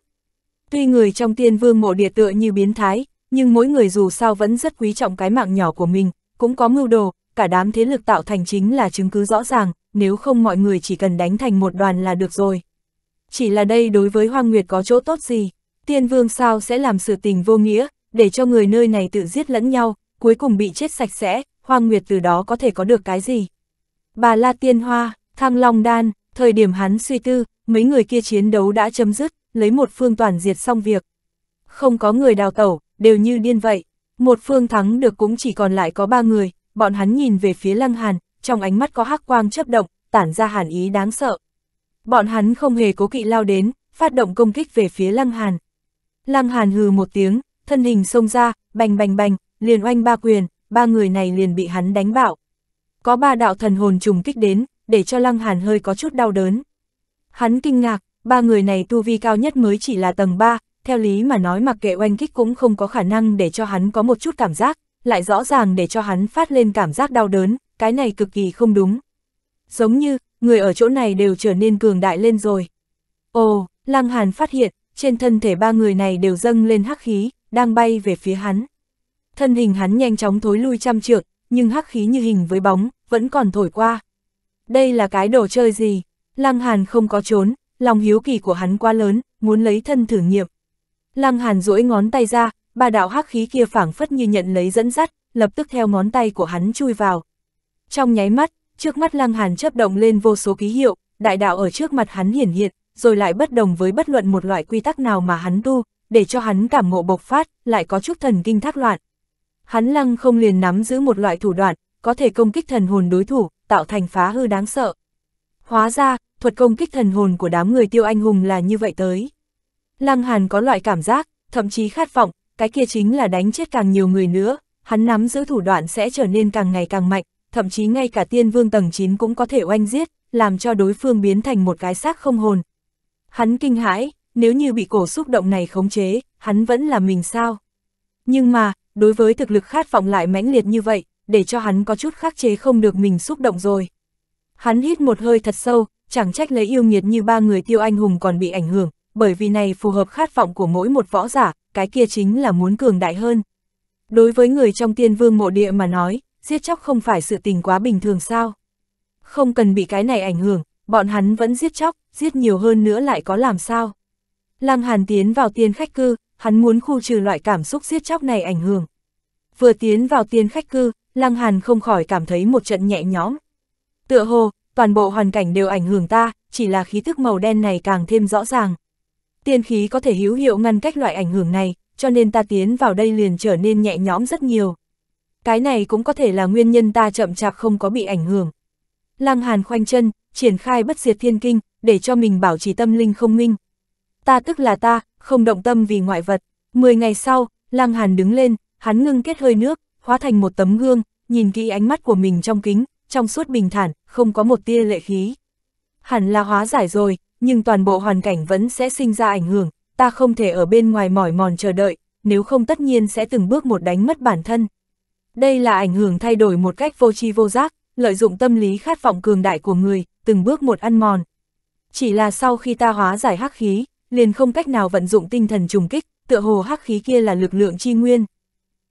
Tuy người trong tiên vương mộ địa tựa như biến thái, nhưng mỗi người dù sao vẫn rất quý trọng cái mạng nhỏ của mình, cũng có mưu đồ, cả đám thế lực tạo thành chính là chứng cứ rõ ràng, nếu không mọi người chỉ cần đánh thành một đoàn là được rồi. Chỉ là đây đối với Hoang Nguyệt có chỗ tốt gì? Tiên vương sao sẽ làm sự tình vô nghĩa, để cho người nơi này tự giết lẫn nhau, cuối cùng bị chết sạch sẽ, Hoang Nguyệt từ đó có thể có được cái gì. Bà La Tiên Hoa, Thăng Long Đan, thời điểm hắn suy tư, mấy người kia chiến đấu đã chấm dứt, lấy một phương toàn diệt xong việc. Không có người đào tẩu, đều như điên vậy. Một phương thắng được cũng chỉ còn lại có ba người, bọn hắn nhìn về phía Lăng Hàn, trong ánh mắt có hắc quang chấp động, tản ra hàn ý đáng sợ. Bọn hắn không hề cố kỵ lao đến, phát động công kích về phía Lăng Hàn. Lăng Hàn hừ một tiếng, thân hình xông ra, bành bành bành, liền oanh ba quyền, ba người này liền bị hắn đánh bạo. Có ba đạo thần hồn trùng kích đến, để cho Lăng Hàn hơi có chút đau đớn. Hắn kinh ngạc, ba người này tu vi cao nhất mới chỉ là tầng 3, theo lý mà nói mặc kệ oanh kích cũng không có khả năng để cho hắn có một chút cảm giác, lại rõ ràng để cho hắn phát lên cảm giác đau đớn, cái này cực kỳ không đúng. Giống như, người ở chỗ này đều trở nên cường đại lên rồi. Ồ, Lăng Hàn phát hiện, trên thân thể ba người này đều dâng lên hắc khí, đang bay về phía hắn. Thân hình hắn nhanh chóng thối lui trăm trượng, nhưng hắc khí như hình với bóng, vẫn còn thổi qua. Đây là cái đồ chơi gì? Lăng Hàn không có trốn, lòng hiếu kỳ của hắn quá lớn, muốn lấy thân thử nghiệm. Lăng Hàn duỗi ngón tay ra, ba đạo hắc khí kia phảng phất như nhận lấy dẫn dắt, lập tức theo ngón tay của hắn chui vào. Trong nháy mắt, trước mắt Lăng Hàn chớp động lên vô số ký hiệu, đại đạo ở trước mặt hắn hiển hiện, rồi lại bất đồng với bất luận một loại quy tắc nào mà hắn tu, để cho hắn cảm ngộ bộc phát, lại có chút thần kinh thác loạn. Hắn lăng không liền nắm giữ một loại thủ đoạn, có thể công kích thần hồn đối thủ, tạo thành phá hư đáng sợ. Hóa ra, thuật công kích thần hồn của đám người tiêu anh hùng là như vậy tới. Lăng Hàn có loại cảm giác, thậm chí khát vọng, cái kia chính là đánh chết càng nhiều người nữa, hắn nắm giữ thủ đoạn sẽ trở nên càng ngày càng mạnh, thậm chí ngay cả tiên vương tầng 9 cũng có thể oanh giết, làm cho đối phương biến thành một cái xác không hồn. Hắn kinh hãi, nếu như bị cổ xúc động này khống chế, hắn vẫn là mình sao. Nhưng mà, đối với thực lực khát vọng lại mãnh liệt như vậy, để cho hắn có chút khắc chế không được mình xúc động rồi. Hắn hít một hơi thật sâu, chẳng trách lấy yêu nghiệt như ba người tiêu anh hùng còn bị ảnh hưởng, bởi vì này phù hợp khát vọng của mỗi một võ giả, cái kia chính là muốn cường đại hơn. Đối với người trong tiên vương mộ địa mà nói, giết chóc không phải sự tình quá bình thường sao. Không cần bị cái này ảnh hưởng, bọn hắn vẫn giết chóc, giết nhiều hơn nữa lại có làm sao. Lăng Hàn tiến vào tiên khách cư, hắn muốn khu trừ loại cảm xúc giết chóc này ảnh hưởng. Vừa tiến vào tiên khách cư, Lăng Hàn không khỏi cảm thấy một trận nhẹ nhõm. Tựa hồ, toàn bộ hoàn cảnh đều ảnh hưởng ta, chỉ là khí thức màu đen này càng thêm rõ ràng. Tiên khí có thể hữu hiệu ngăn cách loại ảnh hưởng này, cho nên ta tiến vào đây liền trở nên nhẹ nhõm rất nhiều. Cái này cũng có thể là nguyên nhân ta chậm chạp không có bị ảnh hưởng. Lăng Hàn khoanh chân, triển khai bất diệt thiên kinh, để cho mình bảo trì tâm linh không minh ta tức là ta, không động tâm vì ngoại vật. Mười ngày sau, Lăng Hàn đứng lên, hắn ngưng kết hơi nước, hóa thành một tấm gương, nhìn kỹ ánh mắt của mình trong kính, trong suốt bình thản, không có một tia lệ khí. Hẳn là hóa giải rồi, nhưng toàn bộ hoàn cảnh vẫn sẽ sinh ra ảnh hưởng, ta không thể ở bên ngoài mỏi mòn chờ đợi, nếu không tất nhiên sẽ từng bước một đánh mất bản thân. Đây là ảnh hưởng thay đổi một cách vô tri vô giác, lợi dụng tâm lý khát vọng cường đại của người, từng bước một ăn mòn. Chỉ là sau khi ta hóa giải hắc khí, liền không cách nào vận dụng tinh thần trùng kích, tựa hồ hắc khí kia là lực lượng chi nguyên.